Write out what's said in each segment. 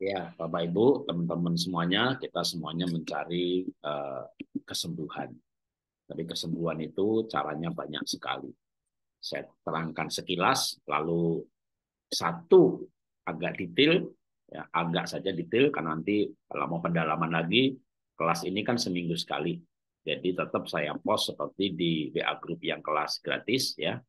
Ya, Bapak Ibu, teman-teman semuanya, kita semuanya mencari uh, kesembuhan. Tapi kesembuhan itu caranya banyak sekali. Saya terangkan sekilas, lalu satu agak detail, ya, agak saja detail, karena nanti kalau mau pendalaman lagi, kelas ini kan seminggu sekali. Jadi tetap saya post seperti di WA grup yang kelas gratis ya.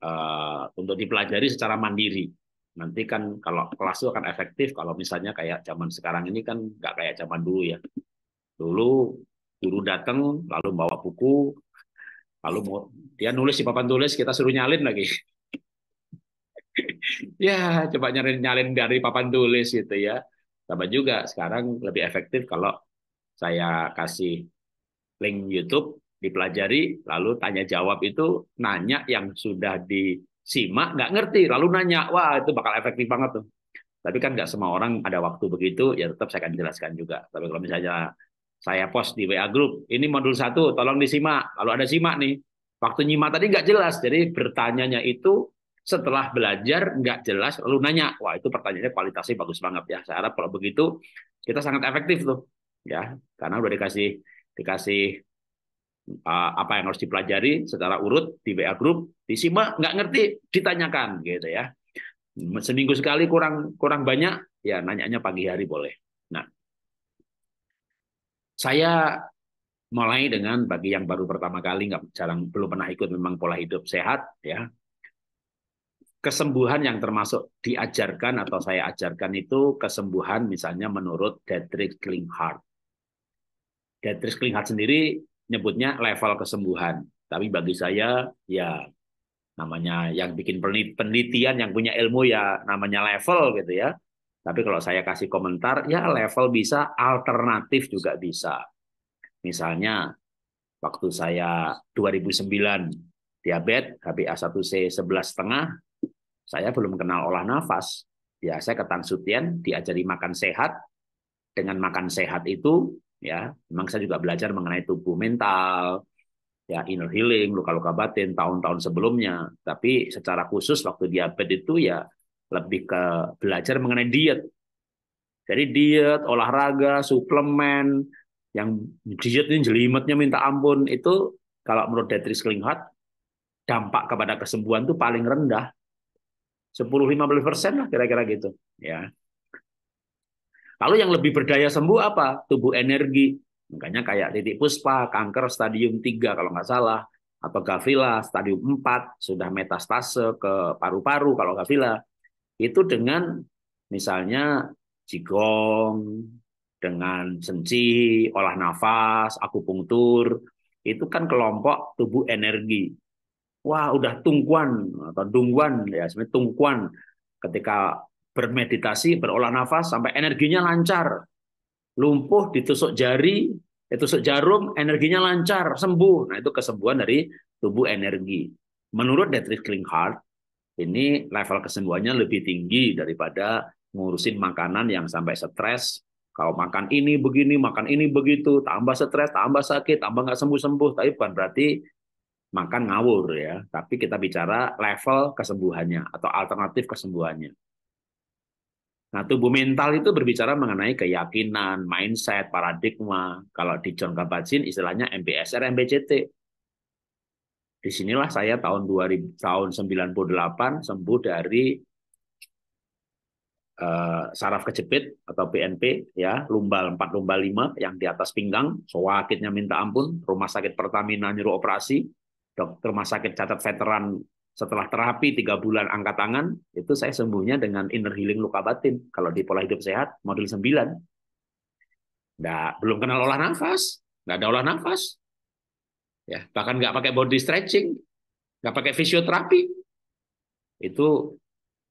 Uh, untuk dipelajari secara mandiri nanti kan kalau kelas itu akan efektif kalau misalnya kayak zaman sekarang ini kan nggak kayak zaman dulu ya dulu guru datang lalu bawa buku lalu mau dia nulis di papan tulis kita suruh nyalin lagi ya coba nyari nyalin dari papan tulis gitu ya sama juga sekarang lebih efektif kalau saya kasih link YouTube dipelajari lalu tanya jawab itu nanya yang sudah di simak nggak ngerti lalu nanya wah itu bakal efektif banget tuh tapi kan nggak semua orang ada waktu begitu ya tetap saya akan jelaskan juga tapi kalau misalnya saya post di WA grup ini modul satu tolong disimak Lalu ada simak nih waktu nyimak tadi nggak jelas jadi bertanyanya itu setelah belajar nggak jelas lalu nanya wah itu pertanyaannya kualitasnya bagus banget ya saya harap kalau begitu kita sangat efektif tuh ya karena udah dikasih dikasih Eh, apa yang harus dipelajari secara urut di WA grup disimak, nggak ngerti ditanyakan gitu ya. Seminggu sekali kurang kurang banyak ya nanyanya pagi hari boleh. Nah, saya mulai dengan bagi yang baru pertama kali nggak jarang belum pernah ikut memang pola hidup sehat ya. Kesembuhan yang termasuk diajarkan atau saya ajarkan itu kesembuhan misalnya menurut Dietrich Klinghardt. Dietrich Klinghardt sendiri nyebutnya level kesembuhan. Tapi bagi saya ya namanya yang bikin penelitian yang punya ilmu ya namanya level gitu ya. Tapi kalau saya kasih komentar ya level bisa alternatif juga bisa. Misalnya waktu saya 2009 diabetes HbA1c 11 setengah, saya belum kenal olah nafas. Ya, saya ke diajari makan sehat. Dengan makan sehat itu ya memang saya juga belajar mengenai tubuh mental ya inner healing luka-luka batin tahun-tahun sebelumnya tapi secara khusus waktu diabetes itu ya lebih ke belajar mengenai diet jadi diet olahraga suplemen yang diet ini jelimetnya minta ampun itu kalau menurut Dietrich Klinghardt dampak kepada kesembuhan itu paling rendah 10-15 persen lah kira-kira gitu ya Lalu yang lebih berdaya sembuh apa? Tubuh energi. Makanya kayak titik puspa, kanker stadium 3 kalau nggak salah, atau gavila stadium 4 sudah metastase ke paru-paru kalau gavila. Itu dengan misalnya jigong, dengan senci, olah nafas, akupunktur, itu kan kelompok tubuh energi. Wah, udah tungguan atau dungguan ya, sebenarnya tungguan ketika bermeditasi, berolah nafas sampai energinya lancar. Lumpuh ditusuk jari, ditusuk jarum, energinya lancar, sembuh. Nah, itu kesembuhan dari tubuh energi. Menurut Dietrich Klinghardt, ini level kesembuhannya lebih tinggi daripada ngurusin makanan yang sampai stres. Kalau makan ini begini, makan ini begitu, tambah stres, tambah sakit, tambah nggak sembuh-sembuh. Tapi bukan berarti makan ngawur ya. Tapi kita bicara level kesembuhannya atau alternatif kesembuhannya. Nah, tubuh mental itu berbicara mengenai keyakinan, mindset, paradigma. Kalau di John Kabat-Zinn istilahnya MBSR, MBCT. Disinilah saya tahun 2000, tahun 98 sembuh dari uh, saraf kejepit atau PNP ya, lumbal 4 lumbal 5 yang di atas pinggang, sakitnya minta ampun, rumah sakit Pertamina nyuruh operasi, dokter rumah sakit catat veteran setelah terapi tiga bulan angkat tangan, itu saya sembuhnya dengan inner healing luka batin. Kalau di pola hidup sehat, modul 9. Nggak, belum kenal olah nafas, nggak ada olah nafas. Ya, bahkan nggak pakai body stretching, nggak pakai fisioterapi. Itu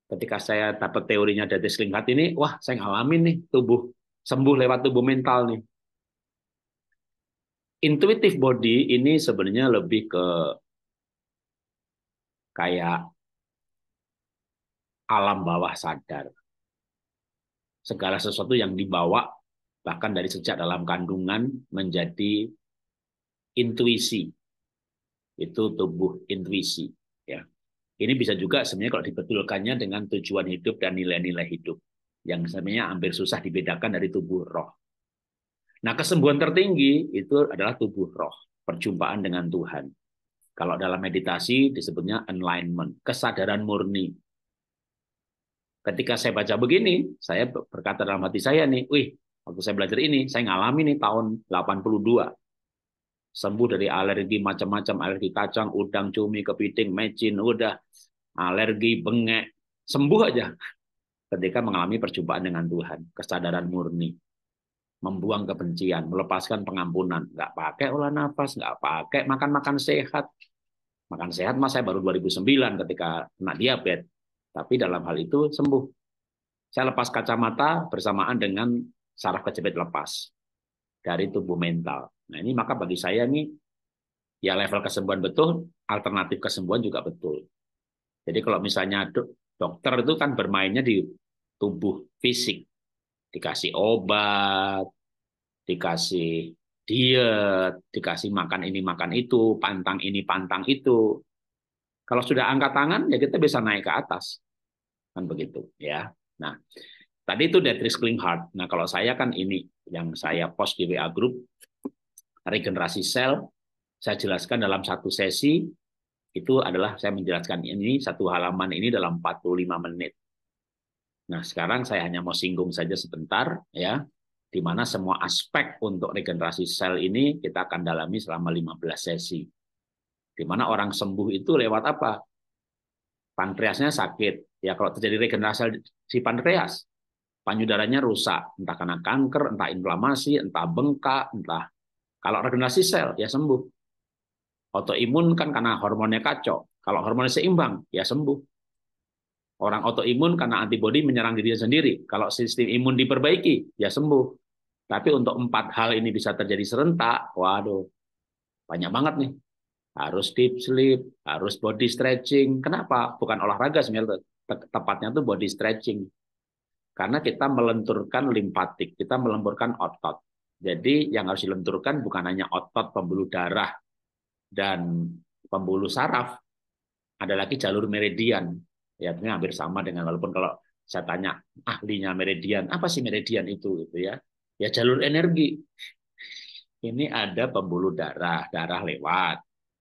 ketika saya dapat teorinya dari selingkat ini, wah saya ngalamin nih tubuh sembuh lewat tubuh mental nih. Intuitive body ini sebenarnya lebih ke kayak alam bawah sadar. Segala sesuatu yang dibawa bahkan dari sejak dalam kandungan menjadi intuisi. Itu tubuh intuisi, ya. Ini bisa juga sebenarnya kalau dibetulkannya dengan tujuan hidup dan nilai-nilai hidup yang sebenarnya hampir susah dibedakan dari tubuh roh. Nah, kesembuhan tertinggi itu adalah tubuh roh, perjumpaan dengan Tuhan. Kalau dalam meditasi disebutnya enlightenment, kesadaran murni. Ketika saya baca begini, saya berkata dalam hati saya nih, wih, waktu saya belajar ini, saya ngalami nih tahun 82. Sembuh dari alergi macam-macam, alergi kacang, udang, cumi, kepiting, mecin, udah, alergi, bengek, sembuh aja. Ketika mengalami perjumpaan dengan Tuhan, kesadaran murni, membuang kebencian, melepaskan pengampunan, nggak pakai olah nafas, nggak pakai makan-makan sehat, Makan sehat mas saya baru 2009 ketika kena diabetes. Tapi dalam hal itu sembuh. Saya lepas kacamata bersamaan dengan saraf kejepit lepas dari tubuh mental. Nah ini maka bagi saya ini ya level kesembuhan betul, alternatif kesembuhan juga betul. Jadi kalau misalnya dokter itu kan bermainnya di tubuh fisik, dikasih obat, dikasih diet, dikasih makan ini makan itu, pantang ini pantang itu. Kalau sudah angkat tangan ya kita bisa naik ke atas. Kan begitu ya. Nah, tadi itu Dietrich Klinghardt. Nah, kalau saya kan ini yang saya post di WA group regenerasi sel saya jelaskan dalam satu sesi itu adalah saya menjelaskan ini satu halaman ini dalam 45 menit. Nah, sekarang saya hanya mau singgung saja sebentar ya di mana semua aspek untuk regenerasi sel ini kita akan dalami selama 15 sesi. Di mana orang sembuh itu lewat apa? Pankreasnya sakit. Ya kalau terjadi regenerasi si pankreas, panjudaranya rusak, entah karena kanker, entah inflamasi, entah bengkak, entah kalau regenerasi sel ya sembuh. Autoimun kan karena hormonnya kacau. Kalau hormonnya seimbang ya sembuh. Orang autoimun karena antibodi menyerang dirinya sendiri. Kalau sistem imun diperbaiki ya sembuh tapi untuk empat hal ini bisa terjadi serentak, waduh, banyak banget nih. Harus deep sleep, harus body stretching. Kenapa? Bukan olahraga sebenarnya, tepatnya itu body stretching. Karena kita melenturkan limpatik, kita melenturkan otot. Jadi yang harus dilenturkan bukan hanya otot pembuluh darah dan pembuluh saraf, ada lagi jalur meridian. Ya, ini hampir sama dengan walaupun kalau saya tanya ahlinya meridian, apa sih meridian itu gitu ya? Ya jalur energi. Ini ada pembuluh darah, darah lewat.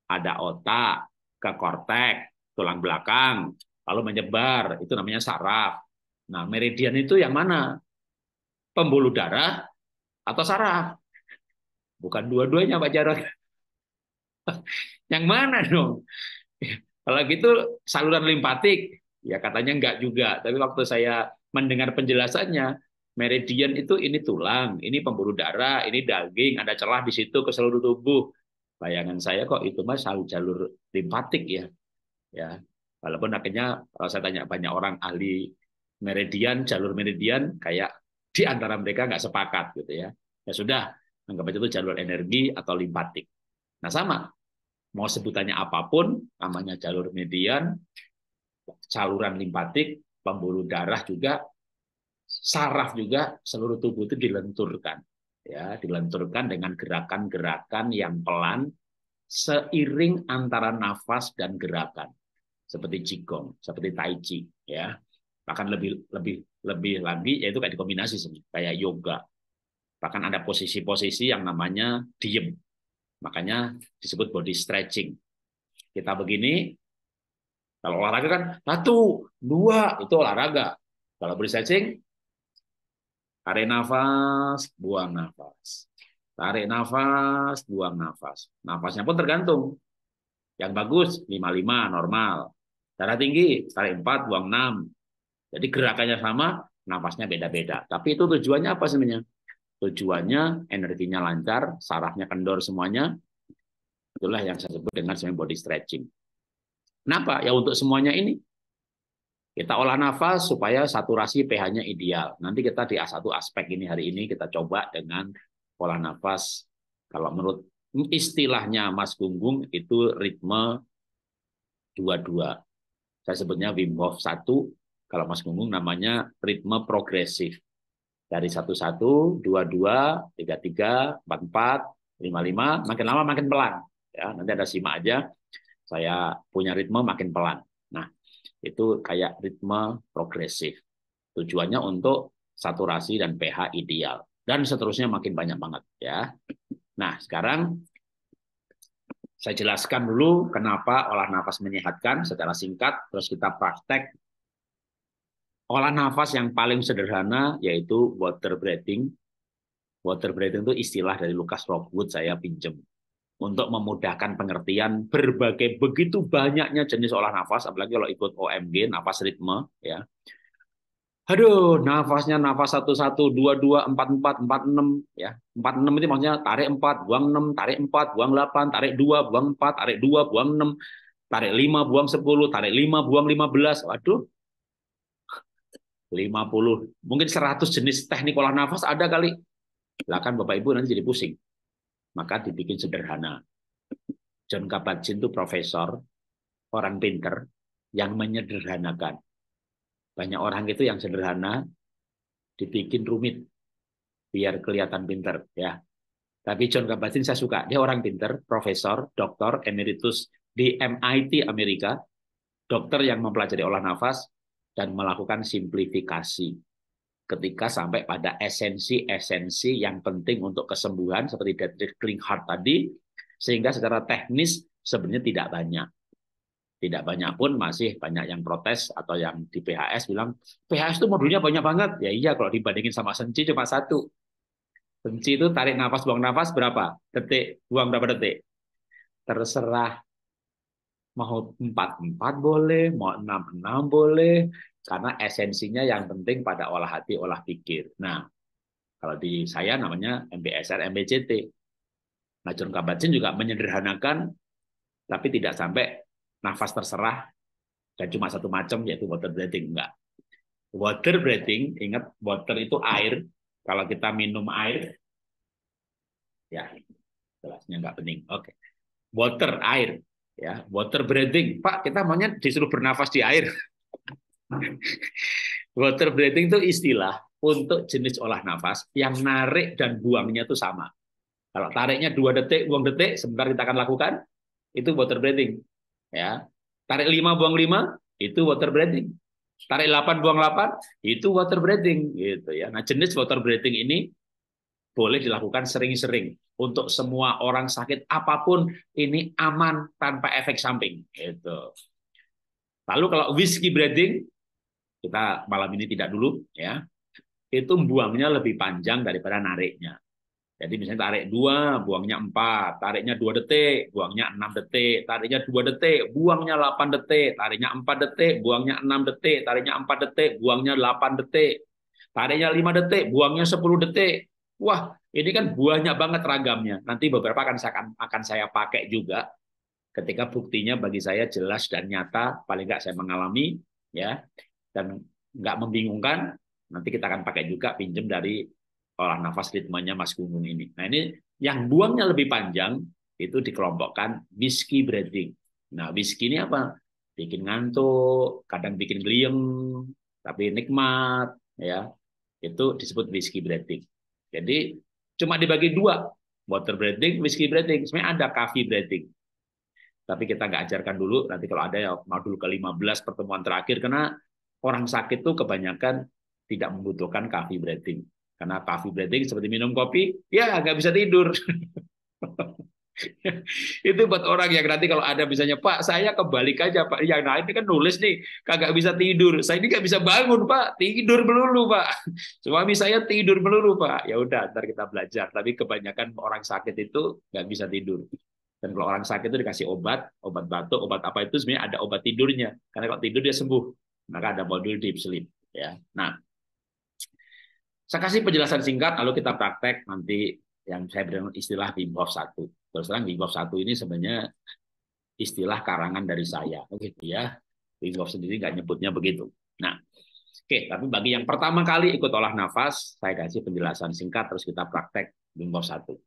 Ada otak, ke korteks, tulang belakang, lalu menyebar, itu namanya saraf. Nah, meridian itu yang mana? Pembuluh darah atau saraf? Bukan dua-duanya, Pak Jarod. yang mana dong? Kalau gitu saluran limpatik, ya katanya enggak juga. Tapi waktu saya mendengar penjelasannya, Meridian itu ini tulang, ini pembuluh darah, ini daging, ada celah di situ ke seluruh tubuh. Bayangan saya kok itu mah selalu jalur limpatik ya. Ya. Walaupun akhirnya kalau saya tanya banyak orang ahli meridian, jalur meridian kayak di antara mereka nggak sepakat gitu ya. Ya sudah, anggap aja itu jalur energi atau limpatik. Nah, sama. Mau sebutannya apapun, namanya jalur median, saluran limpatik, pembuluh darah juga saraf juga seluruh tubuh itu dilenturkan ya dilenturkan dengan gerakan-gerakan yang pelan seiring antara nafas dan gerakan seperti jigong seperti tai chi ya bahkan lebih lebih lebih lagi yaitu kayak dikombinasi sebenarnya kayak yoga bahkan ada posisi-posisi yang namanya diem makanya disebut body stretching kita begini kalau olahraga kan satu dua itu olahraga kalau body stretching Tarik nafas, buang nafas. Tarik nafas, buang nafas. Nafasnya pun tergantung. Yang bagus 55 normal. Darah tinggi tarik 4, buang 6. Jadi gerakannya sama, nafasnya beda-beda. Tapi itu tujuannya apa sebenarnya? Tujuannya energinya lancar, sarafnya kendor semuanya. Itulah yang saya sebut dengan body stretching. Kenapa? Ya untuk semuanya ini kita olah nafas supaya saturasi pH-nya ideal. Nanti kita di satu aspek ini hari ini kita coba dengan olah nafas. Kalau menurut istilahnya Mas Gunggung itu ritme 22. Saya sebutnya Wim Hof 1, kalau Mas Gunggung namanya ritme progresif. Dari 11, 22, 33, 44, 55, makin lama makin pelan. Ya, nanti ada simak aja. Saya punya ritme makin pelan itu kayak ritme progresif. Tujuannya untuk saturasi dan pH ideal dan seterusnya makin banyak banget ya. Nah, sekarang saya jelaskan dulu kenapa olah nafas menyehatkan secara singkat terus kita praktek olah nafas yang paling sederhana yaitu water breathing. Water breathing itu istilah dari Lucas Rockwood saya pinjem untuk memudahkan pengertian berbagai begitu banyaknya jenis olah nafas apalagi kalau ikut OMG nafas ritme ya aduh nafasnya nafas satu satu dua dua empat empat empat enam ya empat enam itu maksudnya tarik empat buang enam tarik empat buang delapan tarik dua buang empat tarik dua buang enam tarik lima buang sepuluh tarik lima buang lima belas waduh lima puluh mungkin seratus jenis teknik olah nafas ada kali lah kan bapak ibu nanti jadi pusing maka dibikin sederhana. John Kabat-Zinn itu profesor, orang pinter yang menyederhanakan. Banyak orang itu yang sederhana dibikin rumit biar kelihatan pinter ya. Tapi John Kabat-Zinn saya suka. Dia orang pinter, profesor, doktor, emeritus di MIT Amerika, dokter yang mempelajari olah nafas dan melakukan simplifikasi ketika sampai pada esensi-esensi yang penting untuk kesembuhan seperti Dietrich Klinghardt tadi, sehingga secara teknis sebenarnya tidak banyak. Tidak banyak pun masih banyak yang protes atau yang di PHS bilang, PHS itu modulnya banyak banget. Ya iya, kalau dibandingin sama senci cuma satu. Senci itu tarik nafas, buang nafas berapa? Detik, buang berapa detik? Terserah mau empat empat boleh, mau enam enam boleh, karena esensinya yang penting pada olah hati, olah pikir. Nah, kalau di saya namanya MBSR, MBCT. Nah, John kabat juga menyederhanakan, tapi tidak sampai nafas terserah dan cuma satu macam yaitu water breathing enggak. Water breathing, ingat water itu air. Kalau kita minum air, ya jelasnya nggak penting. Oke, okay. water air ya water breathing pak kita maunya disuruh bernafas di air water breathing itu istilah untuk jenis olah nafas yang narik dan buangnya itu sama kalau tariknya dua detik buang detik sebentar kita akan lakukan itu water breathing ya tarik lima buang lima itu water breathing tarik delapan, buang delapan, itu water breathing gitu ya. Nah, jenis water breathing ini boleh dilakukan sering-sering untuk semua orang sakit apapun ini aman tanpa efek samping gitu. Lalu kalau whiskey breathing kita malam ini tidak dulu ya. Itu buangnya lebih panjang daripada nariknya. Jadi misalnya tarik dua buangnya empat tariknya dua detik, buangnya enam detik, tariknya dua detik, buangnya delapan detik, tariknya empat detik, buangnya enam detik, tariknya empat detik, buangnya delapan detik, tariknya lima detik, buangnya sepuluh detik, wah ini kan buahnya banget ragamnya. Nanti beberapa akan saya, akan, saya pakai juga ketika buktinya bagi saya jelas dan nyata, paling nggak saya mengalami, ya, dan nggak membingungkan. Nanti kita akan pakai juga pinjam dari olah nafas ritmenya Mas Gunung ini. Nah ini yang buangnya lebih panjang itu dikelompokkan whiskey breathing. Nah whiskey ini apa? Bikin ngantuk, kadang bikin geliem, tapi nikmat, ya. Itu disebut whiskey breathing. Jadi cuma dibagi dua, water breathing, whiskey breathing. Sebenarnya ada coffee breathing. Tapi kita nggak ajarkan dulu, nanti kalau ada ya modul ke-15 pertemuan terakhir, karena orang sakit tuh kebanyakan tidak membutuhkan coffee breathing. Karena coffee breathing seperti minum kopi, ya nggak bisa tidur. itu buat orang yang nanti kalau ada misalnya Pak saya kembali aja Pak yang nah, lain kan nulis nih kagak bisa tidur saya ini nggak bisa bangun Pak tidur melulu Pak suami saya tidur melulu Pak ya udah ntar kita belajar tapi kebanyakan orang sakit itu nggak bisa tidur dan kalau orang sakit itu dikasih obat obat batuk obat apa itu sebenarnya ada obat tidurnya karena kalau tidur dia sembuh maka ada modul deep sleep ya nah saya kasih penjelasan singkat lalu kita praktek nanti yang saya berikan istilah Wim satu terus terang di Hof satu ini sebenarnya istilah karangan dari saya, oke oh gitu ya. di Hof sendiri nggak nyebutnya begitu. Nah, Oke, tapi bagi yang pertama kali ikut olah nafas, saya kasih penjelasan singkat, terus kita praktek di Hof satu.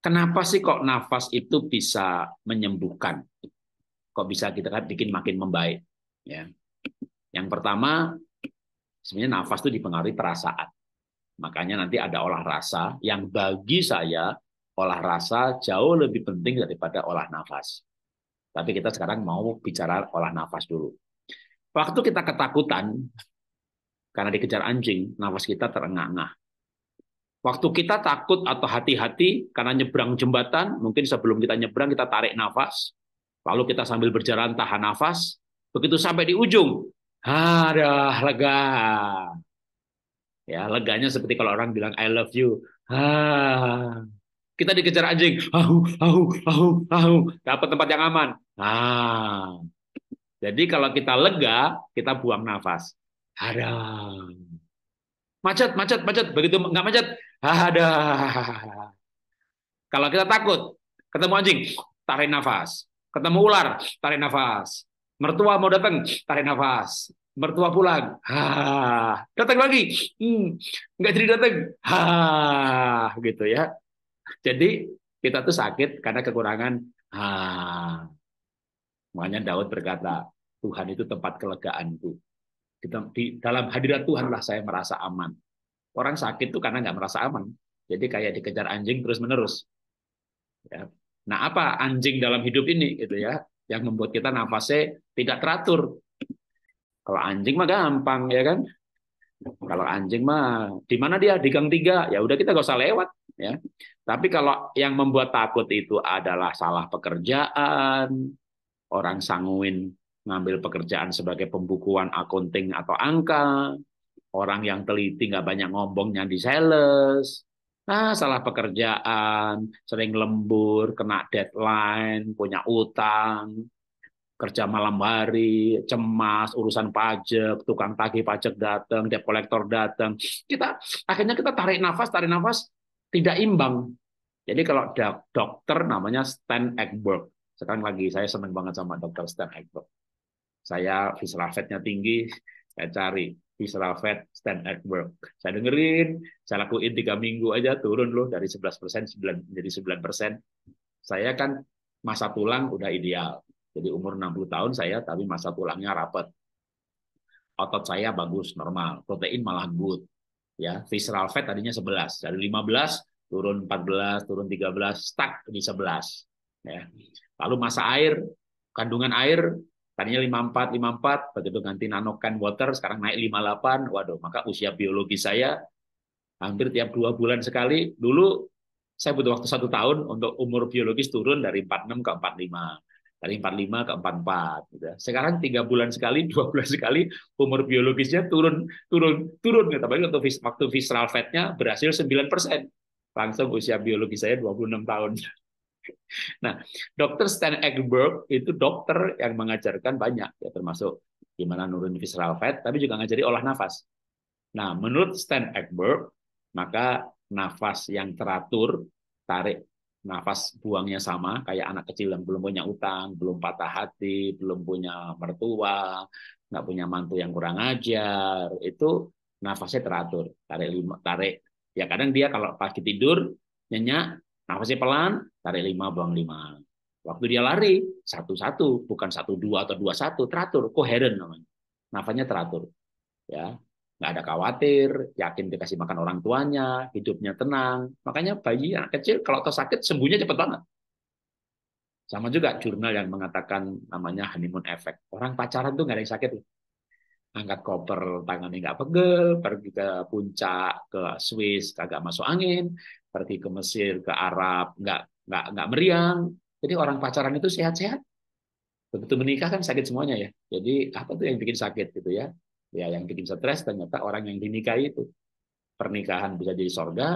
Kenapa sih kok nafas itu bisa menyembuhkan? Kok bisa kita kan bikin makin membaik? Ya. Yang pertama, sebenarnya nafas itu dipengaruhi perasaan. Makanya nanti ada olah rasa yang bagi saya olah rasa jauh lebih penting daripada olah nafas. Tapi kita sekarang mau bicara olah nafas dulu. Waktu kita ketakutan karena dikejar anjing, nafas kita terengah-engah. Waktu kita takut atau hati-hati karena nyebrang jembatan, mungkin sebelum kita nyebrang kita tarik nafas, lalu kita sambil berjalan tahan nafas, begitu sampai di ujung, ada lega. Ya, leganya seperti kalau orang bilang I love you. Ah kita dikejar anjing, ahu, ahu, ahu, ahu, dapat tempat yang aman. ah, jadi kalau kita lega, kita buang nafas. ada, Macet, macet, macet. Begitu nggak macet, ada. Kalau kita takut, ketemu anjing, tarik nafas. Ketemu ular, tarik nafas. Mertua mau datang, tarik nafas mertua pulang, ha, datang lagi, hmm, nggak jadi datang, ha, gitu ya. Jadi kita tuh sakit karena kekurangan ah. Makanya Daud berkata, Tuhan itu tempat kelegaanku. Di dalam hadirat Tuhanlah saya merasa aman. Orang sakit tuh karena nggak merasa aman. Jadi kayak dikejar anjing terus-menerus. Ya. Nah, apa anjing dalam hidup ini gitu ya yang membuat kita nafasnya tidak teratur. Kalau anjing mah gampang ya kan. Kalau anjing mah di mana dia di gang tiga ya udah kita gak usah lewat ya. Tapi kalau yang membuat takut itu adalah salah pekerjaan, orang sanguin ngambil pekerjaan sebagai pembukuan akunting atau angka, orang yang teliti nggak banyak ngomongnya di sales, nah salah pekerjaan, sering lembur, kena deadline, punya utang, kerja malam hari, cemas, urusan pajak, tukang tagih pajak datang, debt collector datang. Kita akhirnya kita tarik nafas, tarik nafas, tidak imbang. Jadi kalau dokter namanya Stan Eckberg. Sekarang lagi saya senang banget sama dokter Stan Eckberg. Saya visceral tinggi, saya cari visceral fat Stan Eckberg. Saya dengerin, saya lakuin tiga minggu aja turun loh dari 11% jadi sembilan 9%. Saya kan masa tulang udah ideal. Jadi umur 60 tahun saya tapi masa tulangnya rapet. Otot saya bagus, normal. Protein malah good ya visceral fat tadinya 11 dari 15 turun 14 turun 13 stuck di 11 ya lalu masa air kandungan air tadinya 54 54 begitu ganti nanokan water sekarang naik 58 waduh maka usia biologi saya hampir tiap dua bulan sekali dulu saya butuh waktu satu tahun untuk umur biologis turun dari 46 ke 45 dari 45 ke 44 gitu. Ya. Sekarang tiga bulan sekali, dua bulan sekali umur biologisnya turun turun turun gitu. Tapi untuk waktu visceral fatnya berhasil 9%. Langsung usia biologi saya 26 tahun. Nah, dokter Stan Eggberg itu dokter yang mengajarkan banyak ya termasuk gimana nurun visceral fat tapi juga ngajari olah nafas. Nah, menurut Stan Eggberg, maka nafas yang teratur tarik nafas buangnya sama kayak anak kecil yang belum punya utang, belum patah hati, belum punya mertua, nggak punya mantu yang kurang ajar, itu nafasnya teratur. Tarik lima, tarik. Ya kadang dia kalau pagi tidur nyenyak, nafasnya pelan, tarik lima buang lima. Waktu dia lari satu-satu, bukan satu dua atau dua satu, teratur, koheren namanya. Nafasnya teratur. Ya, nggak ada khawatir, yakin dikasih makan orang tuanya, hidupnya tenang. Makanya bayi yang kecil kalau tersakit sakit sembuhnya cepat banget. Sama juga jurnal yang mengatakan namanya honeymoon effect. Orang pacaran tuh nggak ada yang sakit. Angkat koper tangannya nggak pegel, pergi ke puncak, ke Swiss kagak masuk angin, pergi ke Mesir, ke Arab nggak nggak nggak meriang. Jadi orang pacaran itu sehat-sehat. Begitu menikah kan sakit semuanya ya. Jadi apa tuh yang bikin sakit gitu ya? Ya, yang bikin stres ternyata orang yang dinikahi itu. Pernikahan bisa jadi sorga,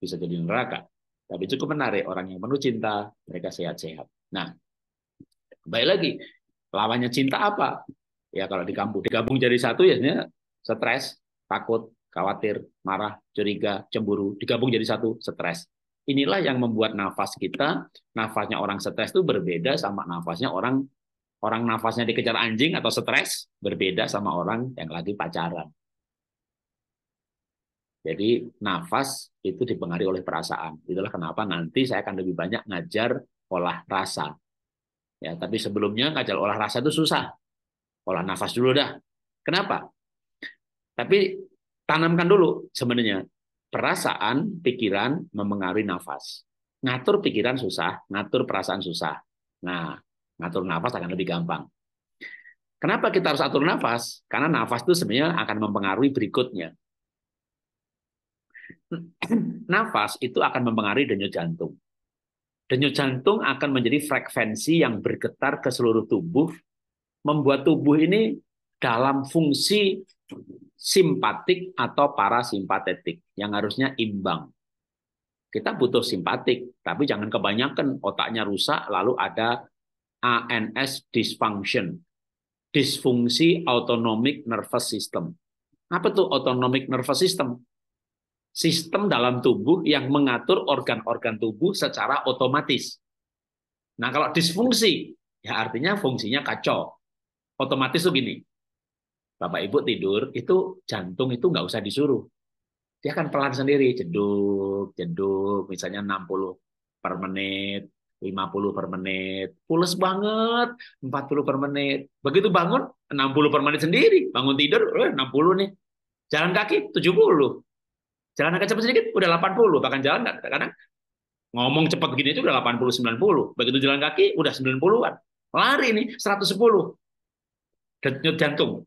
bisa jadi neraka. Tapi cukup menarik orang yang penuh cinta, mereka sehat-sehat. Nah, baik lagi, lawannya cinta apa? Ya kalau di kampung digabung jadi satu ya stres, takut, khawatir, marah, curiga, cemburu, digabung jadi satu, stres. Inilah yang membuat nafas kita, nafasnya orang stres itu berbeda sama nafasnya orang orang nafasnya dikejar anjing atau stres berbeda sama orang yang lagi pacaran. Jadi nafas itu dipengaruhi oleh perasaan. Itulah kenapa nanti saya akan lebih banyak ngajar olah rasa. Ya, tapi sebelumnya ngajar olah rasa itu susah. Olah nafas dulu dah. Kenapa? Tapi tanamkan dulu sebenarnya. Perasaan, pikiran memengaruhi nafas. Ngatur pikiran susah, ngatur perasaan susah. Nah, ngatur nafas akan lebih gampang. Kenapa kita harus atur nafas? Karena nafas itu sebenarnya akan mempengaruhi berikutnya. Nafas itu akan mempengaruhi denyut jantung. Denyut jantung akan menjadi frekuensi yang bergetar ke seluruh tubuh, membuat tubuh ini dalam fungsi simpatik atau parasimpatetik yang harusnya imbang. Kita butuh simpatik, tapi jangan kebanyakan otaknya rusak lalu ada ANS dysfunction, disfungsi autonomic nervous system. Apa tuh autonomic nervous system? Sistem dalam tubuh yang mengatur organ-organ tubuh secara otomatis. Nah, kalau disfungsi, ya artinya fungsinya kacau. Otomatis tuh gini, Bapak Ibu tidur, itu jantung itu nggak usah disuruh. Dia akan pelan sendiri, jeduk, jeduk, misalnya 60 per menit, 50 per menit, pulas banget, 40 per menit. Begitu bangun, 60 per menit sendiri. Bangun tidur, eh, 60 nih. Jalan kaki, 70. Jalan agak cepat sedikit, udah 80. Bahkan jalan kadang-kadang ngomong cepat begini itu udah 80-90. Begitu jalan kaki, udah 90-an. Lari nih, 110. Denyut jantung.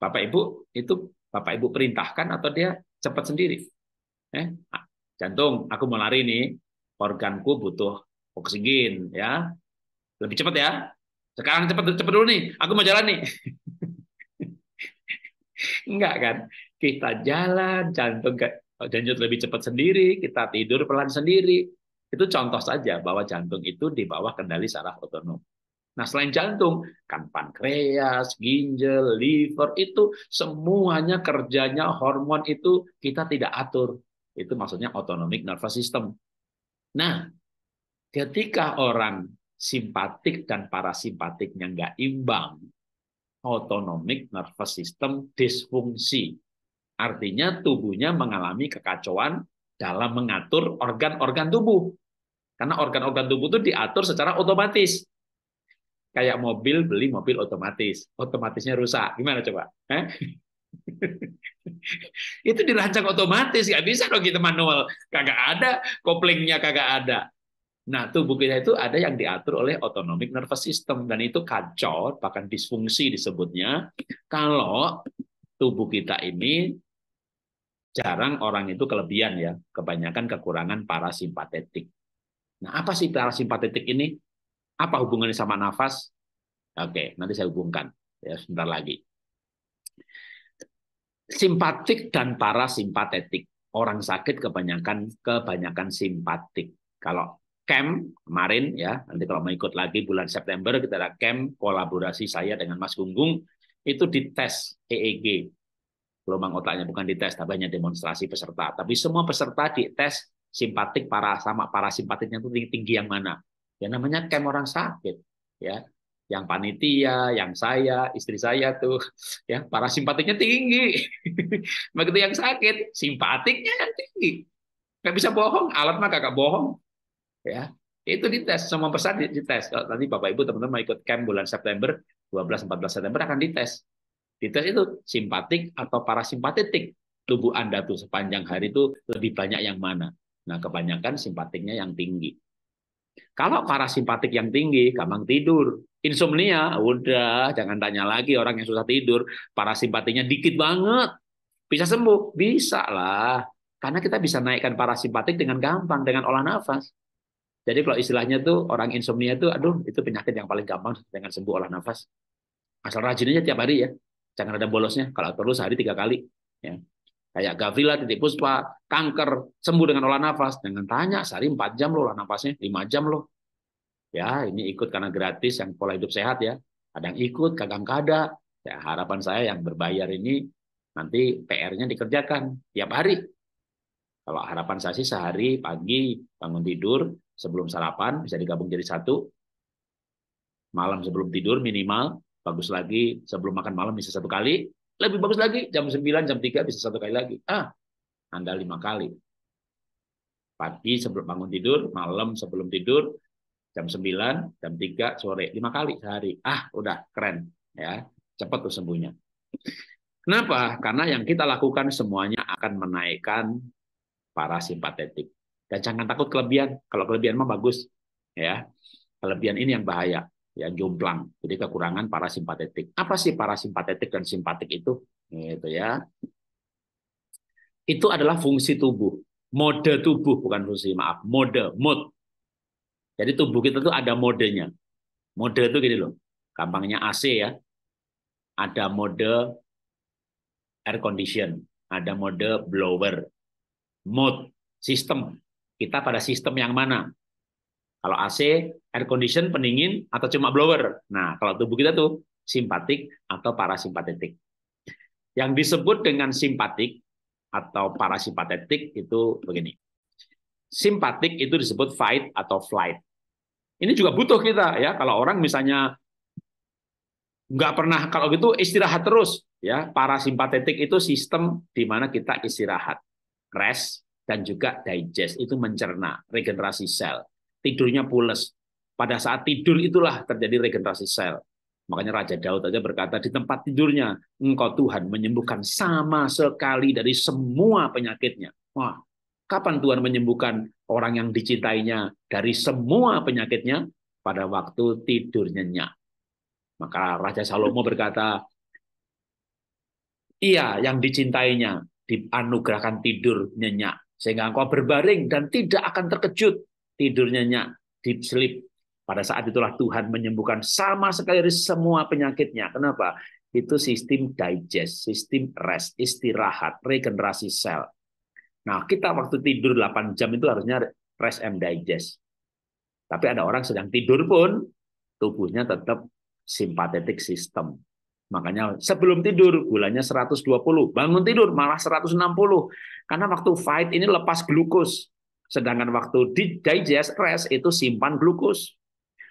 Bapak Ibu, itu Bapak Ibu perintahkan atau dia cepat sendiri? Eh, jantung, aku mau lari nih. Organku butuh oksigen ya lebih cepat ya sekarang cepat cepat dulu nih aku mau jalan nih enggak kan kita jalan jantung oh, jantung lebih cepat sendiri kita tidur pelan sendiri itu contoh saja bahwa jantung itu di bawah kendali saraf otonom nah selain jantung kan pankreas ginjal liver itu semuanya kerjanya hormon itu kita tidak atur itu maksudnya autonomic nervous system nah Ketika orang simpatik dan parasimpatiknya nggak imbang, autonomic nervous system disfungsi. Artinya tubuhnya mengalami kekacauan dalam mengatur organ-organ tubuh. Karena organ-organ tubuh itu diatur secara otomatis. Kayak mobil, beli mobil otomatis. Otomatisnya rusak. Gimana coba? itu dirancang otomatis. Nggak bisa dong kita manual. Kagak ada, koplingnya kagak ada. Nah, tubuh kita itu ada yang diatur oleh autonomic nervous system dan itu kacau, bahkan disfungsi disebutnya. Kalau tubuh kita ini jarang orang itu kelebihan ya, kebanyakan kekurangan parasimpatetik. Nah, apa sih parasimpatetik ini? Apa hubungannya sama nafas? Oke, nanti saya hubungkan ya sebentar lagi. Simpatik dan parasimpatetik. Orang sakit kebanyakan kebanyakan simpatik. Kalau camp kemarin ya. Nanti kalau mau ikut lagi bulan September kita ada camp kolaborasi saya dengan Mas Gunggung itu dites EEG gelombang otaknya bukan dites tapi hanya demonstrasi peserta tapi semua peserta dites simpatik para sama para simpatiknya itu tinggi, tinggi yang mana ya namanya camp orang sakit ya yang panitia, yang saya, istri saya tuh, ya para simpatiknya tinggi. Begitu yang sakit, simpatiknya yang tinggi. Nggak bisa bohong, alat mah kakak bohong ya itu dites semua pesan dites kalau nanti bapak ibu teman-teman mau ikut camp bulan September 12 14 September akan dites dites itu simpatik atau parasimpatetik tubuh anda tuh sepanjang hari itu lebih banyak yang mana nah kebanyakan simpatiknya yang tinggi kalau parasimpatik yang tinggi gampang tidur insomnia udah jangan tanya lagi orang yang susah tidur parasimpatiknya dikit banget bisa sembuh bisa lah karena kita bisa naikkan parasimpatik dengan gampang dengan olah nafas jadi kalau istilahnya tuh orang insomnia itu, aduh itu penyakit yang paling gampang dengan sembuh olah nafas. Asal rajin aja tiap hari ya, jangan ada bolosnya. Kalau perlu sehari tiga kali. Ya. Kayak Gavrila, titik puspa, kanker, sembuh dengan olah nafas. dengan tanya, sehari 4 jam loh olah nafasnya, 5 jam loh. Ya, ini ikut karena gratis yang pola hidup sehat ya. Kadang ikut, kadang kada. Ya, harapan saya yang berbayar ini nanti PR-nya dikerjakan tiap hari kalau harapan saya sih sehari pagi bangun tidur sebelum sarapan bisa digabung jadi satu. Malam sebelum tidur minimal, bagus lagi sebelum makan malam bisa satu kali, lebih bagus lagi jam 9, jam 3 bisa satu kali lagi. Ah, Anda lima kali. Pagi sebelum bangun tidur, malam sebelum tidur, jam 9, jam 3, sore, lima kali sehari. Ah, udah keren ya. Cepat tuh sembuhnya. Kenapa? Karena yang kita lakukan semuanya akan menaikkan parasimpatetik. Dan jangan takut kelebihan. Kalau kelebihan mah bagus, ya. Kelebihan ini yang bahaya, ya jomplang. Jadi kekurangan parasimpatetik. Apa sih parasimpatetik dan simpatik itu? Gitu ya. Itu adalah fungsi tubuh, mode tubuh bukan fungsi, maaf, mode, mood. Jadi tubuh kita tuh ada modenya. Mode itu gini loh. Gampangnya AC ya. Ada mode air condition, ada mode blower, mode, sistem. Kita pada sistem yang mana? Kalau AC, air condition, pendingin, atau cuma blower. Nah, kalau tubuh kita tuh simpatik atau parasimpatetik. Yang disebut dengan simpatik atau parasimpatetik itu begini. Simpatik itu disebut fight atau flight. Ini juga butuh kita ya. Kalau orang misalnya nggak pernah kalau gitu istirahat terus ya. Parasimpatetik itu sistem di mana kita istirahat rest, dan juga digest. Itu mencerna, regenerasi sel. Tidurnya pules. Pada saat tidur itulah terjadi regenerasi sel. Makanya Raja Daud aja berkata, di tempat tidurnya, engkau Tuhan menyembuhkan sama sekali dari semua penyakitnya. Wah, kapan Tuhan menyembuhkan orang yang dicintainya dari semua penyakitnya? Pada waktu tidurnya nyenyak. Maka Raja Salomo berkata, Iya, yang dicintainya dianugerahkan tidur nyenyak sehingga engkau berbaring dan tidak akan terkejut tidur nyenyak deep sleep pada saat itulah Tuhan menyembuhkan sama sekali semua penyakitnya kenapa itu sistem digest sistem rest istirahat regenerasi sel nah kita waktu tidur 8 jam itu harusnya rest and digest tapi ada orang sedang tidur pun tubuhnya tetap simpatetik sistem Makanya sebelum tidur gulanya 120, bangun tidur malah 160. Karena waktu fight ini lepas glukos. Sedangkan waktu di digest rest itu simpan glukos.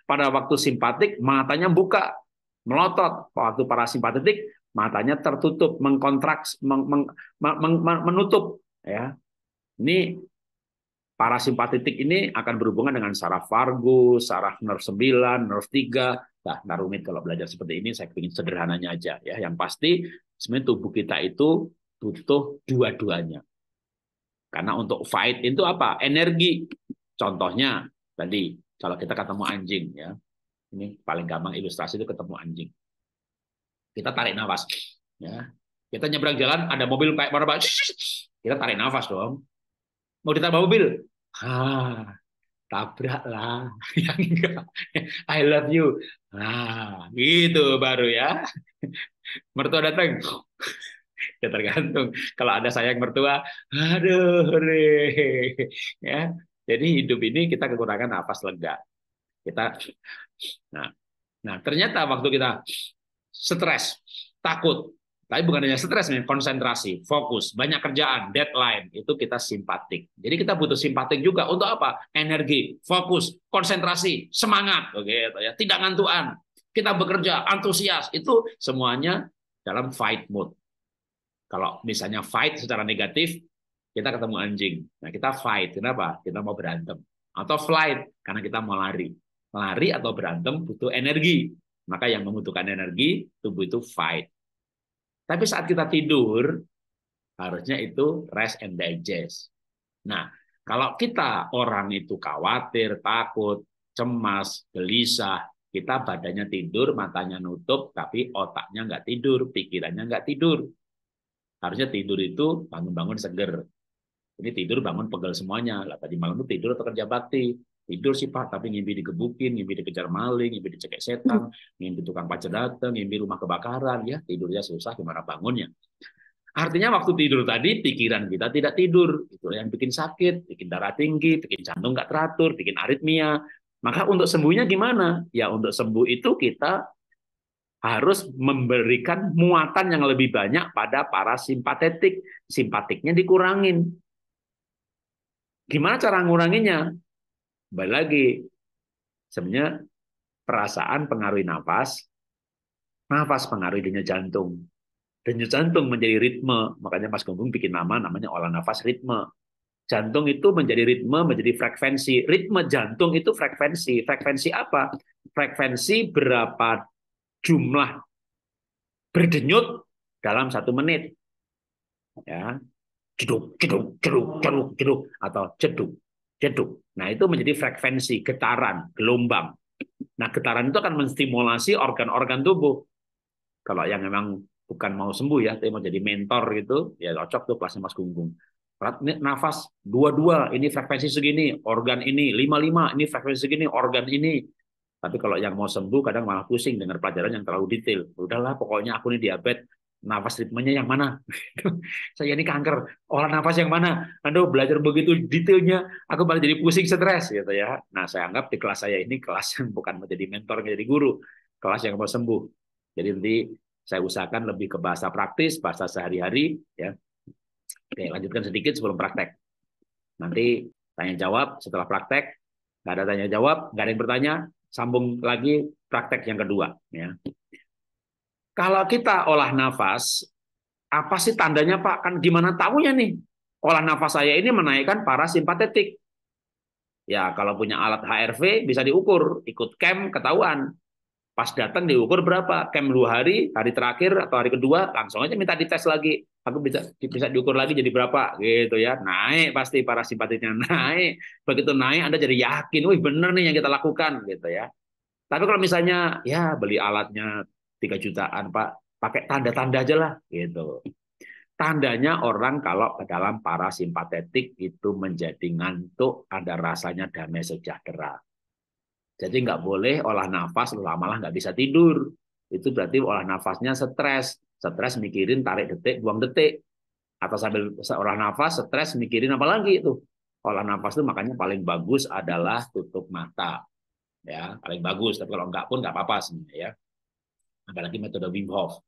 Pada waktu simpatik matanya buka, melotot. Waktu parasimpatetik matanya tertutup, mengkontraks, meng, meng, meng, meng, menutup ya. Ini parasimpatetik ini akan berhubungan dengan saraf vagus, saraf nerve 9, nerve 3, Nah, rumit kalau belajar seperti ini saya ingin sederhananya aja ya. Yang pasti sebenarnya tubuh kita itu butuh dua-duanya. Karena untuk fight itu apa? Energi. Contohnya tadi kalau kita ketemu anjing ya. Ini paling gampang ilustrasi itu ketemu anjing. Kita tarik nafas ya. Kita nyebrang jalan ada mobil kayak motor kita tarik nafas dong. Mau ditambah mobil. Ah, tabrak lah yang enggak I love you nah gitu baru ya mertua datang ya tergantung kalau ada sayang mertua aduh re. ya jadi hidup ini kita kekurangan napas lega kita nah nah ternyata waktu kita stres takut tapi bukan hanya stres, konsentrasi, fokus, banyak kerjaan, deadline, itu kita simpatik. Jadi kita butuh simpatik juga untuk apa? Energi, fokus, konsentrasi, semangat, oke gitu ya. Tidak ngantuan. Kita bekerja antusias, itu semuanya dalam fight mode. Kalau misalnya fight secara negatif, kita ketemu anjing. Nah, kita fight. Kenapa? Kita mau berantem. Atau flight, karena kita mau lari. Lari atau berantem butuh energi. Maka yang membutuhkan energi, tubuh itu fight tapi saat kita tidur, harusnya itu rest and digest. Nah, kalau kita orang itu khawatir, takut, cemas, gelisah, kita badannya tidur, matanya nutup, tapi otaknya nggak tidur, pikirannya nggak tidur. Harusnya tidur itu bangun-bangun seger. Ini tidur bangun pegel semuanya. Lah tadi malam itu tidur atau kerja bakti tidur sih Pak, tapi ngimpi digebukin, ngimpi dikejar maling, ngimpi dicekek setan, ngimpi tukang pacar datang, ngimpi rumah kebakaran, ya tidurnya susah gimana bangunnya. Artinya waktu tidur tadi pikiran kita tidak tidur, itu yang bikin sakit, bikin darah tinggi, bikin jantung nggak teratur, bikin aritmia. Maka untuk sembuhnya gimana? Ya untuk sembuh itu kita harus memberikan muatan yang lebih banyak pada para simpatetik. Simpatiknya dikurangin. Gimana cara nguranginnya? Kembali lagi, sebenarnya perasaan pengaruhi nafas, nafas pengaruhi denyut jantung. Denyut jantung menjadi ritme, makanya Mas Gunggung bikin nama namanya olah nafas ritme. Jantung itu menjadi ritme, menjadi frekuensi. Ritme jantung itu frekuensi. Frekuensi apa? Frekuensi berapa jumlah berdenyut dalam satu menit. Ya, jeduk, jeduk, jeduk, jeduk, jeduk, atau jeduk, Jatuh. Nah, itu menjadi frekuensi, getaran, gelombang. Nah, getaran itu akan menstimulasi organ-organ tubuh. Kalau yang memang bukan mau sembuh ya, tapi mau jadi mentor gitu, ya cocok tuh kelasnya Mas Gunggung. Nafas dua-dua, ini frekuensi segini, organ ini, lima-lima, ini frekuensi segini, organ ini. Tapi kalau yang mau sembuh kadang malah pusing dengan pelajaran yang terlalu detail. Udahlah, pokoknya aku ini diabetes, nafas ritmenya yang mana? saya ini kanker, olah nafas yang mana? Anda belajar begitu detailnya, aku malah jadi pusing, stres gitu ya. Nah, saya anggap di kelas saya ini kelas yang bukan menjadi mentor, menjadi guru, kelas yang mau sembuh. Jadi nanti saya usahakan lebih ke bahasa praktis, bahasa sehari-hari ya. Oke, lanjutkan sedikit sebelum praktek. Nanti tanya jawab setelah praktek, nggak ada tanya jawab, nggak ada yang bertanya, sambung lagi praktek yang kedua ya. Kalau kita olah nafas, apa sih tandanya Pak? Kan gimana tahunya nih? Olah nafas saya ini menaikkan parasimpatetik. Ya, kalau punya alat HRV bisa diukur, ikut camp ketahuan. Pas datang diukur berapa? Camp dua hari, hari terakhir atau hari kedua langsung aja minta dites lagi. Aku bisa bisa diukur lagi jadi berapa gitu ya. Naik pasti parasimpatetiknya naik. Begitu naik Anda jadi yakin, wih bener nih yang kita lakukan gitu ya. Tapi kalau misalnya ya beli alatnya 3 jutaan Pak, pakai tanda-tanda aja lah gitu. Tandanya orang kalau ke dalam parasimpatetik itu menjadi ngantuk, ada rasanya damai sejahtera. Jadi nggak boleh olah nafas, lama-lama nggak bisa tidur. Itu berarti olah nafasnya stres. Stres mikirin tarik detik, buang detik. Atau sambil olah nafas, stres mikirin apa lagi itu. Olah nafas itu makanya paling bagus adalah tutup mata. ya Paling bagus, tapi kalau enggak pun enggak apa-apa sebenarnya. Ya apalagi metode Wim Hof.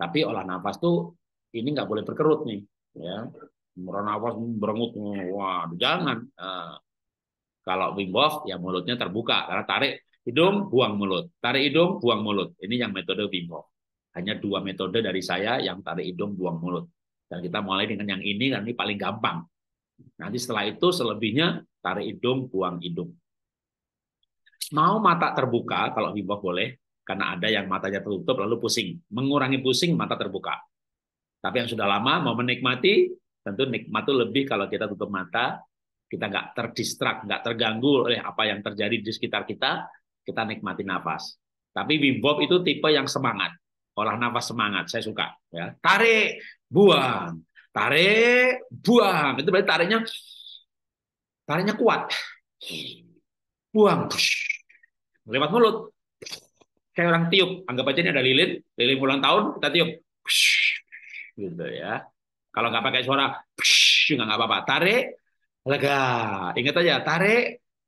Tapi olah nafas tuh ini nggak boleh berkerut nih, ya. Merah nafas berengut, wah jangan. Uh, kalau Wim Hof ya mulutnya terbuka karena tarik hidung buang mulut, tarik hidung buang mulut. Ini yang metode Wim Hof. Hanya dua metode dari saya yang tarik hidung buang mulut. Dan kita mulai dengan yang ini karena ini paling gampang. Nanti setelah itu selebihnya tarik hidung buang hidung. Mau mata terbuka kalau Wim Hof boleh, karena ada yang matanya tertutup lalu pusing. Mengurangi pusing, mata terbuka. Tapi yang sudah lama mau menikmati, tentu nikmat itu lebih kalau kita tutup mata, kita nggak terdistrak, nggak terganggu oleh apa yang terjadi di sekitar kita, kita nikmati nafas. Tapi Wim Hof itu tipe yang semangat. Olah nafas semangat, saya suka. Ya. Tarik, buang. Tarik, buang. Itu berarti tariknya tariknya kuat. Buang. Lewat mulut kayak orang tiup. Anggap aja ini ada lilin, lilin ulang tahun, kita tiup. Gitu ya. Kalau nggak pakai suara, juga nggak apa-apa. Tarik, lega. Ingat aja, tarik,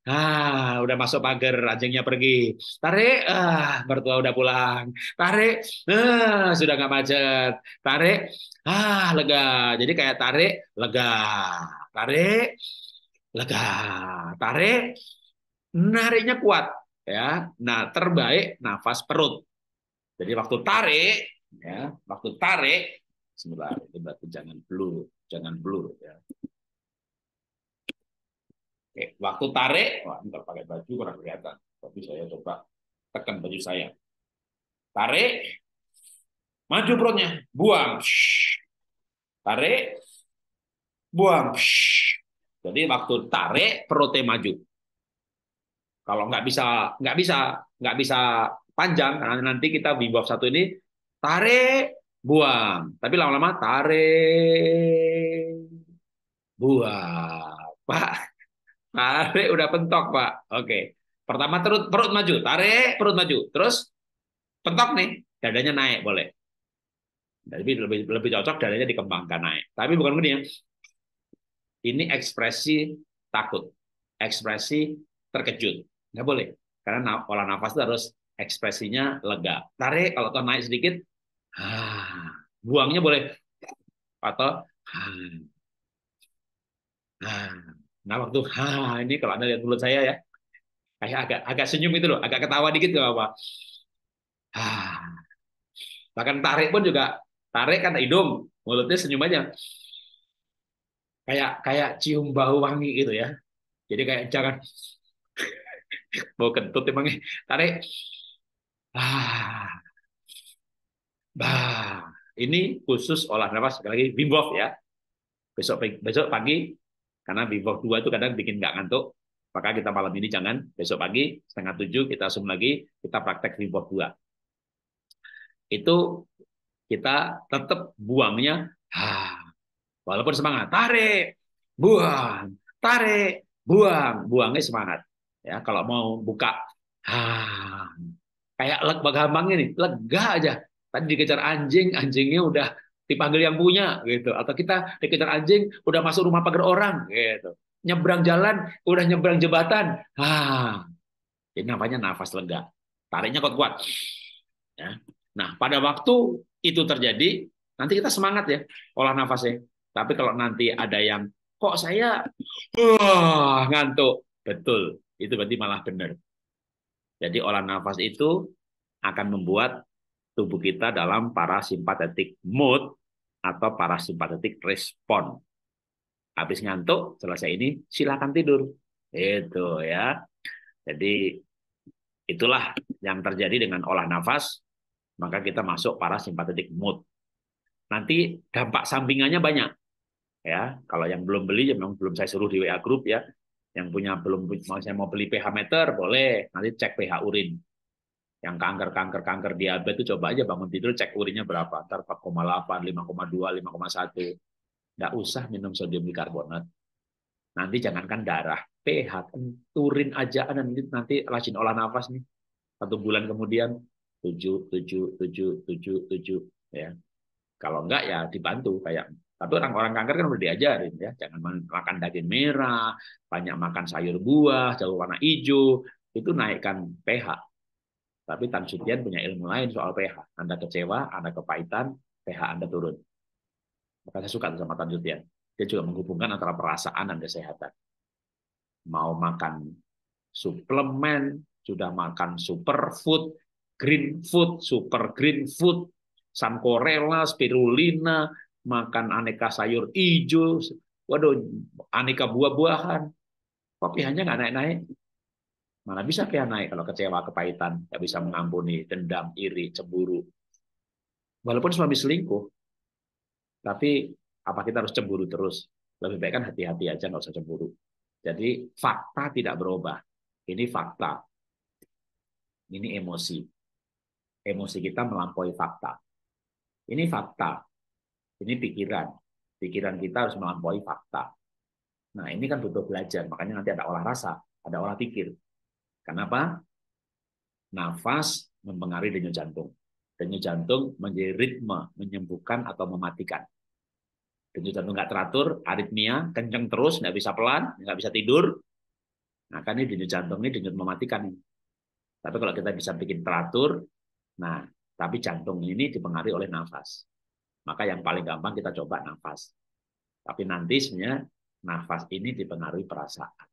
Ah, udah masuk pagar, anjingnya pergi. Tarik, ah, mertua udah pulang. Tarik, ah, sudah nggak macet. Tarik, ah, lega. Jadi kayak tarik, lega. Tarik, lega. Tarik, nariknya kuat ya nah terbaik nafas perut jadi waktu tarik ya waktu tarik sebentar itu jangan blur jangan blur ya Oke, waktu tarik wah ini pakai baju kurang kelihatan tapi saya coba tekan baju saya tarik maju perutnya buang tarik buang jadi waktu tarik perutnya maju kalau nggak bisa, nggak bisa, nggak bisa panjang, karena nanti kita bimbof satu ini tarik, buang. Tapi lama-lama tarik, buang. Pak, tarik udah pentok, Pak. Oke. Pertama perut, perut maju, tarik, perut maju. Terus pentok nih, dadanya naik boleh. Tapi lebih lebih cocok dadanya dikembangkan naik. Tapi bukan begini ya. Ini ekspresi takut, ekspresi terkejut, Nggak boleh. Karena pola nafas itu harus ekspresinya lega. Tarik, kalau tuh naik sedikit, buangnya boleh. Atau, nah waktu ha ini kalau Anda lihat mulut saya ya, kayak agak agak senyum itu loh, agak ketawa dikit gak apa Bahkan tarik pun juga, tarik kan hidung, mulutnya senyum aja kayak kayak cium bau wangi gitu ya. Jadi kayak jangan Mau kentut emangnya Tarik. Ah. Bah. Ini khusus olah nafas sekali lagi Wim ya. Besok besok pagi karena Wim Hof itu kadang bikin nggak ngantuk. Maka kita malam ini jangan besok pagi setengah tujuh kita zoom lagi kita praktek Wim Hof Itu kita tetap buangnya ah, walaupun semangat tarik buang tarik buang buangnya semangat Ya, kalau mau buka, ah, kayak leg bagaimana nih, lega aja. Tadi dikejar anjing, anjingnya udah dipanggil yang punya gitu. Atau kita dikejar anjing, udah masuk rumah pagar orang gitu. Nyebrang jalan, udah nyebrang jembatan, ah. Ini namanya nafas lega. Tariknya kuat-kuat. Ya. Nah, pada waktu itu terjadi, nanti kita semangat ya olah nafasnya. Tapi kalau nanti ada yang kok saya uh, ngantuk, betul itu berarti malah benar. Jadi olah nafas itu akan membuat tubuh kita dalam parasimpatetik mood atau parasimpatetik respon. Habis ngantuk, selesai ini silakan tidur. Itu ya. Jadi itulah yang terjadi dengan olah nafas, maka kita masuk parasimpatetik mood. Nanti dampak sampingannya banyak. Ya, kalau yang belum beli, memang belum saya suruh di WA group ya, yang punya belum mau saya mau beli pH meter boleh, nanti cek pH urin. Yang kanker-kanker kanker diabetes itu coba aja bangun tidur cek urinnya berapa, ntar 4,8, 5,2, 5,1. Nggak usah minum sodium bikarbonat. Nanti jangankan darah, pH urin aja ah, nanti nanti rajin olah nafas nih. Satu bulan kemudian 7 7 7 7 7 ya. Kalau enggak ya dibantu kayak tapi orang-orang kanker kan udah diajarin ya, jangan makan daging merah, banyak makan sayur buah, jauh warna hijau, itu naikkan pH. Tapi Tan Sutian punya ilmu lain soal pH. Anda kecewa, Anda kepahitan, pH Anda turun. Maka saya suka sama Tan Sutian. Dia juga menghubungkan antara perasaan dan kesehatan. Mau makan suplemen, sudah makan superfood, green food, super green food, sankorela, spirulina, makan aneka sayur hijau, waduh, aneka buah-buahan. Kok pihaknya nggak naik-naik? Mana bisa pihak naik kalau kecewa, kepahitan, nggak bisa mengampuni, dendam, iri, cemburu. Walaupun suami selingkuh, tapi apa kita harus cemburu terus? Lebih baik kan hati-hati aja, nggak usah cemburu. Jadi fakta tidak berubah. Ini fakta. Ini emosi. Emosi kita melampaui fakta. Ini fakta. Ini pikiran. Pikiran kita harus melampaui fakta. Nah, ini kan butuh belajar. Makanya nanti ada olah rasa, ada olah pikir. Kenapa? Nafas mempengaruhi denyut jantung. Denyut jantung menjadi ritme, menyembuhkan atau mematikan. Denyut jantung nggak teratur, aritmia, kenceng terus, nggak bisa pelan, nggak bisa tidur. Nah, kan ini denyut jantung ini denyut mematikan. Tapi kalau kita bisa bikin teratur, nah, tapi jantung ini dipengaruhi oleh nafas. Maka yang paling gampang kita coba nafas. Tapi nanti sebenarnya nafas ini dipengaruhi perasaan.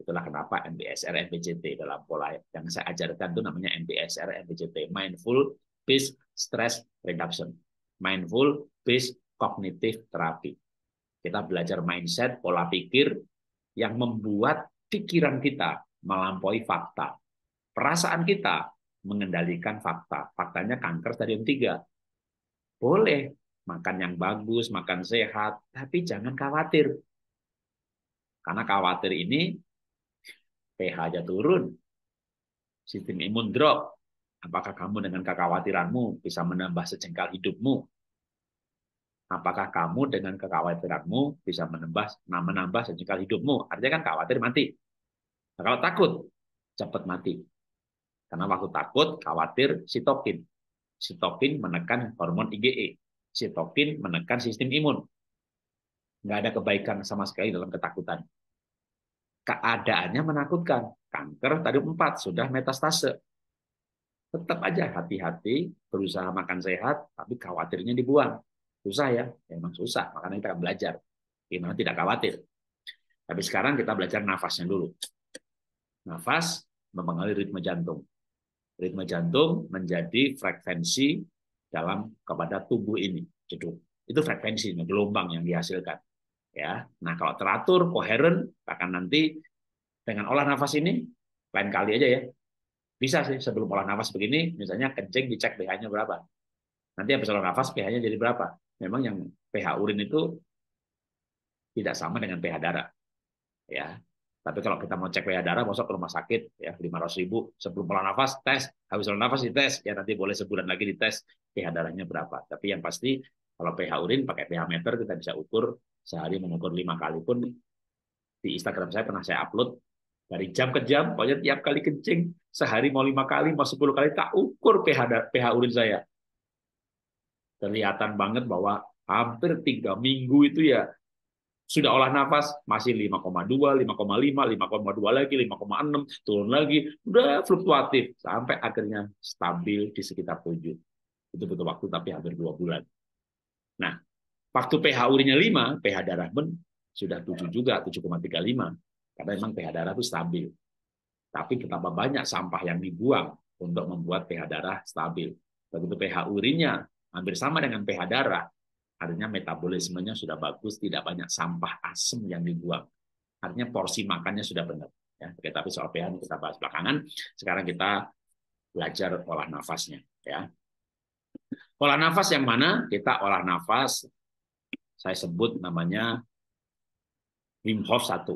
Itulah kenapa MBSR, MBJT dalam pola yang saya ajarkan itu namanya MBSR, MBJT. Mindful Based Stress Reduction, Mindful Based Cognitive Therapy. Kita belajar mindset, pola pikir yang membuat pikiran kita melampaui fakta. Perasaan kita mengendalikan fakta. Faktanya kanker stadium 3. Boleh makan yang bagus, makan sehat, tapi jangan khawatir. Karena khawatir ini pH-nya turun, sistem imun drop. Apakah kamu dengan kekhawatiranmu bisa menambah sejengkal hidupmu? Apakah kamu dengan kekhawatiranmu bisa menambah nah, menambah sejengkal hidupmu? Artinya kan khawatir mati. Nah, kalau takut, cepat mati. Karena waktu takut, khawatir, sitokin. Sitokin menekan hormon IgE. Sitokin menekan sistem imun. Nggak ada kebaikan sama sekali dalam ketakutan. Keadaannya menakutkan. Kanker tadi empat sudah metastase. Tetap aja hati-hati, berusaha makan sehat, tapi khawatirnya dibuang. Susah ya? ya emang susah, makanya kita belajar. Gimana tidak khawatir. Tapi sekarang kita belajar nafasnya dulu. Nafas mempengaruhi ritme jantung ritme jantung menjadi frekuensi dalam kepada tubuh ini jeduk gitu. itu frekuensi gelombang yang dihasilkan ya nah kalau teratur koheren akan nanti dengan olah nafas ini lain kali aja ya bisa sih sebelum olah nafas begini misalnya kencing dicek ph-nya berapa nanti habis olah nafas ph-nya jadi berapa memang yang ph urin itu tidak sama dengan ph darah ya tapi kalau kita mau cek pH darah, masuk ke rumah sakit ya 500 ribu sebelum pola nafas tes, habis pola nafas tes, ya nanti boleh sebulan lagi dites pH darahnya berapa. Tapi yang pasti kalau pH urin pakai pH meter kita bisa ukur sehari mengukur lima kali pun di Instagram saya pernah saya upload dari jam ke jam, pokoknya tiap kali kencing sehari mau lima kali, mau sepuluh kali tak ukur pH pH urin saya. Kelihatan banget bahwa hampir tiga minggu itu ya sudah olah nafas, masih 5,2, 5,5, 5,2 lagi, 5,6, turun lagi. Udah fluktuatif. Sampai akhirnya stabil di sekitar 7. Itu butuh waktu tapi hampir 2 bulan. Nah, waktu pH urinnya 5, pH darah pun sudah 7 juga, 7,35. Karena memang pH darah itu stabil. Tapi betapa banyak sampah yang dibuang untuk membuat pH darah stabil. Begitu pH urinnya hampir sama dengan pH darah, Artinya metabolismenya sudah bagus, tidak banyak sampah asam yang dibuang. Artinya porsi makannya sudah benar. Ya, tapi soal pH kita bahas belakangan. Sekarang kita belajar olah nafasnya. Ya. Olah nafas yang mana? Kita olah nafas, saya sebut namanya Wim Hof 1.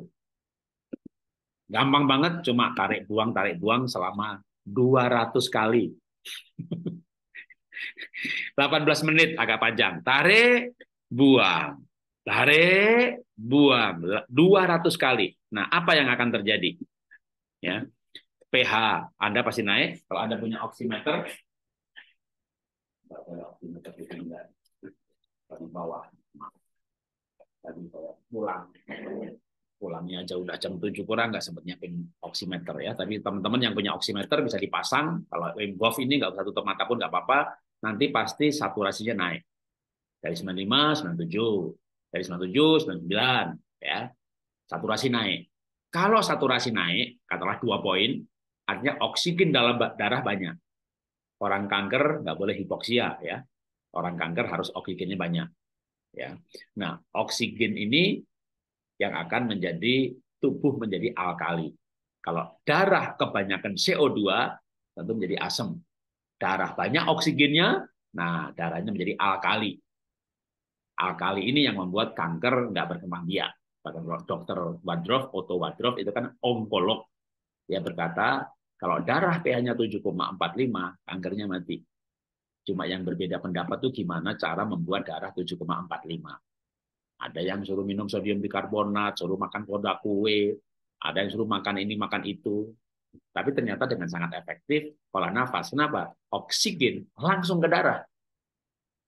Gampang banget, cuma tarik buang, tarik buang selama 200 kali. 18 menit agak panjang. Tarik, buang. Tarik, buang. 200 kali. Nah, apa yang akan terjadi? Ya. pH Anda pasti naik. Kalau Anda punya oximeter, oximeter di bawah. Tadi pulang pulangnya aja udah jam 7 kurang nggak sempat nyiapin oximeter ya. Tapi teman-teman yang punya oximeter bisa dipasang. Kalau Wim eh, Hof ini nggak usah tutup mata pun nggak apa-apa. Nanti pasti saturasinya naik. Dari 95, 97, dari 97, 99 ya. Saturasi naik. Kalau saturasi naik, katalah dua poin, artinya oksigen dalam darah banyak. Orang kanker nggak boleh hipoksia ya. Orang kanker harus oksigennya banyak. Ya. Nah, oksigen ini yang akan menjadi tubuh menjadi alkali. Kalau darah kebanyakan CO2 tentu menjadi asam. Darah banyak oksigennya, nah darahnya menjadi alkali. Alkali ini yang membuat kanker nggak berkembang biak. Bahkan dokter Wadroff, Otto Wadroff itu kan onkolog. Dia berkata, kalau darah pH-nya 7,45, kankernya mati. Cuma yang berbeda pendapat tuh gimana cara membuat darah lima? Ada yang suruh minum sodium bikarbonat, suruh makan koda kue, ada yang suruh makan ini, makan itu. Tapi ternyata dengan sangat efektif pola nafas. Kenapa? Oksigen langsung ke darah.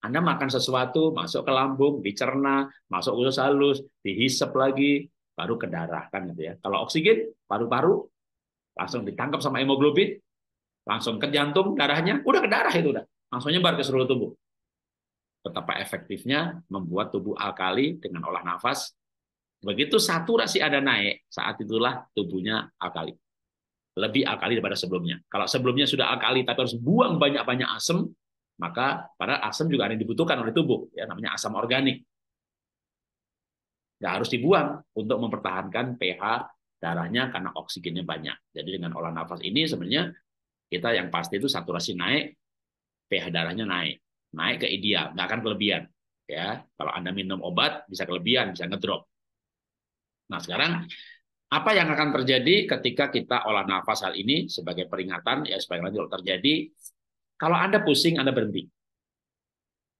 Anda makan sesuatu, masuk ke lambung, dicerna, masuk usus halus, dihisap lagi, baru ke darah kan gitu ya. Kalau oksigen, paru-paru langsung ditangkap sama hemoglobin, langsung ke jantung darahnya, udah ke darah itu udah, langsung nyebar ke seluruh tubuh betapa efektifnya membuat tubuh alkali dengan olah nafas. Begitu saturasi ada naik, saat itulah tubuhnya alkali. Lebih alkali daripada sebelumnya. Kalau sebelumnya sudah alkali tapi harus buang banyak-banyak asam, maka pada asam juga ada yang dibutuhkan oleh tubuh, ya namanya asam organik. Nggak harus dibuang untuk mempertahankan pH darahnya karena oksigennya banyak. Jadi dengan olah nafas ini sebenarnya kita yang pasti itu saturasi naik, pH darahnya naik naik ke ideal, nggak akan kelebihan. Ya, kalau Anda minum obat bisa kelebihan, bisa ngedrop. Nah, sekarang apa yang akan terjadi ketika kita olah nafas hal ini sebagai peringatan ya supaya nanti kalau terjadi kalau Anda pusing Anda berhenti.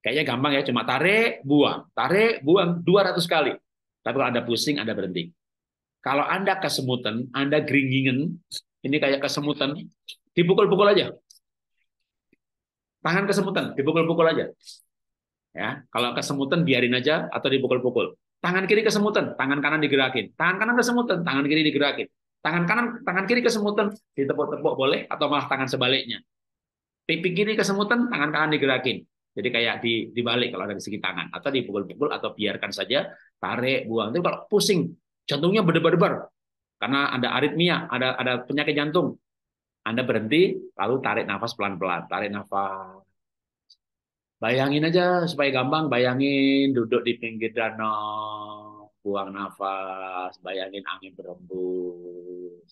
Kayaknya gampang ya cuma tarik, buang, tarik, buang 200 kali. Tapi kalau Anda pusing Anda berhenti. Kalau Anda kesemutan, Anda geringingan, ini kayak kesemutan, dipukul-pukul aja tangan kesemutan, dipukul-pukul aja. Ya, kalau kesemutan biarin aja atau dipukul-pukul. Tangan kiri kesemutan, tangan kanan digerakin. Tangan kanan kesemutan, tangan kiri digerakin. Tangan kanan, tangan kiri kesemutan, ditepuk-tepuk boleh atau malah tangan sebaliknya. Pipi kiri kesemutan, tangan kanan digerakin. Jadi kayak di dibalik kalau ada di segi tangan atau dipukul-pukul atau biarkan saja tarik buang. itu kalau pusing, jantungnya berdebar-debar karena ada aritmia, ada ada penyakit jantung. Anda berhenti, lalu tarik nafas pelan-pelan. Tarik nafas. Bayangin aja supaya gampang, bayangin duduk di pinggir danau, buang nafas, bayangin angin berembus.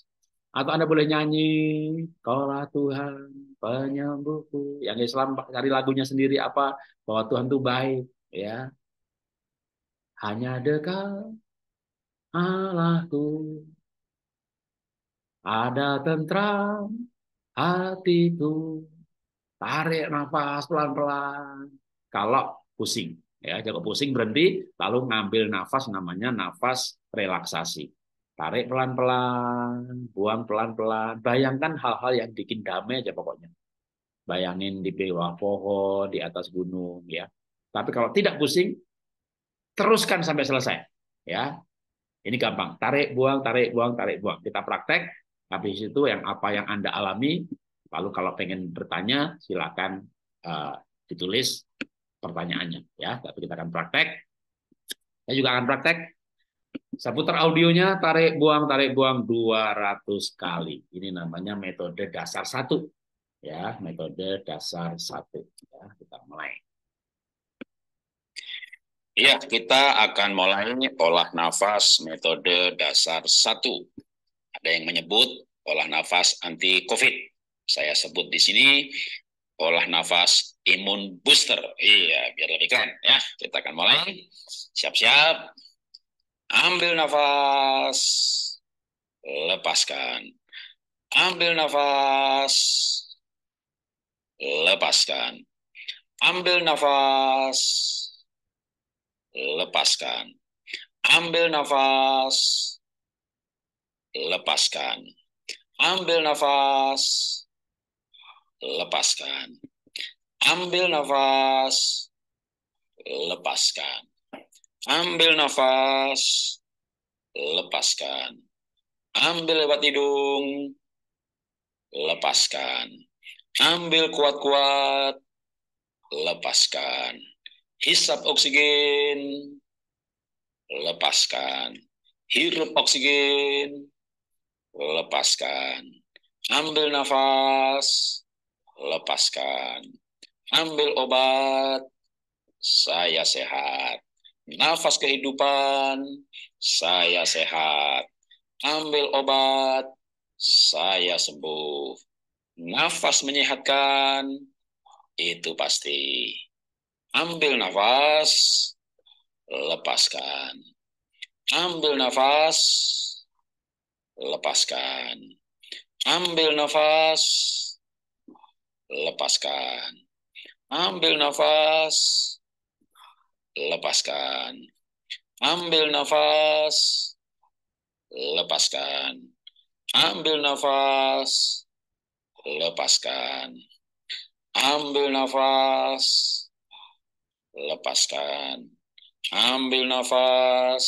Atau Anda boleh nyanyi, Kaulah Tuhan penyembuhku. Yang Islam cari lagunya sendiri apa? Bahwa Tuhan itu baik. ya Hanya dekat Allahku ada tentram hatiku. Tarik nafas pelan-pelan. Kalau pusing. ya jago pusing berhenti, lalu ngambil nafas namanya nafas relaksasi. Tarik pelan-pelan, buang pelan-pelan. Bayangkan hal-hal yang bikin damai aja pokoknya. Bayangin di bawah pohon, di atas gunung ya. Tapi kalau tidak pusing, teruskan sampai selesai. Ya, ini gampang. Tarik buang, tarik buang, tarik buang. Kita praktek Habis itu yang apa yang Anda alami, lalu kalau pengen bertanya silakan uh, ditulis pertanyaannya ya. Tapi kita akan praktek. Saya juga akan praktek. Saya putar audionya, tarik buang, tarik buang 200 kali. Ini namanya metode dasar satu. Ya, metode dasar satu. Ya, kita mulai. Ya, kita akan mulai olah nafas metode dasar satu ada yang menyebut olah nafas anti COVID. Saya sebut di sini olah nafas imun booster. Iya, biar lebih keren ya. Kita akan mulai. Siap-siap. Ambil nafas. Lepaskan. Ambil nafas. Lepaskan. Ambil nafas. Lepaskan. Ambil nafas lepaskan. Ambil nafas, lepaskan. Ambil nafas, lepaskan. Ambil nafas, lepaskan. Ambil lewat hidung, lepaskan. Ambil kuat-kuat, lepaskan. Hisap oksigen, lepaskan. Hirup oksigen, lepaskan. Ambil nafas, lepaskan. Ambil obat, saya sehat. Nafas kehidupan, saya sehat. Ambil obat, saya sembuh. Nafas menyehatkan, itu pasti. Ambil nafas, lepaskan. Ambil nafas, lepaskan. Ambil nafas, lepaskan. Ambil nafas, lepaskan. Ambil nafas, lepaskan. Ambil nafas, lepaskan. Ambil nafas, lepaskan. Ambil nafas,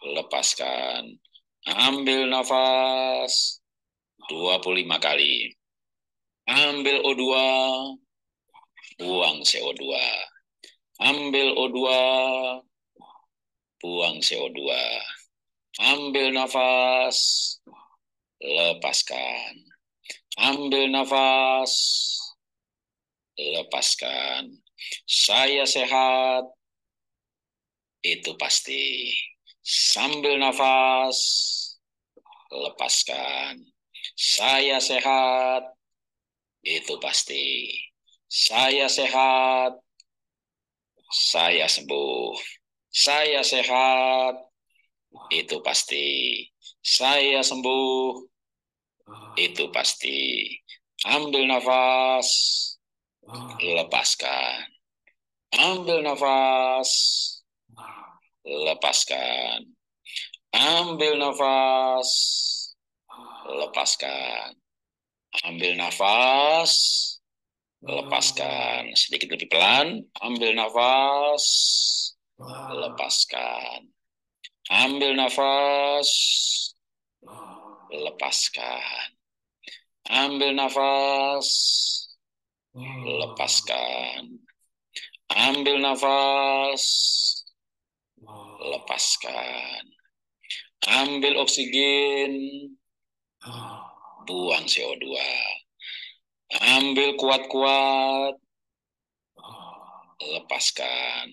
lepaskan. Ambil nafas 25 kali. Ambil O2, buang CO2. Ambil O2, buang CO2. Ambil nafas, lepaskan. Ambil nafas, lepaskan. Saya sehat, itu pasti. Sambil nafas, lepaskan. Saya sehat, itu pasti. Saya sehat, saya sembuh. Saya sehat, itu pasti. Saya sembuh, itu pasti. Ambil nafas, ah. lepaskan. Ambil nafas, lepaskan. Ambil nafas, lepaskan. Ambil nafas, lepaskan. Sedikit lebih pelan, ambil nafas, lepaskan. Ambil nafas, lepaskan. Ambil nafas, lepaskan. Ambil nafas, lepaskan ambil oksigen ah. buang CO2 ambil kuat-kuat ah. lepaskan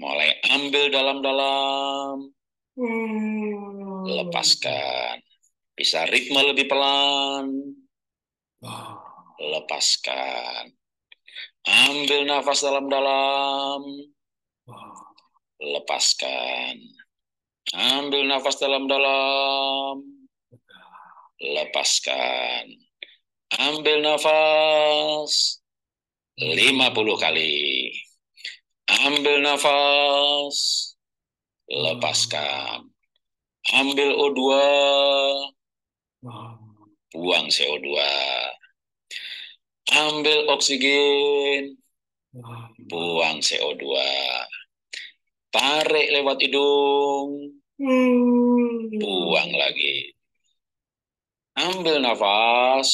mulai ambil dalam-dalam lepaskan bisa ritme lebih pelan ah. lepaskan ambil nafas dalam-dalam lepaskan. Ambil nafas dalam-dalam, lepaskan. Ambil nafas 50 kali. Ambil nafas, lepaskan. Ambil O2, buang CO2. Ambil oksigen, buang CO2 Tarik lewat hidung. Hmm. Buang lagi. Ambil nafas.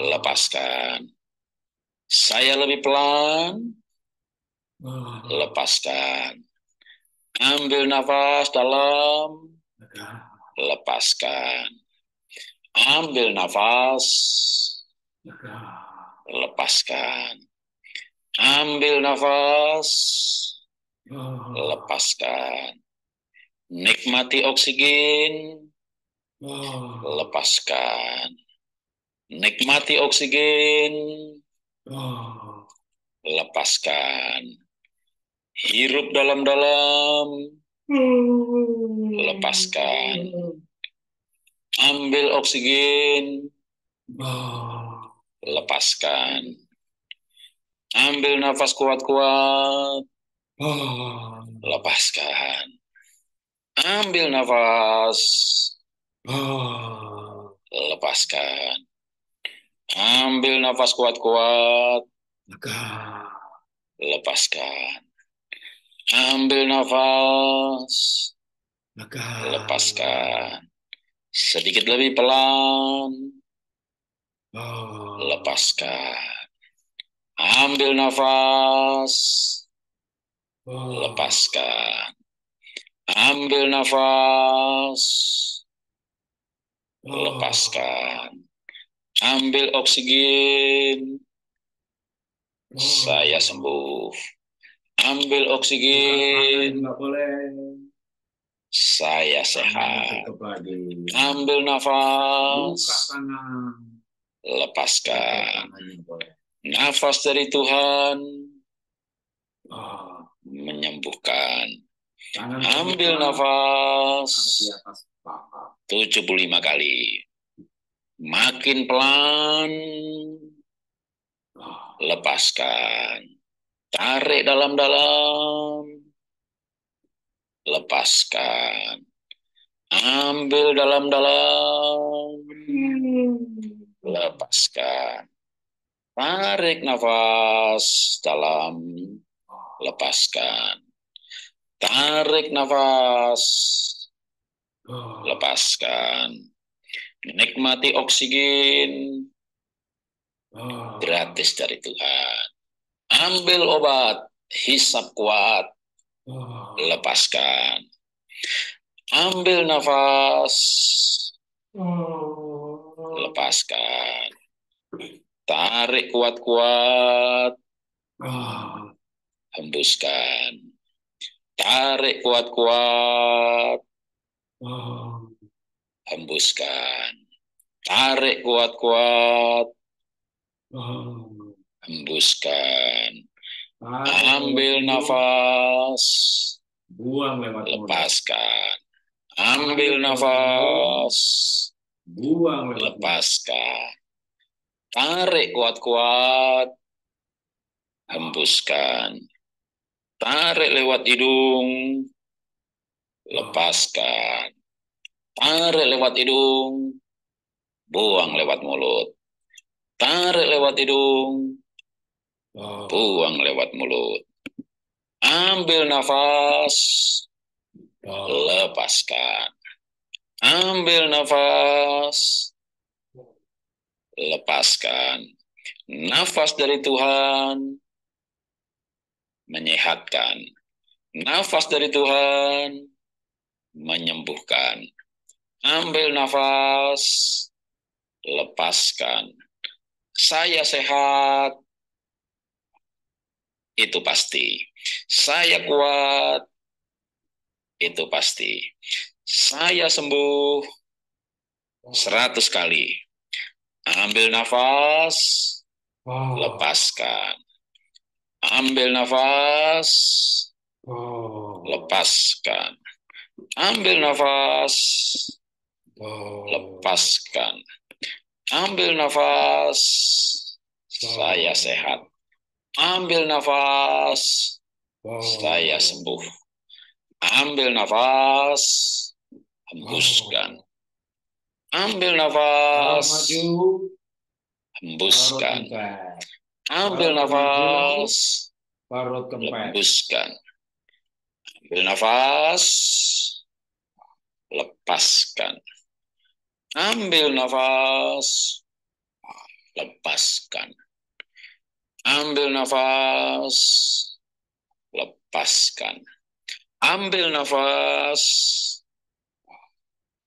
Lepaskan. Saya lebih pelan. Lepaskan. Ambil nafas dalam. Lepaskan. Ambil nafas. Lepaskan. Ambil nafas lepaskan. Nikmati oksigen, lepaskan. Nikmati oksigen, lepaskan. Hirup dalam-dalam, lepaskan. Ambil oksigen, lepaskan. Ambil nafas kuat-kuat, Oh. Lepaskan. Ambil nafas. Oh. Lepaskan. Ambil nafas kuat-kuat. Lepaskan. Ambil nafas. Lepaskan. Sedikit lebih pelan. Oh. Lepaskan. Ambil nafas. Oh. Lepaskan. Ambil nafas. Oh. Lepaskan. Ambil oksigen. Oh. Saya sembuh. Ambil oksigen. Saya sehat. Ambil nafas. Lepaskan. Nafas dari Tuhan. Ah menyembuhkan. Ambil nafas 75 kali. Makin pelan, lepaskan. Tarik dalam-dalam, lepaskan. Ambil dalam-dalam, lepaskan. Tarik nafas dalam, lepaskan. Tarik nafas, oh. lepaskan. nikmati oksigen oh. gratis dari Tuhan. Ambil obat, hisap kuat, oh. lepaskan. Ambil nafas, lepaskan. Tarik kuat-kuat hembuskan tarik kuat-kuat hembuskan tarik kuat-kuat hembuskan ambil nafas buang lewat lepaskan ambil nafas buang lepaskan tarik kuat-kuat hembuskan Tarik lewat hidung, lepaskan. Tarik lewat hidung, buang lewat mulut. Tarik lewat hidung, buang lewat mulut. Ambil nafas, lepaskan. Ambil nafas, lepaskan. Nafas dari Tuhan, menyehatkan. Nafas dari Tuhan menyembuhkan. Ambil nafas, lepaskan. Saya sehat, itu pasti. Saya kuat, itu pasti. Saya sembuh seratus kali. Ambil nafas, wow. lepaskan. Ambil nafas, oh. lepaskan. Ambil nafas, oh. lepaskan. Ambil nafas, saya oh. sehat. Ambil nafas, saya sembuh. Ambil nafas, hembuskan. Ambil nafas, hembuskan. Ambil nafas. parut kempes. Lepaskan. Ambil nafas. Lepaskan. Ambil nafas. Lepaskan. Ambil nafas. Lepaskan. Ambil nafas.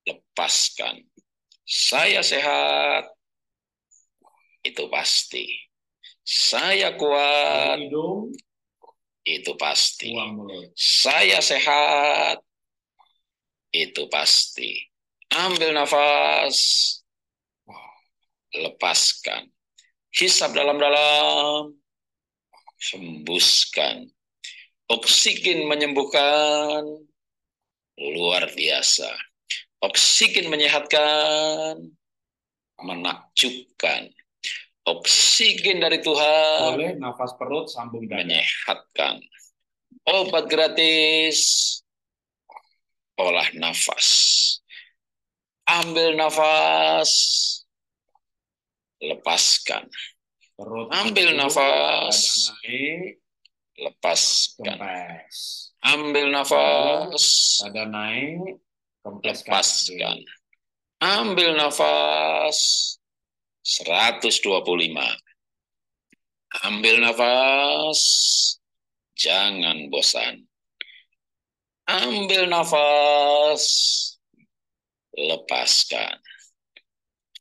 Lepaskan. Saya sehat. Itu pasti saya kuat. Itu pasti. Saya sehat. Itu pasti. Ambil nafas. Lepaskan. Hisap dalam-dalam. sembuskan Oksigen menyembuhkan. Luar biasa. Oksigen menyehatkan. Menakjubkan Oksigen dari Tuhan. Boleh nafas perut sambung dada. Menyehatkan. Obat gratis. Olah nafas. Ambil nafas. Lepaskan. Perut Ambil nafas. Naik. Lepaskan. Kempes. Ambil nafas. Ada naik. Kempeskan. Lepaskan. Ambil nafas 125. Ambil nafas, jangan bosan. Ambil nafas, lepaskan.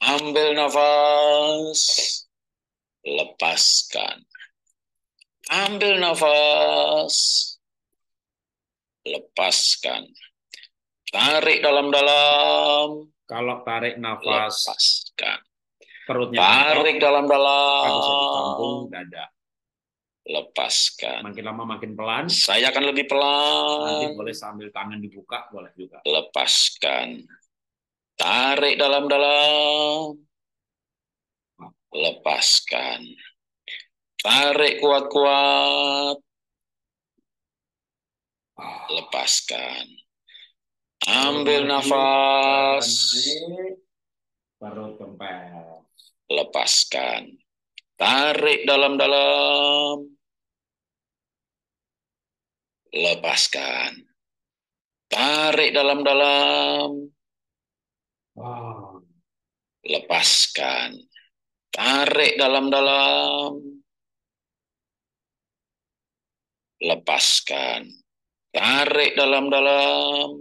Ambil nafas, lepaskan. Ambil nafas, lepaskan. Tarik dalam-dalam. Kalau tarik nafas. Lepaskan perutnya tarik dalam-dalam dada lepaskan makin lama makin pelan saya akan lebih pelan nanti boleh sambil tangan dibuka boleh juga lepaskan tarik dalam-dalam lepaskan tarik kuat-kuat lepaskan ambil nafas perut kempes lepaskan. Tarik dalam-dalam. Lepaskan. Tarik dalam-dalam. Lepaskan. Tarik dalam-dalam. Lepaskan. Tarik dalam-dalam.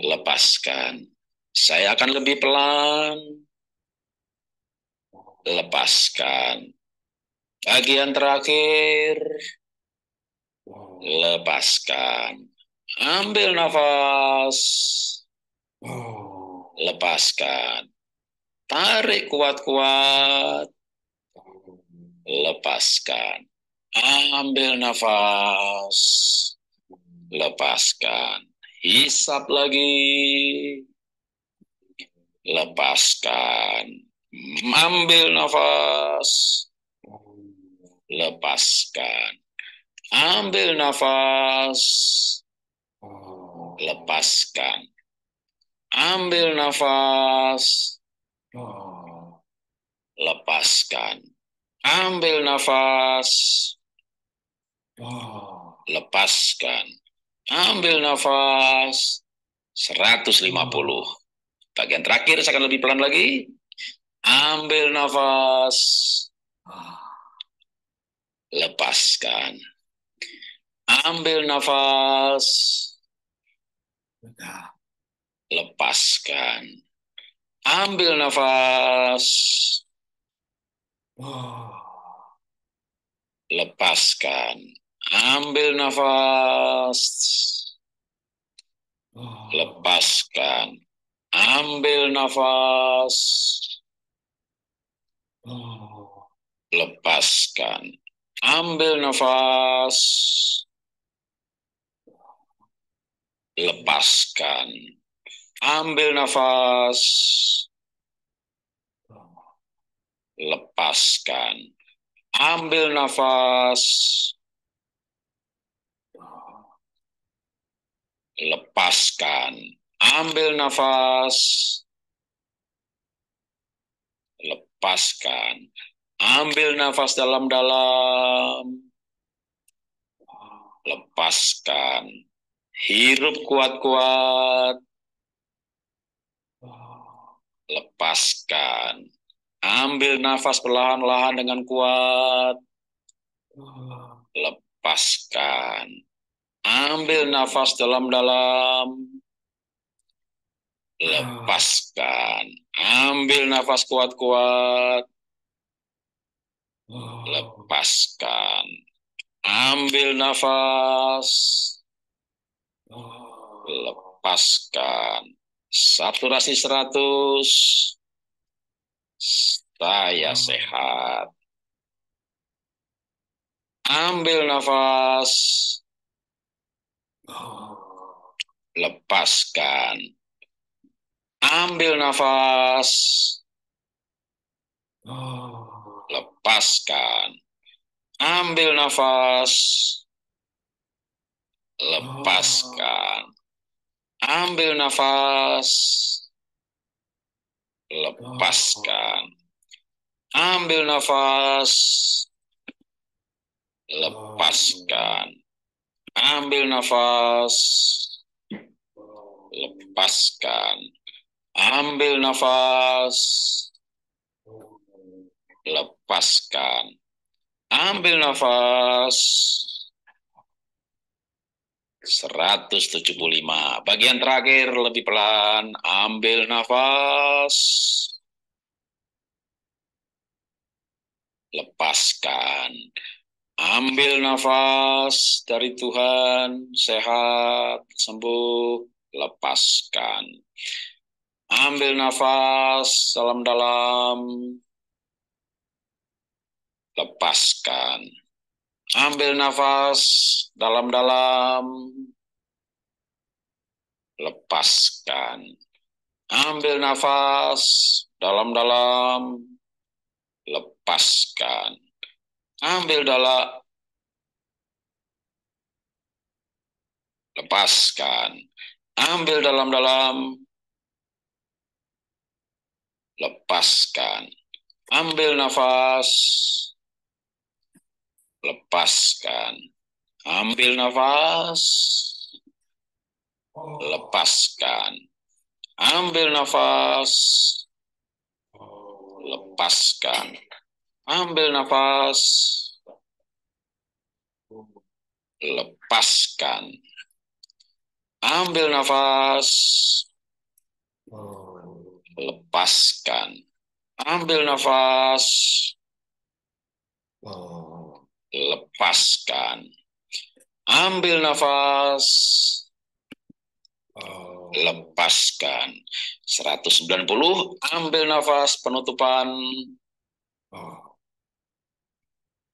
Lepaskan. Saya akan lebih pelan lepaskan. Bagian terakhir, lepaskan. Ambil nafas, lepaskan. Tarik kuat-kuat, lepaskan. Ambil nafas, lepaskan. Hisap lagi, lepaskan Ambil nafas. Lepaskan. Ambil nafas. Lepaskan. Ambil nafas. Lepaskan. Ambil nafas. Lepaskan. Ambil nafas. seratus lima puluh. Bagian terakhir saya akan lebih pelan lagi. Ambil nafas. Ah. Lepaskan. Ambil nafas. Lepaskan. Ambil nafas. Ah. Lepaskan. Ambil nafas. Ah. Lepaskan. Ambil nafas. Oh. Lepaskan. Ambil nafas. Lepaskan. Ambil nafas. Lepaskan. Ambil nafas. Lepaskan. Ambil nafas lepaskan. Ambil nafas dalam-dalam. Ah, lepaskan. Hirup kuat-kuat. Ah, lepaskan. Ambil nafas perlahan-lahan dengan kuat. Ah, lepaskan. Ambil nafas dalam-dalam Lepaskan. Ambil nafas kuat-kuat. Lepaskan. Ambil nafas. Lepaskan. Saturasi 100. Saya sehat. Ambil nafas. Lepaskan Ambil nafas. nafas. Oh. Lepaskan. Ambil nafas. Lepaskan. Ambil nafas. Lepaskan. Ambil nafas. Lepaskan. Ambil nafas. Lepaskan. Ambil nafas. Lepaskan. Ambil nafas. 175. Bagian terakhir lebih pelan. Ambil nafas. Lepaskan. Ambil nafas dari Tuhan, sehat, sembuh, lepaskan. Ambil nafas, dalam dalam. Lepaskan. Ambil nafas, dalam-dalam. Lepaskan. Ambil nafas, dalam-dalam. Lepaskan. Ambil dalam. Lepaskan. Ambil dalam-dalam lepaskan. Ambil nafas, lepaskan. Ambil nafas, lepaskan. Ambil nafas, lepaskan. Ambil nafas, lepaskan. Ambil nafas, lepaskan. Ambil nafas. Lepaskan. Ambil nafas. Lepaskan. 190, ambil nafas penutupan.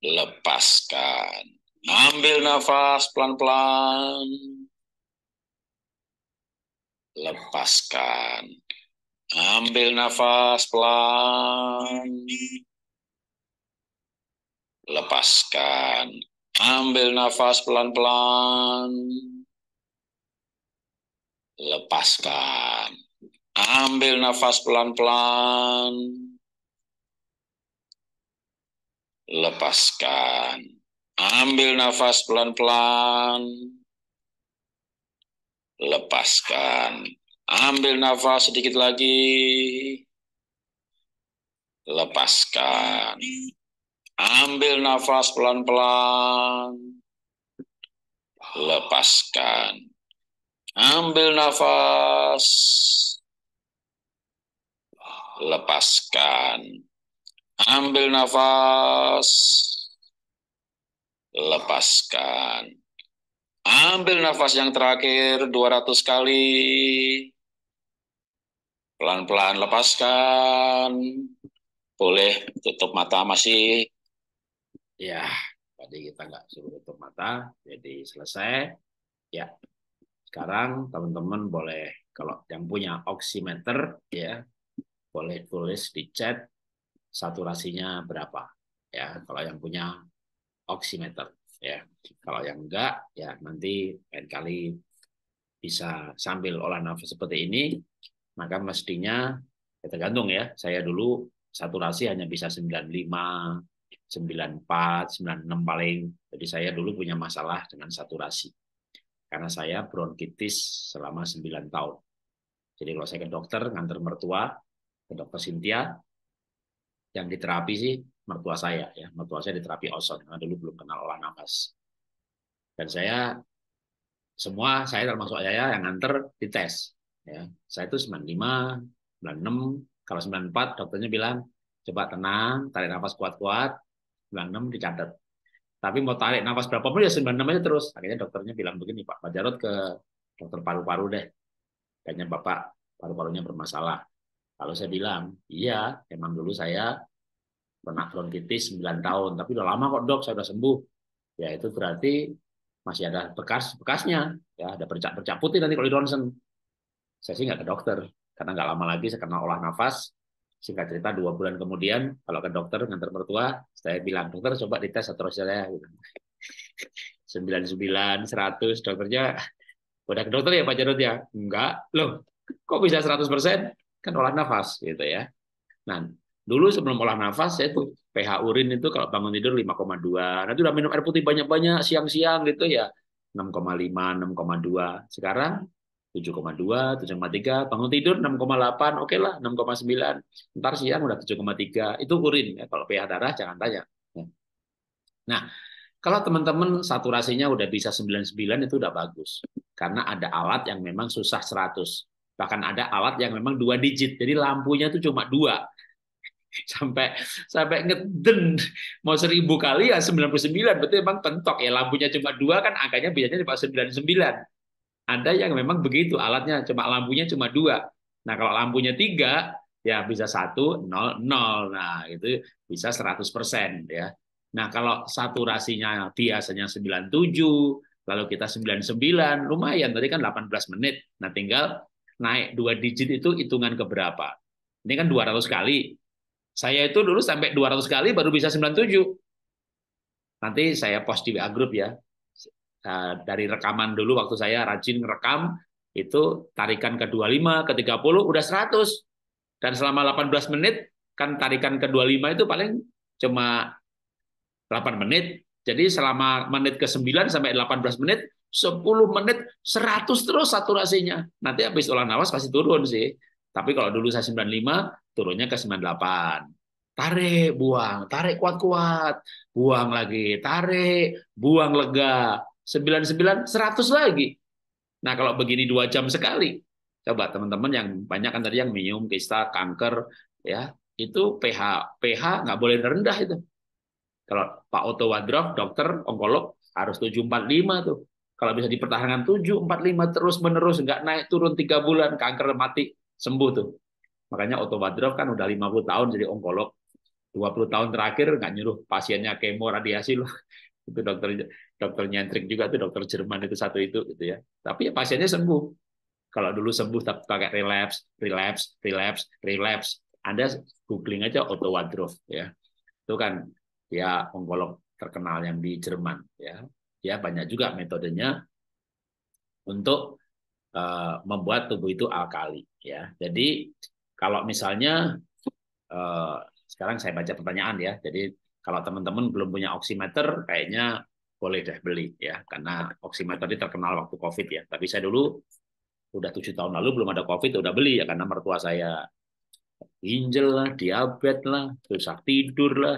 Lepaskan. Ambil nafas pelan-pelan. Lepaskan Ambil nafas pelan. Lepaskan. Ambil nafas pelan-pelan. Lepaskan. Ambil nafas pelan-pelan. Lepaskan. Ambil nafas pelan-pelan. Lepaskan. Ambil nafas sedikit lagi. Lepaskan. Ambil nafas pelan-pelan. Lepaskan. Ambil nafas. Lepaskan. Ambil nafas. Lepaskan. Ambil nafas yang terakhir 200 kali. Pelan-pelan lepaskan. Boleh tutup mata masih. Ya, tadi kita nggak suruh tutup mata, jadi selesai. Ya, sekarang teman-teman boleh kalau yang punya oximeter ya boleh tulis di chat saturasinya berapa ya kalau yang punya oximeter ya kalau yang enggak ya nanti lain kali bisa sambil olah nafas seperti ini maka mestinya ya tergantung ya. Saya dulu saturasi hanya bisa 95, 94, 96 paling. Jadi saya dulu punya masalah dengan saturasi. Karena saya bronkitis selama 9 tahun. Jadi kalau saya ke dokter, nganter mertua, ke dokter Cynthia, yang diterapi sih mertua saya. ya Mertua saya diterapi ozon, karena dulu belum kenal olah nafas. Dan saya, semua saya termasuk saya yang nganter dites. Ya, saya itu 95, 96, kalau 94 dokternya bilang coba tenang, tarik nafas kuat-kuat, 96 dicatat. Tapi mau tarik nafas berapa pun ya 96 aja terus. Akhirnya dokternya bilang begini, Pak, Pak Jarod ke dokter paru-paru deh. Kayaknya Bapak paru-parunya bermasalah. Kalau saya bilang, iya, emang dulu saya pernah bronkitis 9 tahun, tapi udah lama kok dok, saya udah sembuh. Ya itu berarti masih ada bekas-bekasnya, ya ada bercak-bercak putih nanti kalau di ronsen saya sih nggak ke dokter karena nggak lama lagi saya kena olah nafas singkat cerita dua bulan kemudian kalau ke dokter ngantar mertua saya bilang dokter coba dites saturasi saya ya. gitu. 99 100 dokternya udah ke dokter ya Pak Jarod ya enggak loh kok bisa 100 persen kan olah nafas gitu ya nah dulu sebelum olah nafas saya tuh pH urin itu kalau bangun tidur 5,2 nanti udah minum air putih banyak-banyak siang-siang gitu ya 6,5 6,2 sekarang 7,2, 7,3, bangun tidur 6,8, oke okay lah 6,9, ntar siang udah 7,3, itu urin ya. Kalau pH darah jangan tanya. Ya. Nah, kalau teman-teman saturasinya udah bisa 99 itu udah bagus. Karena ada alat yang memang susah 100. Bahkan ada alat yang memang dua digit. Jadi lampunya itu cuma dua. Sampai sampai ngeden mau seribu kali ya 99 berarti emang pentok ya lampunya cuma dua kan angkanya biasanya cuma sembilan ada yang memang begitu alatnya cuma lampunya cuma dua. Nah kalau lampunya tiga ya bisa satu nol nol. Nah itu bisa 100% ya. Nah kalau saturasinya biasanya 97 lalu kita 99 lumayan tadi kan 18 menit. Nah tinggal naik dua digit itu hitungan keberapa. Ini kan 200 kali. Saya itu dulu sampai 200 kali baru bisa 97. Nanti saya post di WA Group ya. Eh, dari rekaman dulu waktu saya rajin rekam itu tarikan ke 25, ke 30 udah 100. Dan selama 18 menit kan tarikan ke 25 itu paling cuma 8 menit. Jadi selama menit ke-9 sampai 18 menit 10 menit 100 terus saturasinya. Nanti habis olah nawas pasti turun sih. Tapi kalau dulu saya 95, turunnya ke 98 tarik buang tarik kuat-kuat buang lagi tarik buang lega 99, 100 lagi. Nah kalau begini dua jam sekali, coba teman-teman yang banyak kan tadi yang minum, kista, kanker, ya itu pH pH nggak boleh rendah itu. Kalau Pak Otto Wadroff, dokter, onkolog, harus 745 tuh. Kalau bisa dipertahankan 745 terus-menerus, nggak naik turun tiga bulan, kanker mati, sembuh tuh. Makanya Otto Wadroff kan udah 50 tahun jadi onkolog. 20 tahun terakhir nggak nyuruh pasiennya kemo radiasi loh itu dokter dokter nyentrik juga tuh dokter Jerman itu satu itu gitu ya tapi ya pasiennya sembuh kalau dulu sembuh tapi pakai relapse relapse relapse relapse anda googling aja Otto Wadroff ya itu kan ya onkolog terkenal yang di Jerman ya ya banyak juga metodenya untuk uh, membuat tubuh itu alkali ya jadi kalau misalnya uh, sekarang saya baca pertanyaan ya jadi kalau teman-teman belum punya oximeter, kayaknya boleh deh beli ya, karena oximeter ini terkenal waktu COVID ya. Tapi saya dulu udah tujuh tahun lalu belum ada COVID udah beli ya karena mertua saya ginjal lah, diabetes lah, susah tidur lah.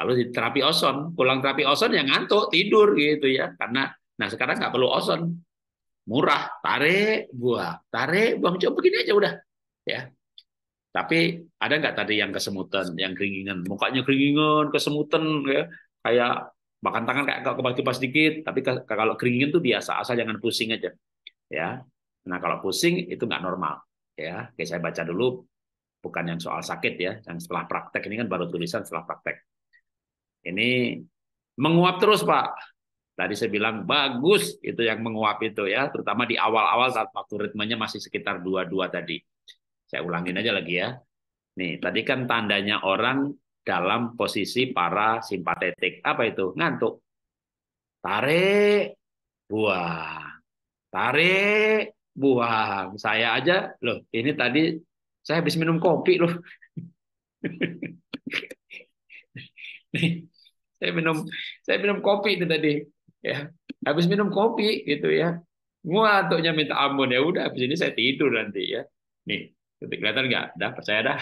Lalu di terapi oson, pulang terapi oson yang ngantuk, tidur gitu ya. Karena nah sekarang nggak perlu oson. Murah, tarik buang, tarik buang, coba begini aja udah. Ya. Tapi ada nggak tadi yang kesemutan, yang keringingan, mukanya keringingan, kesemutan, ya? kayak bahkan tangan kayak kipas dikit, tapi ke, kalau keringingan tuh biasa, asal jangan pusing aja, ya. Nah kalau pusing itu nggak normal, ya. Kayak saya baca dulu, bukan yang soal sakit ya, yang setelah praktek ini kan baru tulisan setelah praktek. Ini menguap terus pak. Tadi saya bilang bagus itu yang menguap itu ya, terutama di awal-awal saat waktu ritmenya masih sekitar dua-dua tadi saya ulangin aja lagi ya. Nih, tadi kan tandanya orang dalam posisi para simpatetik. Apa itu? Ngantuk. Tarik, buang. Tarik, buang. Saya aja, loh, ini tadi saya habis minum kopi loh. nih, saya minum saya minum kopi itu tadi. Ya, habis minum kopi gitu ya. Ngantuknya minta ampun ya udah habis ini saya tidur nanti ya. Nih, kelihatan nggak dah percaya dah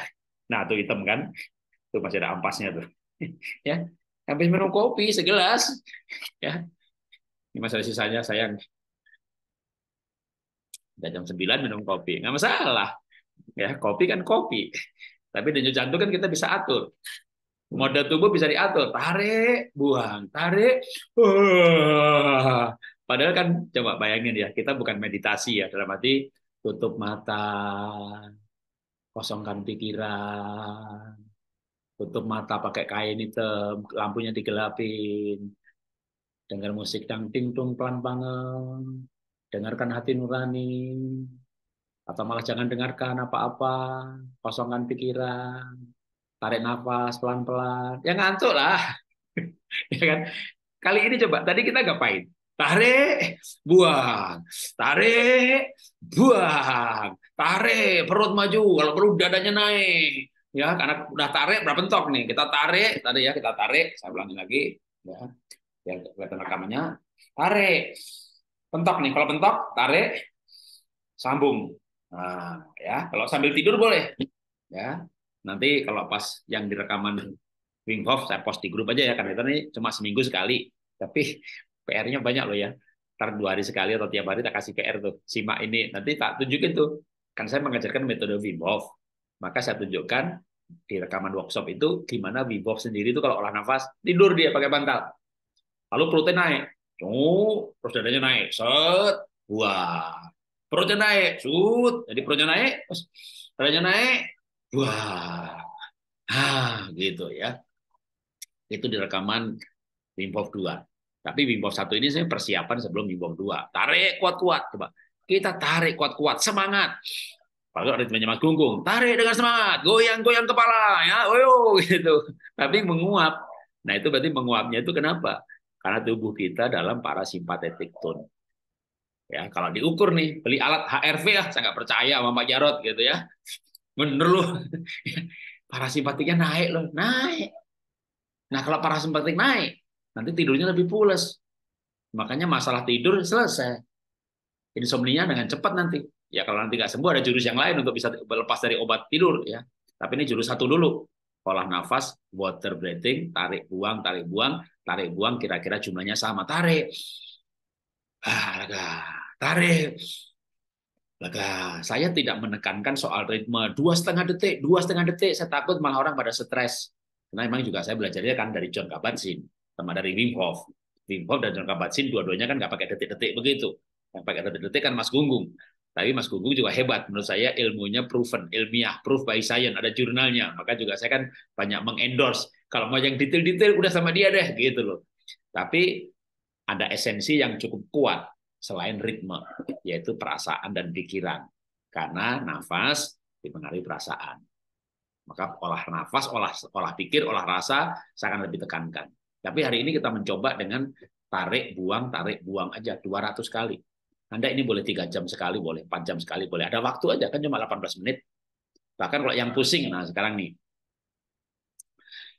nah tuh hitam kan tuh masih ada ampasnya tuh ya habis minum kopi segelas ya ini masalah sisanya sayang udah jam 9 minum kopi nggak masalah ya kopi kan kopi tapi denyut jantung kan kita bisa atur mode tubuh bisa diatur tarik buang tarik uh. padahal kan coba bayangin ya kita bukan meditasi ya dalam arti tutup mata kosongkan pikiran, tutup mata pakai kain hitam, lampunya digelapin, dengar musik yang ting tung pelan banget, dengarkan hati nurani, atau malah jangan dengarkan apa-apa, kosongkan pikiran, tarik nafas pelan-pelan, ya ngantuk lah, ya kan? Kali ini coba, tadi kita ngapain? Tarik, buang. Tarik, buang. Tarik, perut maju. Kalau perlu dadanya naik. Ya, karena udah tarik berapa bentok nih. Kita tarik, tadi ya kita tarik. Saya ulangi lagi. Ya, ya kelihatan rekamannya. Tarik. Bentok nih. Kalau bentok, tarik. Sambung. Nah, ya. Kalau sambil tidur boleh. Ya. Nanti kalau pas yang direkaman Wing Hof, saya post di grup aja ya. Karena itu nih cuma seminggu sekali tapi PR-nya banyak loh ya. Ntar dua hari sekali atau tiap hari tak kasih PR tuh. Simak ini, nanti tak tunjukin tuh. Kan saya mengajarkan metode Wim Hof. Maka saya tunjukkan di rekaman workshop itu gimana Wim Hof sendiri itu kalau olah nafas, tidur dia pakai bantal. Lalu perutnya naik. Tuh, terus dadanya naik. Set. Wah. Perutnya naik. Sut. Jadi perutnya naik. Terus dadanya naik. Wah. Ha, gitu ya. Itu di rekaman Wim Hof 2. Tapi Bimbo satu ini saya persiapan sebelum Bimbo dua. Tarik kuat-kuat, coba. Kita tarik kuat-kuat, semangat. Padahal ritmenya Mas Gunggung, tarik dengan semangat, goyang-goyang kepala, ya, oyo gitu. Tapi menguap. Nah itu berarti menguapnya itu kenapa? Karena tubuh kita dalam parasimpatetik tone. Ya, kalau diukur nih, beli alat HRV ya, saya nggak percaya sama Pak Jarot gitu ya. Bener loh. Parasimpatiknya naik loh, naik. Nah kalau parasimpatik naik, Nanti tidurnya lebih pulas. Makanya masalah tidur selesai. Insomnia dengan cepat nanti. Ya kalau nanti nggak sembuh ada jurus yang lain untuk bisa lepas dari obat tidur ya. Tapi ini jurus satu dulu. Olah nafas, water breathing, tarik buang, tarik buang, tarik buang kira-kira jumlahnya sama. Tarik. Ah, lega. Tarik. Lega. Saya tidak menekankan soal ritme dua setengah detik, dua setengah detik. Saya takut malah orang pada stres. Karena memang juga saya belajarnya kan dari John Kabat-Zinn sama dari Wim Hof. Wim Hof dan John Kabat-Zinn dua-duanya kan nggak pakai detik-detik begitu. Yang pakai detik-detik kan Mas Gunggung. Tapi Mas Gunggung juga hebat menurut saya ilmunya proven, ilmiah, proof by science, ada jurnalnya. Maka juga saya kan banyak mengendorse. Kalau mau yang detail-detail udah sama dia deh gitu loh. Tapi ada esensi yang cukup kuat selain ritme, yaitu perasaan dan pikiran. Karena nafas dipengaruhi perasaan. Maka olah nafas, olah olah pikir, olah rasa saya akan lebih tekankan. Tapi hari ini kita mencoba dengan tarik buang tarik buang aja 200 kali. Anda ini boleh tiga jam sekali, boleh empat jam sekali, boleh ada waktu aja kan cuma 18 menit. Bahkan kalau yang pusing, nah sekarang nih.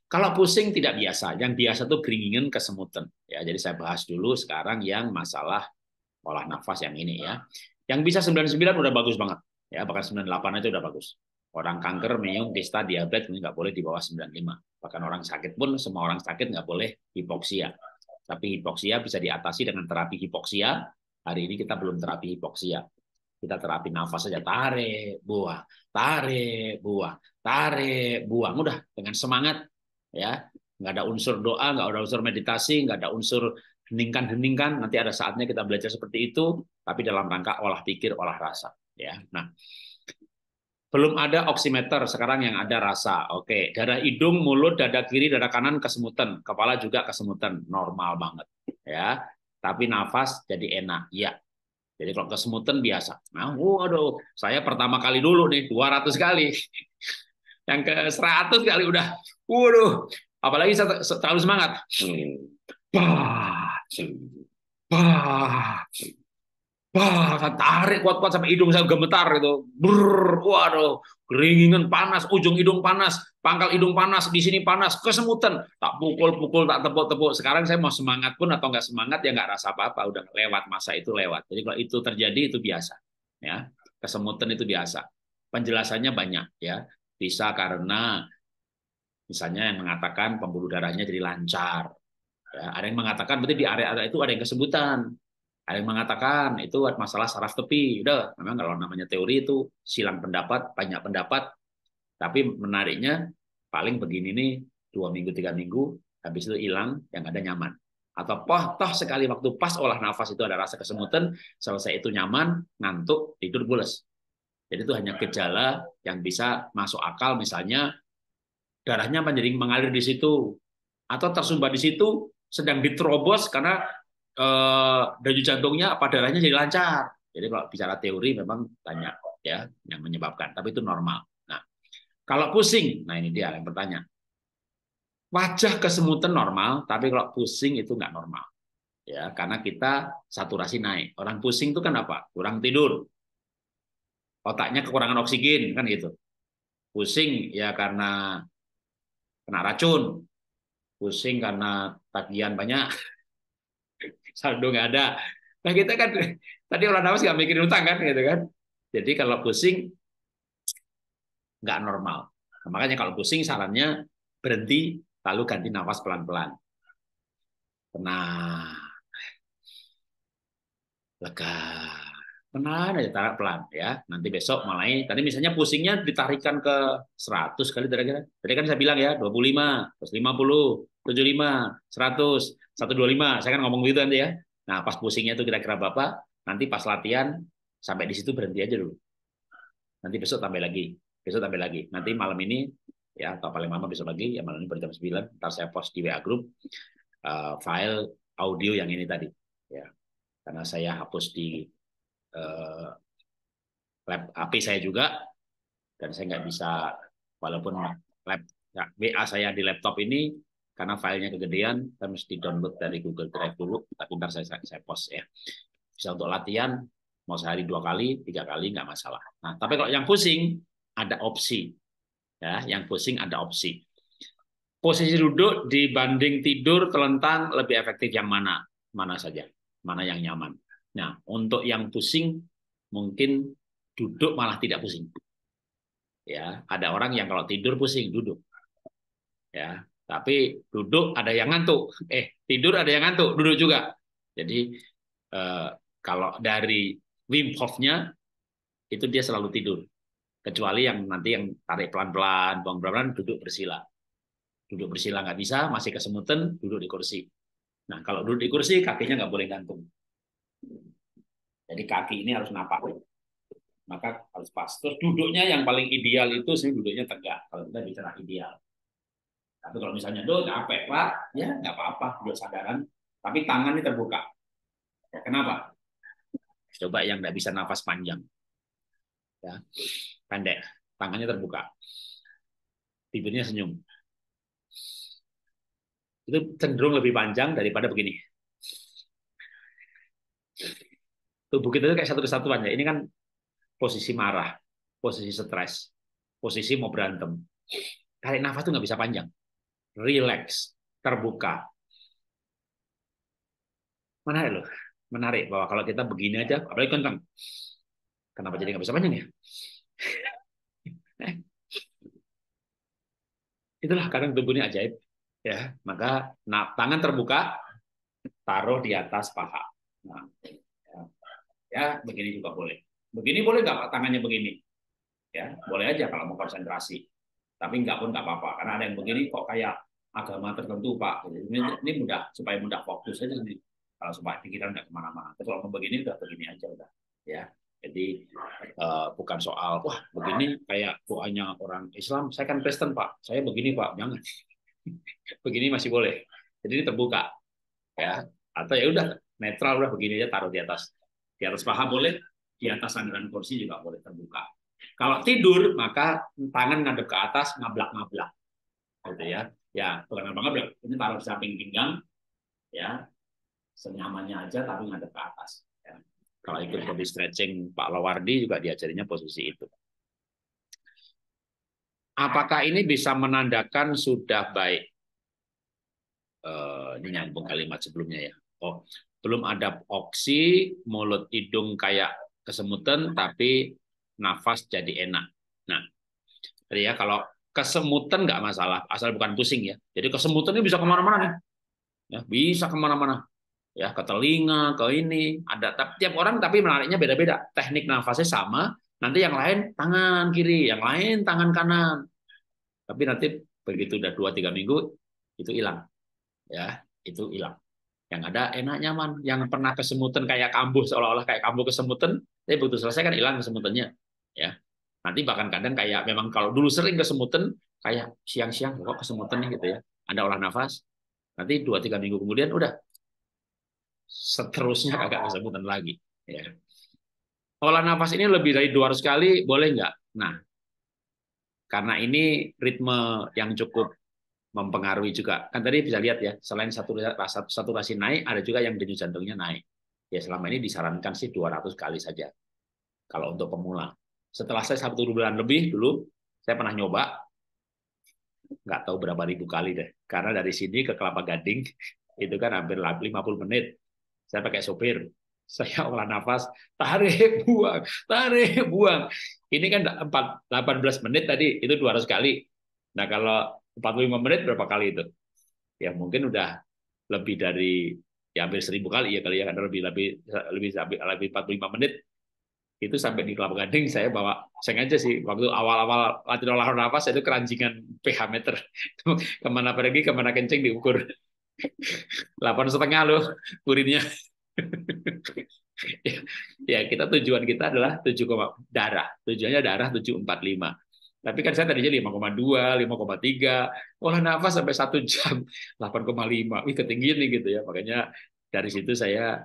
Kalau pusing tidak biasa, yang biasa tuh keringinan kesemutan. Ya, jadi saya bahas dulu sekarang yang masalah olah nafas yang ini ya. Yang bisa 99 udah bagus banget. Ya, bahkan 98 aja udah bagus. Orang kanker, menyung, kista, diabetes nggak boleh di bawah 95. Bahkan orang sakit pun, semua orang sakit nggak boleh hipoksia. Tapi hipoksia bisa diatasi dengan terapi hipoksia. Hari ini kita belum terapi hipoksia. Kita terapi nafas saja, tarik, buah, tarik, buah, tarik, buah. Mudah. dengan semangat. ya Nggak ada unsur doa, nggak ada unsur meditasi, nggak ada unsur heningkan-heningkan. Nanti ada saatnya kita belajar seperti itu, tapi dalam rangka olah pikir, olah rasa. ya Nah, belum ada oximeter sekarang yang ada rasa. Oke, darah hidung, mulut, dada kiri, dada kanan kesemutan, kepala juga kesemutan, normal banget ya. Tapi nafas jadi enak, ya. Jadi kalau kesemutan biasa. Nah, waduh, saya pertama kali dulu nih 200 kali. Yang ke 100 kali udah, waduh. Apalagi saya terlalu semangat. Hmm. Bah, bah, Wah, tarik kuat-kuat sampai hidung saya gemetar gitu. Brrr, waduh, keringinan panas, ujung hidung panas, pangkal hidung panas, di sini panas, kesemutan. Tak pukul-pukul, tak tepuk-tepuk. Sekarang saya mau semangat pun atau nggak semangat ya nggak rasa apa-apa. Udah lewat masa itu lewat. Jadi kalau itu terjadi itu biasa. Ya, kesemutan itu biasa. Penjelasannya banyak ya. Bisa karena misalnya yang mengatakan pembuluh darahnya jadi lancar. Ya, ada yang mengatakan berarti di area-area itu ada yang kesemutan ada yang mengatakan itu masalah saraf tepi. Udah, memang kalau namanya teori itu silang pendapat, banyak pendapat. Tapi menariknya paling begini nih dua minggu tiga minggu habis itu hilang yang ada nyaman atau poh toh sekali waktu pas olah nafas itu ada rasa kesemutan selesai itu nyaman ngantuk tidur bulas jadi itu hanya gejala yang bisa masuk akal misalnya darahnya menjadi mengalir di situ atau tersumbat di situ sedang diterobos karena Eh, denyut jantungnya apa darahnya jadi lancar. Jadi kalau bicara teori memang banyak ya yang menyebabkan, tapi itu normal. Nah, kalau pusing, nah ini dia yang bertanya. Wajah kesemutan normal, tapi kalau pusing itu nggak normal. Ya, karena kita saturasi naik. Orang pusing itu kan apa? Kurang tidur. Otaknya kekurangan oksigen kan gitu. Pusing ya karena kena racun. Pusing karena tagihan banyak. saldo nggak ada. Nah kita kan tadi orang nafas nggak mikirin utang kan gitu kan. Jadi kalau pusing nggak normal. Nah, makanya kalau pusing sarannya berhenti lalu ganti nafas pelan-pelan. Tenang. Lega pelan aja ya, tarik pelan ya nanti besok mulai tadi misalnya pusingnya ditarikan ke 100 kali kira-kira tadi kan saya bilang ya 25 terus 50 75 100 125 saya kan ngomong begitu nanti ya nah pas pusingnya itu kira-kira berapa? nanti pas latihan sampai di situ berhenti aja dulu nanti besok tambah lagi besok tambah lagi nanti malam ini ya atau paling lama besok lagi ya malam ini baru jam 9 ntar saya post di WA grup uh, eh, file audio yang ini tadi ya karena saya hapus di uh, lab HP saya juga dan saya nggak bisa walaupun lab ya, BA saya di laptop ini karena filenya kegedean saya mesti download dari Google Drive dulu tapi ntar saya, saya saya post ya bisa untuk latihan mau sehari dua kali tiga kali nggak masalah nah tapi kalau yang pusing ada opsi ya yang pusing ada opsi posisi duduk dibanding tidur telentang lebih efektif yang mana mana saja mana yang nyaman Nah, untuk yang pusing mungkin duduk malah tidak pusing. Ya, ada orang yang kalau tidur pusing duduk. Ya, tapi duduk ada yang ngantuk. Eh, tidur ada yang ngantuk, duduk juga. Jadi eh, kalau dari Wim Hof-nya itu dia selalu tidur. Kecuali yang nanti yang tarik pelan-pelan, buang pelan-pelan, duduk bersila. Duduk bersila nggak bisa, masih kesemutan, duduk di kursi. Nah, kalau duduk di kursi, kakinya nggak boleh gantung. Jadi kaki ini harus napak. Maka harus pas. Terus duduknya yang paling ideal itu sih duduknya tegak. Kalau kita bicara ideal. Tapi kalau misalnya do capek pak, ya nggak apa-apa, duduk sadaran. Tapi tangannya terbuka. Ya, kenapa? Coba yang nggak bisa nafas panjang, ya pendek, tangannya terbuka, bibirnya senyum. Itu cenderung lebih panjang daripada begini. tubuh kita itu kayak satu kesatuan ya. Ini kan posisi marah, posisi stres, posisi mau berantem. Tarik nafas tuh nggak bisa panjang. Relax, terbuka. Menarik loh, menarik bahwa kalau kita begini aja, apalagi kentang. Kenapa jadi nggak bisa panjang ya? Itulah kadang tubuh ini ajaib. Ya, maka nah, tangan terbuka, taruh di atas paha. Nah, ya begini juga boleh. Begini boleh nggak tangannya begini? Ya, boleh aja kalau mau konsentrasi. Tapi nggak pun nggak apa-apa, karena ada yang begini kok kayak agama tertentu Pak. Ini, ini mudah, supaya mudah fokus aja nih Kalau supaya pikiran nggak kemana-mana. tapi kalau mau begini udah begini aja udah. Ya, jadi uh, bukan soal wah begini kayak doanya orang Islam. Saya kan Kristen pak, saya begini pak, jangan. begini masih boleh. Jadi ini terbuka, ya. Atau ya udah netral udah begini aja taruh di atas di atas paha boleh, di atas sandaran kursi juga boleh terbuka. Kalau tidur, maka tangan ngadep ke atas, ngablak-ngablak. Gitu ya. Ya, bukan ngablak-ngablak. Ini taruh di samping pinggang, ya. Senyamannya aja, tapi ngadep ke atas. Ya. Kalau ikut body stretching Pak Lawardi juga diajarinya posisi itu. Apakah ini bisa menandakan sudah baik? Uh, ini nyambung kalimat sebelumnya ya. Oh, belum ada oksi, mulut hidung kayak kesemutan, hmm. tapi nafas jadi enak. Nah, jadi ya kalau kesemutan nggak masalah, asal bukan pusing ya. Jadi kesemutan ini bisa kemana-mana nih. Ya, bisa kemana-mana. Ya, ke telinga, ke ini. Ada tiap, tiap orang tapi menariknya beda-beda. Teknik nafasnya sama, nanti yang lain tangan kiri, yang lain tangan kanan. Tapi nanti begitu udah dua tiga minggu itu hilang. Ya, itu hilang yang ada enak nyaman yang pernah kesemutan kayak kambuh seolah-olah kayak kambuh kesemutan tapi begitu selesai kan hilang kesemutannya ya nanti bahkan kadang kayak memang kalau dulu sering kesemutan kayak siang-siang kok kesemutan nih gitu ya ada olah nafas nanti dua tiga minggu kemudian udah seterusnya agak kesemutan lagi ya olah nafas ini lebih dari dua 200 kali boleh nggak nah karena ini ritme yang cukup mempengaruhi juga. Kan tadi bisa lihat ya, selain satu satu saturasi naik, ada juga yang denyut jantungnya naik. Ya selama ini disarankan sih 200 kali saja. Kalau untuk pemula. Setelah saya satu bulan lebih dulu, saya pernah nyoba, nggak tahu berapa ribu kali deh. Karena dari sini ke Kelapa Gading, itu kan hampir 50 menit. Saya pakai sopir, saya olah nafas, tarik, buang, tarik, buang. Ini kan 4, 18 menit tadi, itu 200 kali. Nah kalau 45 menit berapa kali itu? Ya mungkin udah lebih dari ya hampir seribu kali ya kali ya karena lebih lebih lebih lebih 45 menit itu sampai di Kelapa Gading saya bawa sengaja sih waktu awal-awal latihan olahraga nafas itu keranjingan pH meter kemana pergi kemana kencing diukur delapan setengah loh urinnya ya, ya kita tujuan kita adalah 7, darah tujuannya darah tujuh empat lima tapi kan saya tadi jadi 5,2, 5,3, olah nafas sampai satu jam 8,5, wih ketinggian nih gitu ya. Makanya dari situ saya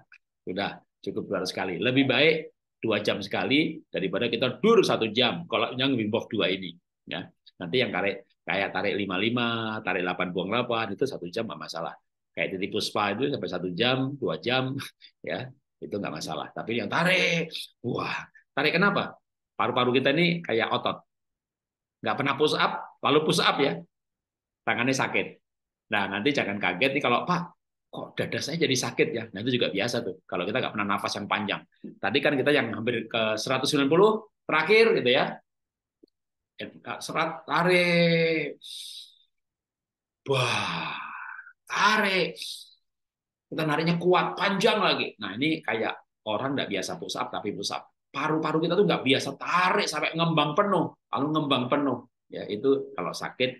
sudah cukup berat sekali. Lebih baik dua jam sekali daripada kita dur satu jam. Kalau yang Wim Hof dua ini, ya nanti yang karek kayak tarik 55, tarik 8 buang 8 itu satu jam nggak masalah. Kayak titik puspa itu sampai satu jam, dua jam, ya itu nggak masalah. Tapi yang tarik, wah tarik kenapa? Paru-paru kita ini kayak otot, nggak pernah push up, lalu push up ya, tangannya sakit. Nah, nanti jangan kaget nih kalau, Pak, kok dada saya jadi sakit ya? nanti juga biasa tuh, kalau kita nggak pernah nafas yang panjang. Tadi kan kita yang hampir ke 190, terakhir gitu ya, eh, serat, tarik, wah tarik, kita nariknya kuat, panjang lagi. Nah, ini kayak orang nggak biasa push up, tapi push up paru-paru kita tuh nggak biasa tarik sampai ngembang penuh. Kalau ngembang penuh, ya itu kalau sakit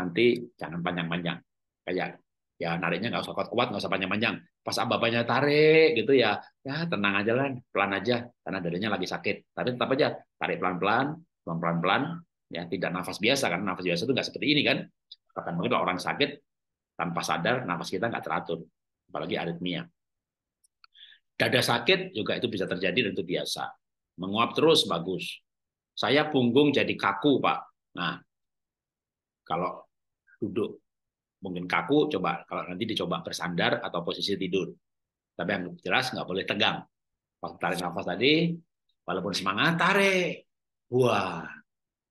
nanti jangan panjang-panjang. Kayak ya nariknya nggak usah kuat-kuat, nggak usah panjang-panjang. Pas ababanya tarik gitu ya, ya tenang aja lah, pelan aja karena dadanya lagi sakit. Tapi tetap aja tarik pelan-pelan, pelan pelan-pelan, ya tidak nafas biasa kan. Nafas biasa itu nggak seperti ini kan. Bahkan mungkin orang sakit tanpa sadar nafas kita nggak teratur, apalagi aritmia. Dada sakit juga itu bisa terjadi dan itu biasa Menguap terus bagus. Saya punggung jadi kaku, Pak. Nah, kalau duduk mungkin kaku, coba kalau nanti dicoba bersandar atau posisi tidur. Tapi yang jelas nggak boleh tegang. Waktu tarik nafas tadi, walaupun semangat, tarik. Wah,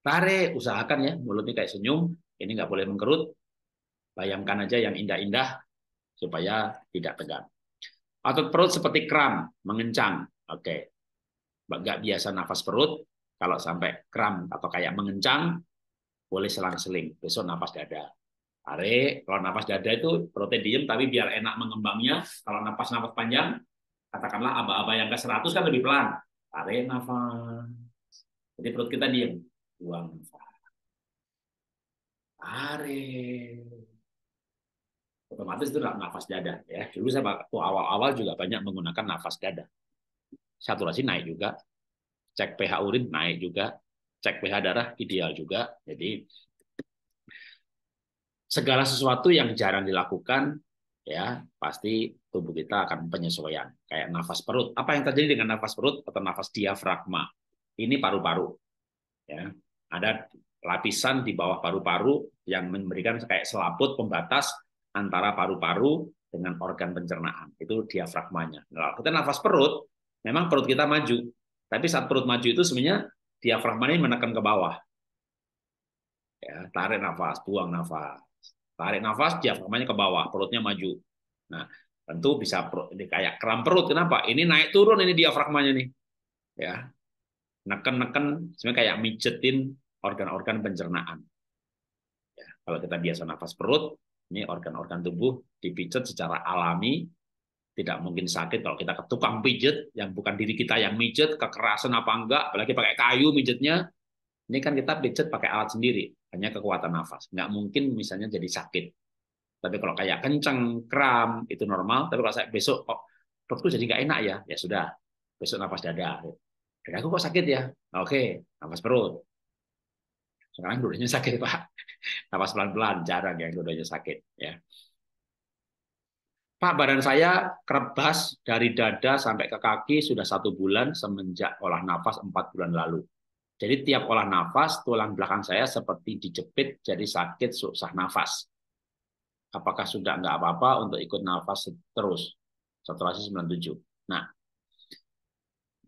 tarik. Usahakan ya, mulutnya kayak senyum. Ini nggak boleh mengkerut. Bayangkan aja yang indah-indah supaya tidak tegang. Otot perut seperti kram, mengencang. Oke nggak biasa nafas perut, kalau sampai kram atau kayak mengencang, boleh selang-seling. Besok nafas dada. Are, kalau nafas dada itu protein diem, tapi biar enak mengembangnya. Kalau nafas-nafas panjang, katakanlah aba-aba yang ke 100 kan lebih pelan. Are, nafas. Jadi perut kita diem. Buang nafas. Are. Otomatis itu nafas dada. ya Dulu saya waktu awal-awal juga banyak menggunakan nafas dada saturasi naik juga, cek pH urin naik juga, cek pH darah ideal juga. Jadi segala sesuatu yang jarang dilakukan ya pasti tubuh kita akan penyesuaian kayak nafas perut apa yang terjadi dengan nafas perut atau nafas diafragma ini paru-paru ya ada lapisan di bawah paru-paru yang memberikan kayak selaput pembatas antara paru-paru dengan organ pencernaan itu diafragmanya nah, kita nafas perut memang perut kita maju. Tapi saat perut maju itu sebenarnya diafragma ini menekan ke bawah. Ya, tarik nafas, buang nafas. Tarik nafas, diafragmanya ke bawah, perutnya maju. Nah, tentu bisa perut, ini kayak kram perut. Kenapa? Ini naik turun ini diafragmanya nih. Ya. Neken-neken sebenarnya kayak micetin organ-organ pencernaan. Ya, kalau kita biasa nafas perut, ini organ-organ tubuh dipicet secara alami tidak mungkin sakit kalau kita ketukang tukang pijet yang bukan diri kita yang mijet, kekerasan apa enggak, apalagi pakai kayu mijetnya. Ini kan kita pijet pakai alat sendiri, hanya kekuatan nafas. Nggak mungkin misalnya jadi sakit. Tapi kalau kayak kenceng, kram, itu normal. Tapi kalau saya besok kok oh, perutku jadi nggak enak ya, ya sudah. Besok nafas dada. aku kok sakit ya? Oke, nafas perut. Sekarang dudanya sakit, Pak. Nafas pelan-pelan, jarang yang dudanya sakit. ya. Pak, badan saya kerebas dari dada sampai ke kaki sudah satu bulan semenjak olah nafas empat bulan lalu. Jadi tiap olah nafas, tulang belakang saya seperti dijepit jadi sakit susah nafas. Apakah sudah nggak apa-apa untuk ikut nafas terus? Saturasi 97. Nah,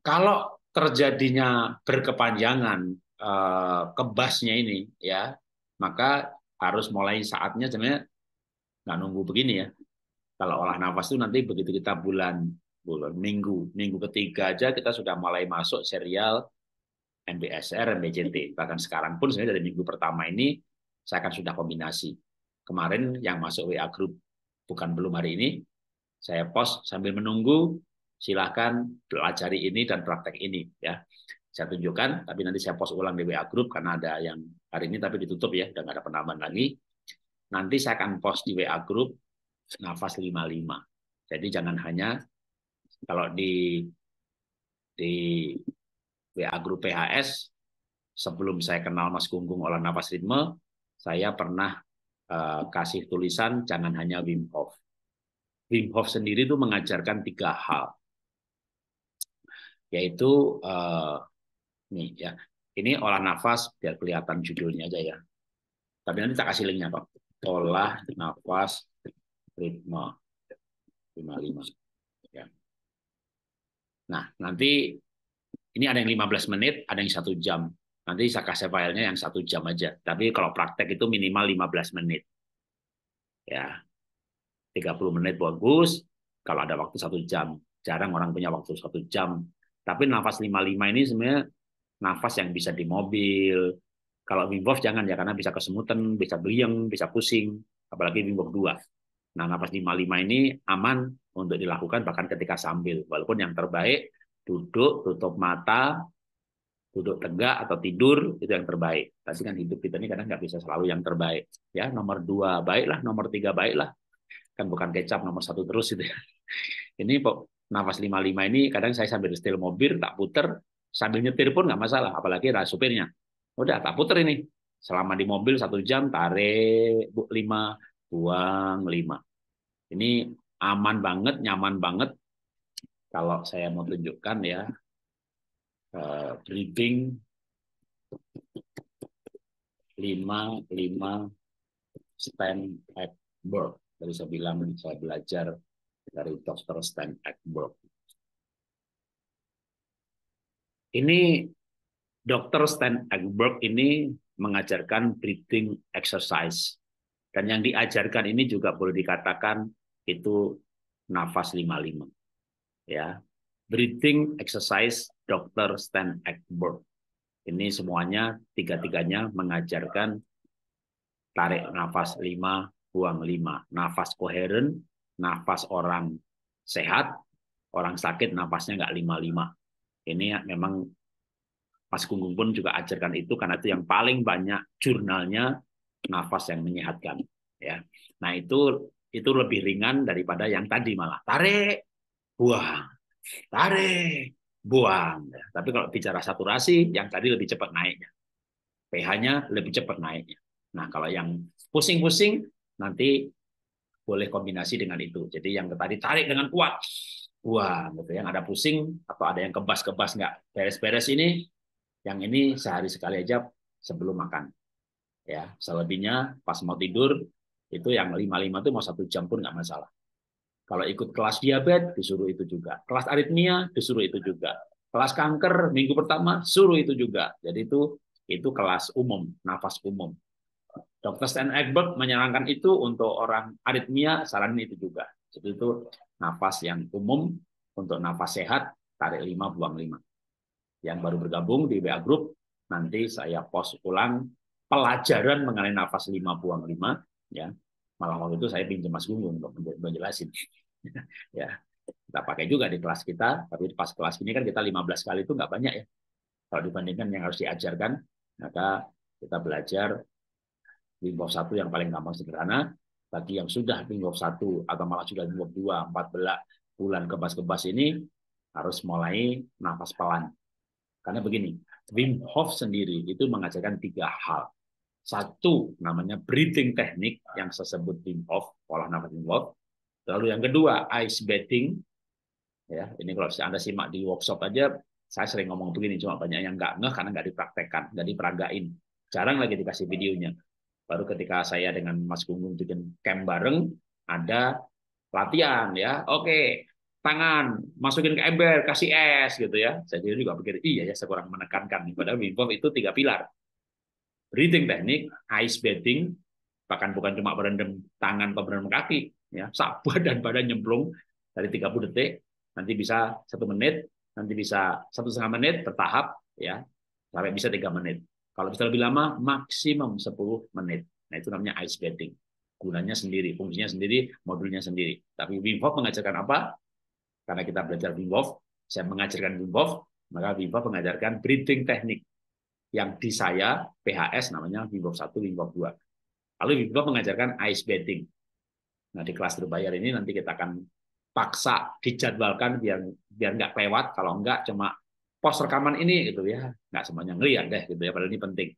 kalau terjadinya berkepanjangan eh, kebasnya ini, ya maka harus mulai saatnya sebenarnya nggak nunggu begini ya kalau olah nafas itu nanti begitu kita bulan bulan minggu minggu ketiga aja kita sudah mulai masuk serial MBSR, MBCT. Bahkan sekarang pun sebenarnya dari minggu pertama ini saya akan sudah kombinasi. Kemarin yang masuk WA group bukan belum hari ini, saya post sambil menunggu silahkan pelajari ini dan praktek ini ya. Saya tunjukkan, tapi nanti saya post ulang di WA group karena ada yang hari ini tapi ditutup ya, dan ada penambahan lagi. Nanti saya akan post di WA group nafas 55. Jadi jangan hanya kalau di di WA grup PHS sebelum saya kenal Mas Gunggung olah nafas ritme, saya pernah uh, kasih tulisan jangan hanya Wim Hof. Wim Hof sendiri itu mengajarkan tiga hal. Yaitu uh, nih ya. Ini olah nafas biar kelihatan judulnya aja ya. Tapi nanti tak kasih linknya kok. Olah nafas ritme 55 ya. Nah, nanti ini ada yang 15 menit, ada yang satu jam. Nanti saya kasih filenya yang satu jam aja. Tapi kalau praktek itu minimal 15 menit. Ya. 30 menit bagus, kalau ada waktu satu jam. Jarang orang punya waktu satu jam. Tapi nafas 55 ini sebenarnya nafas yang bisa di mobil. Kalau Wim jangan ya, karena bisa kesemutan, bisa beliang, bisa pusing. Apalagi Wim dua. Nah, napas 55 ini aman untuk dilakukan bahkan ketika sambil. Walaupun yang terbaik duduk, tutup mata, duduk tegak atau tidur itu yang terbaik. Tapi kan hidup kita ini kadang nggak bisa selalu yang terbaik. Ya, nomor dua baiklah, nomor tiga baiklah. Kan bukan kecap nomor satu terus itu ya. Ini nafas 55 ini kadang saya sambil setel mobil tak puter, sambil nyetir pun nggak masalah, apalagi ada supirnya. Udah tak puter ini. Selama di mobil satu jam tarik lima buang 5. Ini aman banget, nyaman banget. Kalau saya mau tunjukkan ya, uh, eh, breathing 5, 5, stand at birth. Tadi saya bilang, saya belajar dari Dr. Stan Eckberg. Ini Dr. Stan Eckberg ini mengajarkan breathing exercise dan yang diajarkan ini juga boleh dikatakan itu nafas 55. Ya. Breathing exercise Dr. Stan Eckberg. Ini semuanya tiga-tiganya mengajarkan tarik nafas 5, buang 5. Nafas koheren, nafas orang sehat, orang sakit nafasnya nggak 55. Ini memang Mas Gunggung pun juga ajarkan itu karena itu yang paling banyak jurnalnya nafas yang menyehatkan ya nah itu itu lebih ringan daripada yang tadi malah tarik buang tarik buang tapi kalau bicara saturasi yang tadi lebih cepat naiknya ph-nya lebih cepat naiknya nah kalau yang pusing-pusing nanti boleh kombinasi dengan itu jadi yang tadi tarik dengan kuat buang gitu ya. yang ada pusing atau ada yang kebas-kebas nggak beres-beres ini yang ini sehari sekali aja sebelum makan ya selebihnya pas mau tidur itu yang lima lima itu mau satu jam pun nggak masalah kalau ikut kelas diabetes disuruh itu juga kelas aritmia disuruh itu juga kelas kanker minggu pertama suruh itu juga jadi itu itu kelas umum nafas umum dokter Stan Egbert menyarankan itu untuk orang aritmia saran itu juga jadi itu nafas yang umum untuk nafas sehat tarik 5 buang 5 yang baru bergabung di WA group nanti saya post ulang pelajaran mengenai nafas lima buang lima ya malam waktu itu saya pinjam Mas Gunggung untuk menjelaskan, ya kita pakai juga di kelas kita tapi pas kelas ini kan kita 15 kali itu nggak banyak ya kalau dibandingkan yang harus diajarkan maka kita belajar Wim Hof 1 yang paling gampang sederhana bagi yang sudah Wim Hof 1 atau malah sudah Wim dua empat belak bulan kebas-kebas ini harus mulai nafas pelan karena begini Wim Hof sendiri itu mengajarkan tiga hal satu namanya breathing teknik yang saya sebut Wim Hof, pola nafas Wim Hof. Lalu yang kedua ice bathing. Ya, ini kalau Anda simak di workshop aja saya sering ngomong begini cuma banyak yang nggak ngeh karena nggak dipraktekkan, nggak diperagain. Jarang lagi dikasih videonya. Baru ketika saya dengan Mas Gunggung bikin camp bareng ada latihan ya. Oke, tangan masukin ke ember kasih es gitu ya saya juga pikir iya ya saya kurang menekankan nih padahal Wim Hof itu tiga pilar breathing teknik, ice bathing, bahkan bukan cuma berendam tangan atau berendam kaki, ya sabar dan badan nyemplung dari 30 detik, nanti bisa satu menit, nanti bisa satu setengah menit bertahap, ya sampai bisa tiga menit. Kalau bisa lebih lama, maksimum 10 menit. Nah itu namanya ice bathing. Gunanya sendiri, fungsinya sendiri, modulnya sendiri. Tapi Wim Hof mengajarkan apa? Karena kita belajar Wim Hof, saya mengajarkan Wim Hof, maka Wim Hof mengajarkan breathing teknik yang di saya PHS namanya Bimbab 1, Bimbab 2. Lalu Bimbab mengajarkan ice betting. Nah, di kelas berbayar ini nanti kita akan paksa dijadwalkan biar biar nggak lewat kalau nggak cuma pos rekaman ini gitu ya nggak semuanya ngeliat deh gitu ya padahal ini penting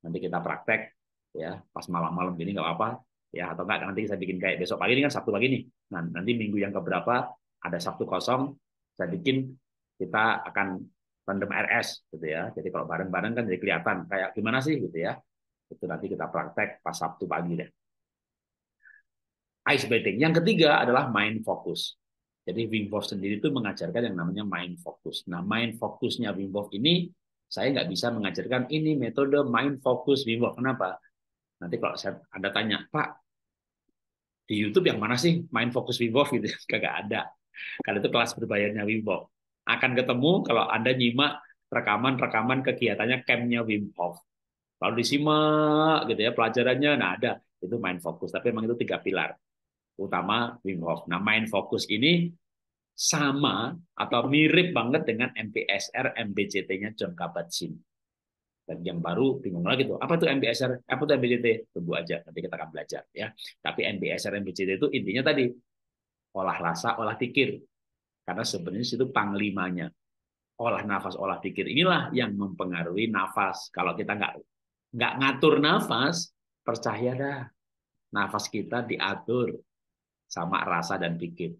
nanti kita praktek ya pas malam-malam gini nggak apa-apa ya atau nggak nanti saya bikin kayak besok pagi ini kan sabtu pagi nih nah nanti minggu yang keberapa ada sabtu kosong saya bikin kita akan tandem RS gitu ya. Jadi kalau bareng-bareng kan jadi kelihatan kayak gimana sih gitu ya. Itu nanti kita praktek pas Sabtu pagi deh. Ice breathing. Yang ketiga adalah mind focus. Jadi Wim Hof sendiri itu mengajarkan yang namanya mind focus. Nah, mind fokusnya Wim Hof ini saya nggak bisa mengajarkan ini metode mind focus Wim Hof. Kenapa? Nanti kalau saya ada tanya, Pak, di YouTube yang mana sih mind focus Wim Hof gitu? Kagak ada. Karena itu kelas berbayarnya Wim Hof akan ketemu kalau Anda nyimak rekaman-rekaman kegiatannya campnya Wim Hof. Lalu disimak gitu ya pelajarannya, nah ada itu main fokus. Tapi memang itu tiga pilar utama Wim Hof. Nah main fokus ini sama atau mirip banget dengan MPSR MBCT-nya John Kabat-Zinn. Dan yang baru bingung lagi tuh, apa tuh MBSR, apa tuh MBCT? Tunggu aja, nanti kita akan belajar ya. Tapi MBSR MBCT itu intinya tadi olah rasa, olah pikir. Karena sebenarnya itu panglimanya. Olah nafas, olah pikir. Inilah yang mempengaruhi nafas. Kalau kita nggak nggak ngatur nafas, percaya dah. Nafas kita diatur sama rasa dan pikir.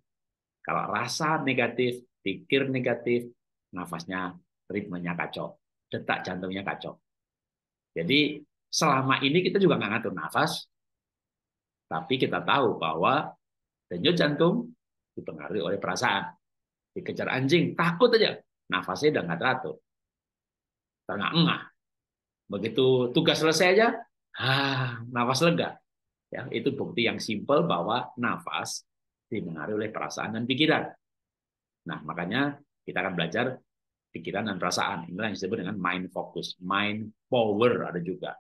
Kalau rasa negatif, pikir negatif, nafasnya ritmenya kacau. Detak jantungnya kacau. Jadi selama ini kita juga nggak ngatur nafas, tapi kita tahu bahwa denyut jantung dipengaruhi oleh perasaan. Dikejar anjing, takut aja. Nafasnya udah nggak teratur. tengah engah Begitu tugas selesai aja, ha, nafas lega. Ya, itu bukti yang simpel bahwa nafas dimengaruhi oleh perasaan dan pikiran. Nah, makanya kita akan belajar pikiran dan perasaan. Inilah yang disebut dengan mind focus, mind power ada juga.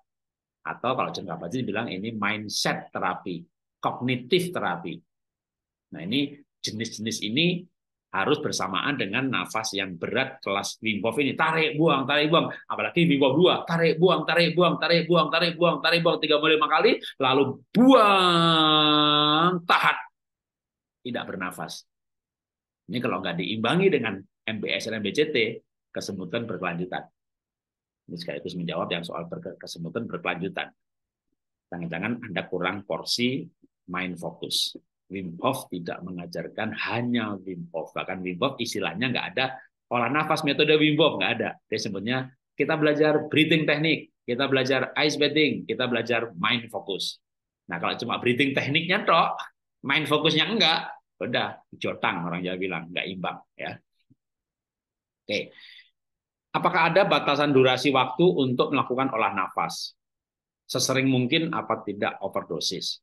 Atau kalau Cengka Bajin bilang ini mindset terapi, kognitif terapi. Nah, ini jenis-jenis ini harus bersamaan dengan nafas yang berat kelas limbof ini. Tarik buang, tarik buang. Apalagi limbof dua tarik buang, tarik buang, tarik buang, tarik buang, tarik buang tiga kali lima kali, lalu buang, tahan. Tidak bernafas. Ini kalau nggak diimbangi dengan MBS dan MBCT, kesemutan berkelanjutan. Ini sekaligus menjawab yang soal kesemutan berkelanjutan. Jangan-jangan Anda kurang porsi main fokus. Wim Hof tidak mengajarkan hanya Wim Hof. Bahkan Wim Hof istilahnya nggak ada olah nafas metode Wim Hof nggak ada. Dia sebutnya kita belajar breathing teknik, kita belajar ice bathing, kita belajar mind focus. Nah kalau cuma breathing tekniknya toh, mind fokusnya enggak, udah jotang orang Jawa bilang nggak imbang ya. Oke, apakah ada batasan durasi waktu untuk melakukan olah nafas? Sesering mungkin apa tidak overdosis?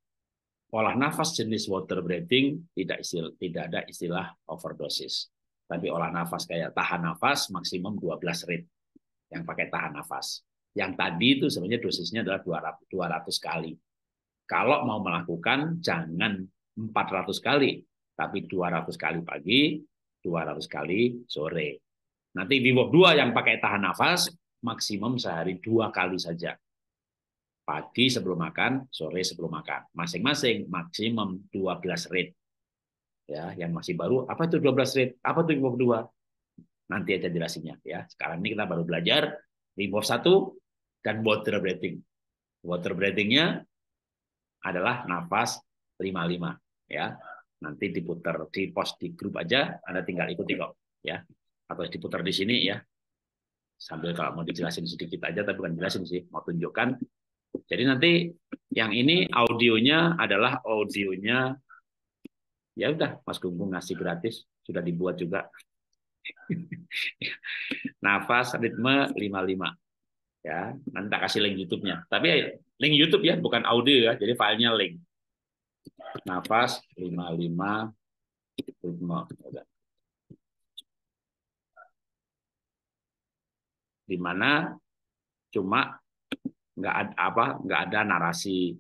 olah nafas jenis water breathing tidak istilah, tidak ada istilah overdosis. Tapi olah nafas kayak tahan nafas maksimum 12 rit yang pakai tahan nafas. Yang tadi itu sebenarnya dosisnya adalah 200, 200 kali. Kalau mau melakukan jangan 400 kali, tapi 200 kali pagi, 200 kali sore. Nanti di WOK dua yang pakai tahan nafas maksimum sehari dua kali saja pagi sebelum makan, sore sebelum makan. Masing-masing maksimum 12 rit. Ya, yang masih baru apa itu 12 rit? Apa itu rimob 2? Nanti ada jelasinnya ya. Sekarang ini kita baru belajar rimob satu dan water breathing. Water breathingnya adalah nafas 55 ya. Nanti diputar di post di grup aja, Anda tinggal ikuti kok ya. Atau diputar di sini ya. Sambil kalau mau dijelasin sedikit aja tapi kan jelasin sih, mau tunjukkan jadi nanti yang ini audionya adalah audionya ya udah Mas Gunggung ngasih gratis sudah dibuat juga. Nafas ritme 55. Ya, nanti tak kasih link YouTube-nya. Tapi eh, link YouTube ya, bukan audio ya. Jadi filenya link. Nafas 55 ritme. Di mana cuma nggak ada apa nggak ada narasi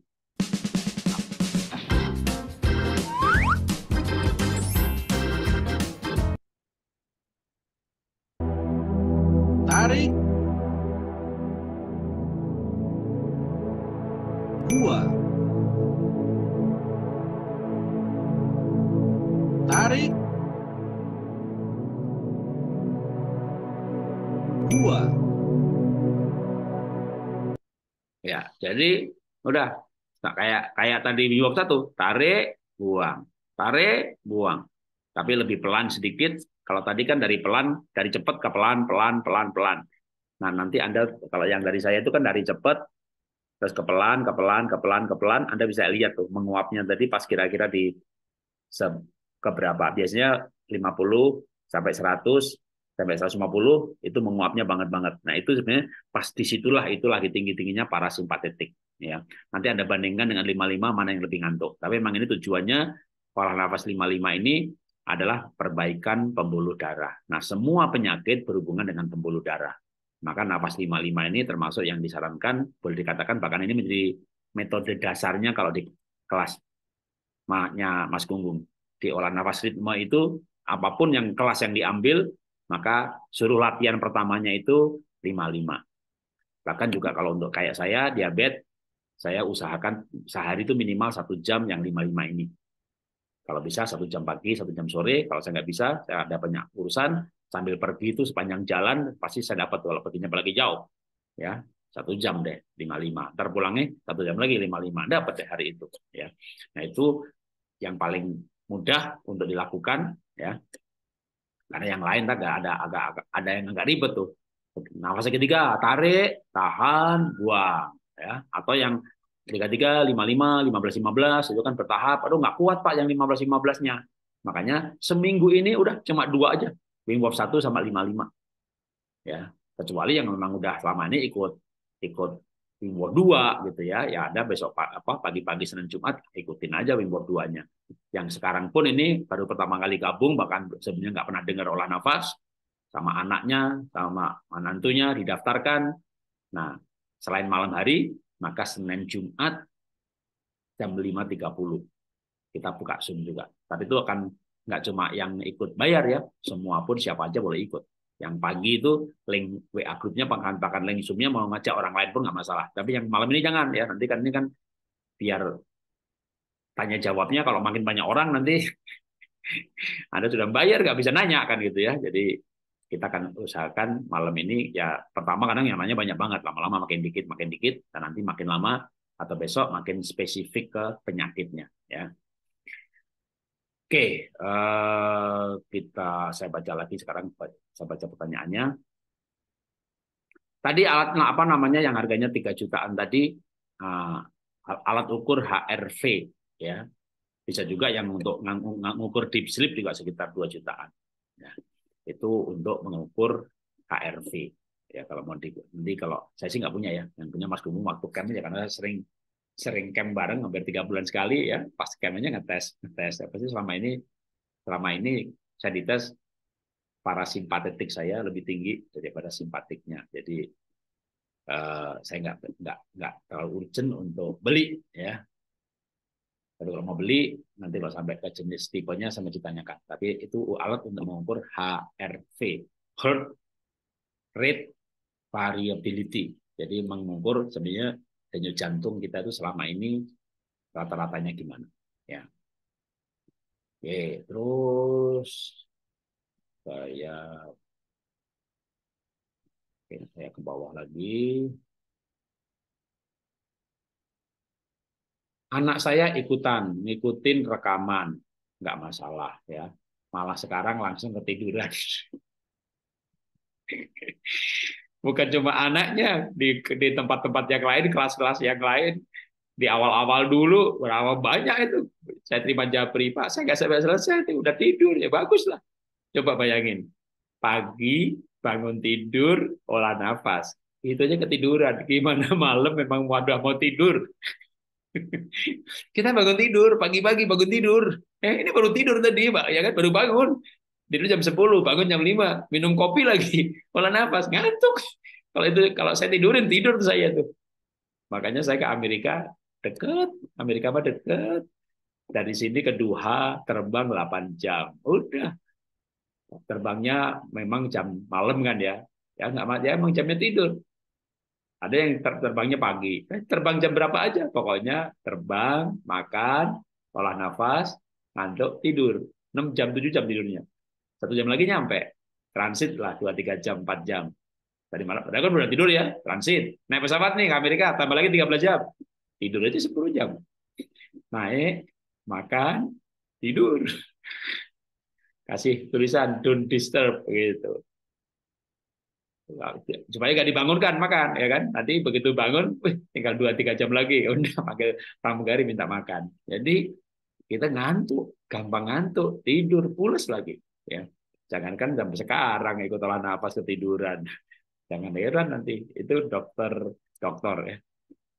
Jadi udah nah, kayak kayak tadi minyak satu tarik buang tarik buang tapi lebih pelan sedikit kalau tadi kan dari pelan dari cepat ke pelan pelan pelan pelan nah nanti anda kalau yang dari saya itu kan dari cepat terus ke pelan ke pelan ke pelan ke pelan anda bisa lihat tuh menguapnya tadi pas kira-kira di seberapa keberapa biasanya 50 sampai 100 sampai 150 itu menguapnya banget banget. Nah itu sebenarnya pas disitulah itulah tinggi tingginya para simpatetik. Ya nanti anda bandingkan dengan 55 mana yang lebih ngantuk. Tapi memang ini tujuannya pola nafas 55 ini adalah perbaikan pembuluh darah. Nah semua penyakit berhubungan dengan pembuluh darah. Maka nafas 55 ini termasuk yang disarankan boleh dikatakan bahkan ini menjadi metode dasarnya kalau di kelas maknya Mas Gunggung di olah nafas ritme itu apapun yang kelas yang diambil maka suruh latihan pertamanya itu 55. Bahkan juga kalau untuk kayak saya diabetes, saya usahakan sehari itu minimal satu jam yang 55 ini. Kalau bisa satu jam pagi, satu jam sore. Kalau saya nggak bisa, saya ada banyak urusan. Sambil pergi itu sepanjang jalan pasti saya dapat kalau perginya lagi jauh. Ya, satu jam deh 55 ntar pulangnya satu jam lagi 55 dapat deh hari itu ya nah itu yang paling mudah untuk dilakukan ya karena yang lain agak ada agak, ada yang agak ribet tuh. Nafas ketiga tarik, tahan, buang, ya. Atau yang tiga tiga, lima lima, lima belas lima belas itu kan bertahap. Aduh nggak kuat pak yang lima belas lima belasnya. Makanya seminggu ini udah cuma dua aja, Wim Hof satu sama lima lima, ya. Kecuali yang memang udah selama ini ikut ikut Wimbor 2 gitu ya. Ya ada besok apa pagi-pagi Senin Jumat ikutin aja Wimbor 2-nya. Yang sekarang pun ini baru pertama kali gabung bahkan sebenarnya nggak pernah dengar olah nafas sama anaknya, sama manantunya didaftarkan. Nah, selain malam hari, maka Senin Jumat jam 5.30 kita buka Zoom juga. Tapi itu akan nggak cuma yang ikut bayar ya, semua pun siapa aja boleh ikut. Yang pagi itu link WA grupnya pakan-pakan link Zoomnya mau ngajak orang lain pun nggak masalah. Tapi yang malam ini jangan ya. Nanti kan ini kan biar tanya jawabnya kalau makin banyak orang nanti Anda sudah bayar nggak bisa nanya kan gitu ya. Jadi kita akan usahakan malam ini ya pertama kadang yang nanya banyak banget lama-lama makin dikit makin dikit dan nanti makin lama atau besok makin spesifik ke penyakitnya ya Oke, eh, kita saya baca lagi sekarang saya baca pertanyaannya. Tadi alat nah, apa namanya yang harganya 3 jutaan tadi ah, alat ukur HRV ya. Bisa juga yang untuk mengukur deep sleep juga sekitar 2 jutaan. Ya. Itu untuk mengukur HRV. Ya kalau mau di, nanti kalau saya sih nggak punya ya, yang punya Mas Gumung waktu kan ya karena saya sering sering camp bareng hampir tiga bulan sekali ya pas campnya ngetes ngetes apa sih selama ini selama ini saya dites para simpatetik saya lebih tinggi daripada simpatiknya jadi Uh, saya nggak nggak nggak terlalu urgent untuk beli ya tapi kalau mau beli nanti kalau sampai ke jenis tipenya sama ditanyakan tapi itu alat untuk mengukur HRV heart rate variability jadi mengukur sebenarnya denyut jantung kita itu selama ini rata-ratanya gimana ya oke terus saya oke, saya ke bawah lagi anak saya ikutan ngikutin rekaman nggak masalah ya malah sekarang langsung ketiduran bukan cuma anaknya di di tempat-tempat yang lain kelas-kelas yang lain di awal-awal dulu berapa banyak itu saya terima japri pak saya nggak sampai selesai itu udah tidur ya bagus lah coba bayangin pagi bangun tidur olah nafas itu aja ketiduran gimana malam memang wadah mau tidur kita bangun tidur pagi-pagi bangun tidur eh ini baru tidur tadi pak ya kan baru bangun tidur jam 10, bangun jam 5, minum kopi lagi, olah nafas, ngantuk. Kalau itu kalau saya tidurin tidur tuh saya tuh. Makanya saya ke Amerika deket, Amerika mah deket. Dari sini ke Doha terbang 8 jam. Udah. Terbangnya memang jam malam kan ya. Ya nggak ya emang jamnya tidur. Ada yang ter terbangnya pagi. Eh, terbang jam berapa aja pokoknya terbang, makan, olah nafas, ngantuk, tidur. 6 jam 7 jam tidurnya. Satu jam lagi nyampe. Transit lah dua tiga jam, empat jam. Tadi malam, padahal kan udah tidur ya, transit. Naik pesawat nih ke Amerika, tambah lagi tiga belas jam. Tidur aja sepuluh jam. Naik, makan, tidur. Kasih tulisan, don't disturb, gitu supaya gak dibangunkan makan ya kan nanti begitu bangun tinggal dua tiga jam lagi udah pakai pramugari minta makan jadi kita ngantuk gampang ngantuk tidur pulas lagi Ya, jangankan sampai sekarang ikut olah nafas ketiduran. Jangan heran nanti itu dokter dokter ya.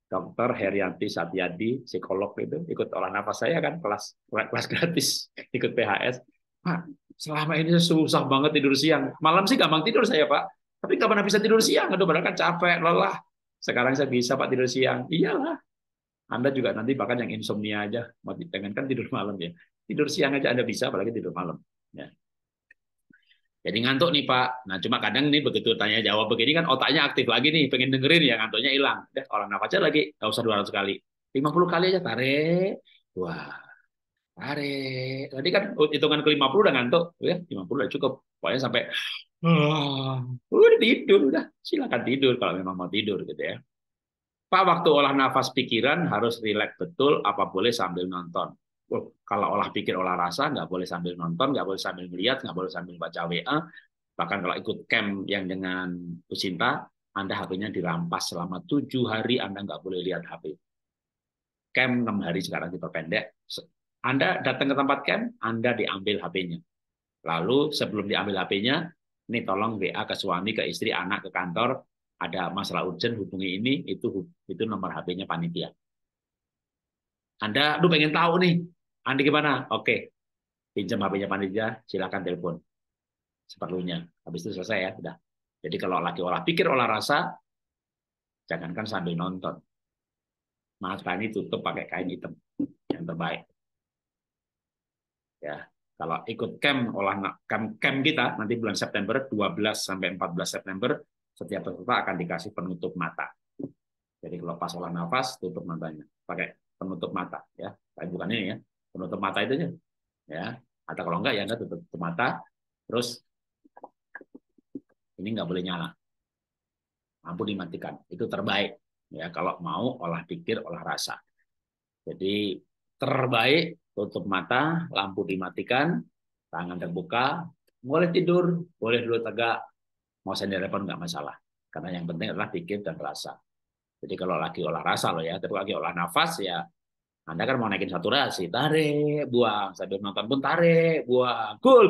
Dokter Herianti Satyadi, psikolog itu ikut olah nafas saya kan kelas kelas gratis ikut PHS. Pak, selama ini susah banget tidur siang. Malam sih gampang tidur saya, Pak. Tapi pernah bisa tidur siang? Aduh, padahal kan capek, lelah. Sekarang saya bisa, Pak, tidur siang. Iyalah, anda juga nanti bahkan yang insomnia aja, jangan kan tidur malam ya. Tidur siang aja Anda bisa, apalagi tidur malam. Ya jadi ngantuk nih Pak. Nah cuma kadang nih begitu tanya jawab begini kan otaknya aktif lagi nih, pengen dengerin ya ngantuknya hilang. Udah orang aja lagi, nggak usah 200 kali. 50 kali aja tarik, wah tarik. Tadi kan hitungan ke 50 udah ngantuk, ya 50 udah cukup. Pokoknya sampai uh, udah tidur udah silakan tidur kalau memang mau tidur gitu ya. Pak waktu olah nafas pikiran harus rileks betul apa boleh sambil nonton. Oh, kalau olah pikir olah rasa nggak boleh sambil nonton, nggak boleh sambil melihat, nggak boleh sambil baca WA. Bahkan kalau ikut camp yang dengan Pusinta, Anda HP-nya dirampas selama tujuh hari, Anda nggak boleh lihat HP. Camp enam hari sekarang pendek. Anda datang ke tempat camp, Anda diambil HP-nya. Lalu sebelum diambil HP-nya, ini tolong WA ke suami, ke istri, anak, ke kantor, ada masalah urgent hubungi ini, itu itu nomor HP-nya panitia. Anda, aduh pengen tahu nih, Andi gimana? Oke, pinjam HP-nya panitia, silakan telepon seperlunya. Habis itu selesai ya, sudah. Jadi kalau lagi olah pikir, olah rasa, jangankan sambil nonton. ini tutup pakai kain hitam yang terbaik. Ya, kalau ikut camp olah camp camp kita nanti bulan September 12 sampai 14 September setiap peserta akan dikasih penutup mata. Jadi kalau pas olah nafas tutup matanya, pakai penutup mata ya. Tapi bukan ini ya, penutup mata itu aja ya atau kalau enggak ya enggak tutup, mata terus ini nggak boleh nyala lampu dimatikan itu terbaik ya kalau mau olah pikir olah rasa jadi terbaik tutup mata lampu dimatikan tangan terbuka boleh tidur boleh dulu tegak mau sendiri repon nggak masalah karena yang penting adalah pikir dan rasa jadi kalau lagi olah rasa loh ya, tapi lagi olah nafas ya anda kan mau naikin saturasi, tarik, buang. Sambil nonton pun tarik, buang. Cool.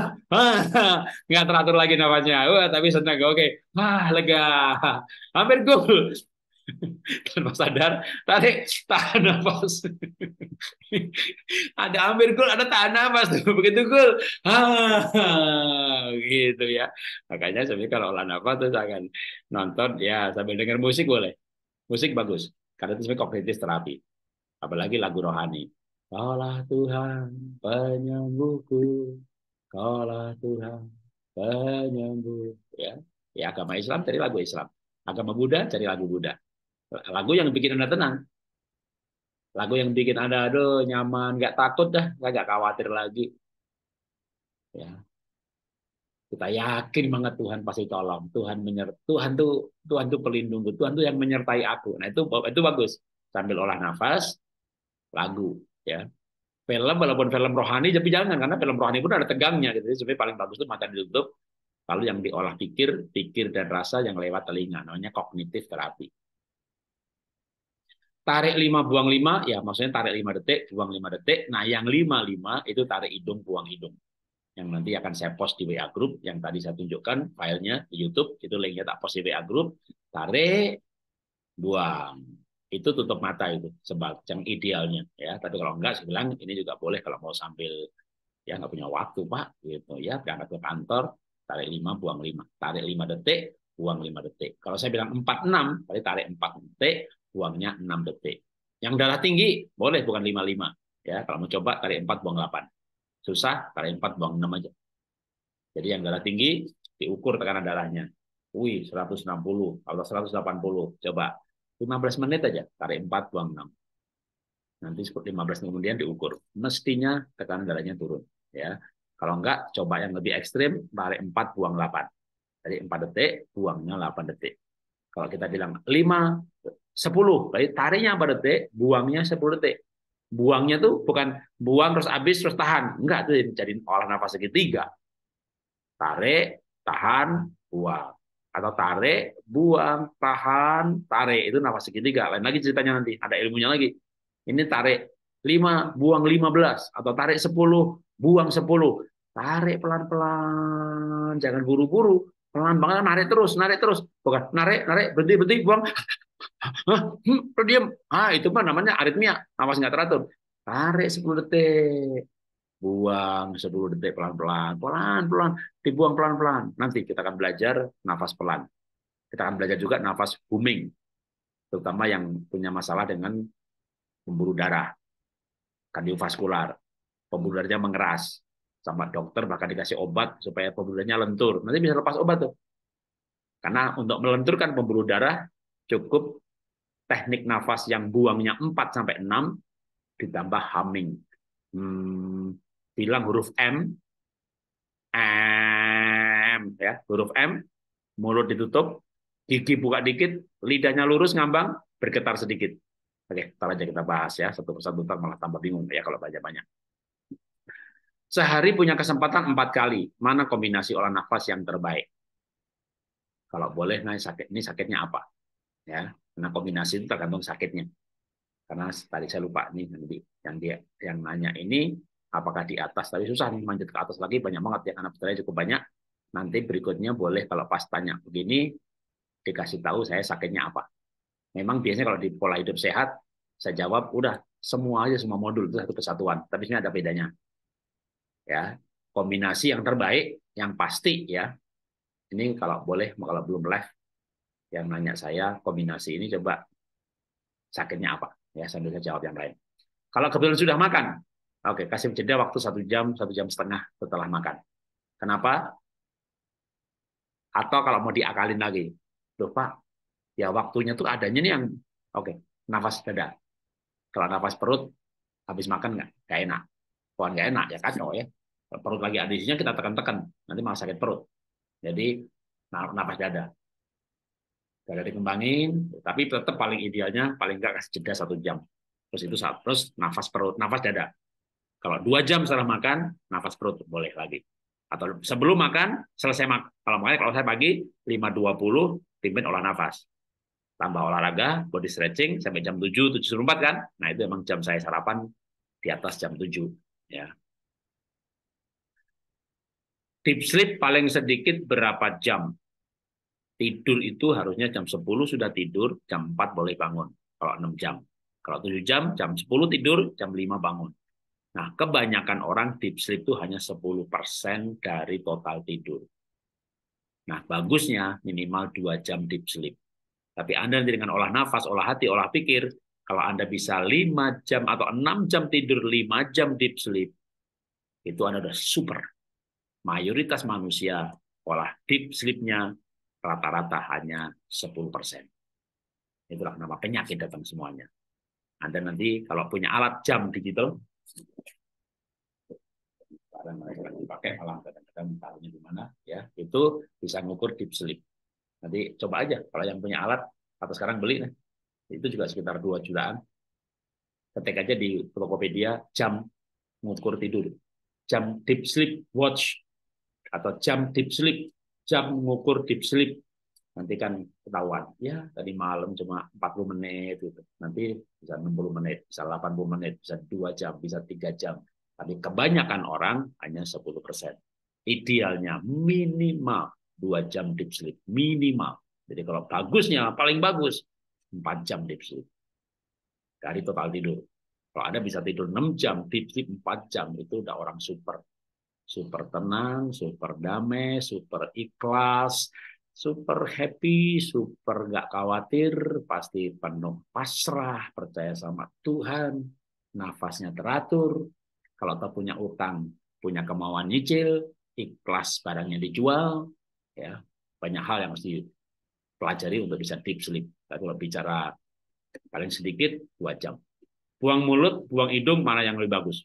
Nggak teratur lagi namanya. Wah, tapi senang. Oke. Wah, lega. Hampir cool. Tanpa sadar, tarik, tahan nafas. ada hampir cool, ada tahan nafas. Begitu cool. gitu ya. Makanya sambil kalau olah nafas terus akan nonton, ya sambil dengar musik boleh. Musik bagus karena itu sebenarnya kognitif terapi. Apalagi lagu rohani. Kaulah Tuhan penyembuhku, kaulah Tuhan penyembuh. Ya, ya agama Islam cari lagu Islam. Agama Buddha cari lagu Buddha. Lagu yang bikin anda tenang. Lagu yang bikin anda aduh nyaman, nggak takut dah, nggak khawatir lagi. Ya, kita yakin banget Tuhan pasti tolong Tuhan menyer Tuhan tuh Tuhan tuh pelindungku Tuhan tuh yang menyertai aku nah itu itu bagus sambil olah nafas lagu ya film walaupun film rohani tapi jangan karena film rohani pun ada tegangnya gitu jadi paling bagus itu mata ditutup lalu yang diolah pikir pikir dan rasa yang lewat telinga namanya kognitif terapi tarik lima buang lima ya maksudnya tarik lima detik buang lima detik nah yang lima lima itu tarik hidung buang hidung yang nanti akan saya post di WA group yang tadi saya tunjukkan filenya di YouTube itu linknya tak post di WA group tarik buang itu tutup mata itu sebab yang idealnya ya tapi kalau enggak saya bilang ini juga boleh kalau mau sambil ya nggak punya waktu pak gitu ya berangkat ke kantor tarik lima buang lima tarik lima detik buang lima detik kalau saya bilang empat enam tadi tarik empat detik buangnya enam detik yang darah tinggi boleh bukan lima lima ya kalau mau coba tarik empat buang delapan Susah, tarik empat buang enam aja. Jadi yang darah tinggi, diukur tekanan darahnya. Wih, 160 atau 180. Coba 15 menit aja, tarik 4, buang 6. Nanti 15 menit kemudian diukur. Mestinya tekanan darahnya turun. ya. Kalau enggak, coba yang lebih ekstrim, tarik 4, buang 8. Jadi 4 detik, buangnya 8 detik. Kalau kita bilang 5, 10, berarti tariknya 4 detik, buangnya 10 detik. Buangnya tuh bukan buang terus habis terus tahan. Enggak, tuh jadi olah nafas segitiga. Tarik, tahan, buang. Atau tarik, buang, tahan, tarik. Itu nafas segitiga. Lain lagi ceritanya nanti. Ada ilmunya lagi. Ini tarik lima buang lima belas Atau tarik sepuluh buang sepuluh Tarik pelan-pelan. Jangan buru-buru pelan banget narik terus narik terus bukan narik narik berhenti berhenti buang Hah, hmm, diam. Ah, itu mah namanya aritmia, nafas nggak teratur. Tarik 10 detik, buang 10 detik pelan-pelan, pelan-pelan, dibuang pelan-pelan. Nanti kita akan belajar nafas pelan. Kita akan belajar juga nafas booming, terutama yang punya masalah dengan pembuluh darah, kardiovaskular. Pembuluh darahnya mengeras, sama dokter bahkan dikasih obat supaya pembuluh darahnya lentur. Nanti bisa lepas obat tuh. Karena untuk melenturkan pembuluh darah cukup teknik nafas yang buangnya 4 sampai 6 ditambah humming. Hmm, bilang huruf M M ya, huruf M mulut ditutup, gigi buka dikit, lidahnya lurus ngambang, bergetar sedikit. Oke, ntar aja kita bahas ya, satu persatu ntar malah tambah bingung ya kalau banyak-banyak. Sehari punya kesempatan empat kali, mana kombinasi olah nafas yang terbaik? Kalau boleh, nah sakit ini sakitnya apa? ya karena kombinasi itu tergantung sakitnya karena tadi saya lupa nih nanti yang dia yang nanya ini apakah di atas tapi susah nih manjat ke atas lagi banyak banget ya karena pertanyaan cukup banyak nanti berikutnya boleh kalau pas tanya begini dikasih tahu saya sakitnya apa memang biasanya kalau di pola hidup sehat saya jawab udah semua aja semua modul itu satu kesatuan tapi ini ada bedanya ya kombinasi yang terbaik yang pasti ya ini kalau boleh kalau belum live yang nanya saya kombinasi ini coba sakitnya apa ya sambil saya jawab yang lain kalau kebetulan sudah makan oke kasih jeda waktu satu jam satu jam setengah setelah makan kenapa atau kalau mau diakalin lagi loh pak ya waktunya tuh adanya nih yang oke nafas dada kalau nafas perut habis makan nggak nggak enak pohon nggak enak ya kacau ya perut lagi ada kita tekan-tekan nanti malah sakit perut jadi nafas dada Gak dikembangin, tapi tetap paling idealnya paling nggak kasih jeda satu jam. Terus itu saat terus nafas perut, nafas dada. Kalau dua jam setelah makan, nafas perut boleh lagi. Atau sebelum makan, selesai makan. Kalau makanya kalau saya pagi 5.20 pimpin olah nafas. Tambah olahraga, body stretching sampai jam 7, 7.04 kan? Nah itu emang jam saya sarapan di atas jam 7. Ya. Deep sleep paling sedikit berapa jam? Tidur itu harusnya jam 10 sudah tidur, jam 4 boleh bangun. Kalau 6 jam. Kalau 7 jam, jam 10 tidur, jam 5 bangun. Nah, kebanyakan orang deep sleep itu hanya 10% dari total tidur. Nah, bagusnya minimal 2 jam deep sleep. Tapi Anda nanti dengan olah nafas, olah hati, olah pikir, kalau Anda bisa 5 jam atau 6 jam tidur, 5 jam deep sleep, itu Anda sudah super. Mayoritas manusia olah deep sleep-nya rata-rata hanya 10%. Itulah kenapa penyakit datang semuanya. Anda nanti kalau punya alat jam digital, barang mereka lagi pakai malah kadang-kadang taruhnya di mana ya itu bisa ngukur deep sleep nanti coba aja kalau yang punya alat atau sekarang beli nah itu juga sekitar 2 jutaan ketik aja di Tokopedia jam ngukur tidur jam deep sleep watch atau jam deep sleep jam mengukur deep sleep nanti kan ketahuan ya tadi malam cuma 40 menit gitu nanti bisa 60 menit bisa 80 menit bisa dua jam bisa tiga jam tapi kebanyakan orang hanya 10 persen idealnya minimal dua jam deep sleep minimal jadi kalau bagusnya paling bagus empat jam deep sleep dari total tidur kalau ada bisa tidur enam jam deep sleep empat jam itu udah orang super super tenang, super damai, super ikhlas, super happy, super gak khawatir, pasti penuh pasrah, percaya sama Tuhan, nafasnya teratur, kalau tak punya utang, punya kemauan nyicil, ikhlas barangnya dijual, ya banyak hal yang mesti pelajari untuk bisa deep sleep. Tapi kalau bicara paling sedikit dua jam. Buang mulut, buang hidung, mana yang lebih bagus?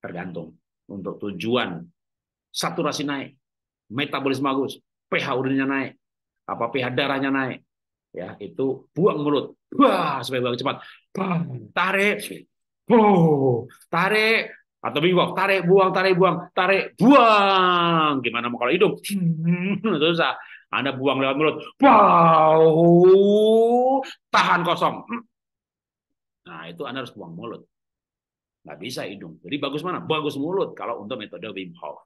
Tergantung untuk tujuan saturasi naik, metabolisme bagus, pH urinnya naik, apa pH darahnya naik, ya itu buang mulut, wah supaya bagus cepat, Bang, tarik, oh, tarik, atau bingung, tarik buang, tarik buang, tarik buang, gimana mau kalau hidup, susah. Anda buang lewat mulut, wow, tahan kosong. Hmm. Nah itu Anda harus buang mulut. Nggak bisa hidung. Jadi bagus mana? Bagus mulut kalau untuk metode Wim Hof.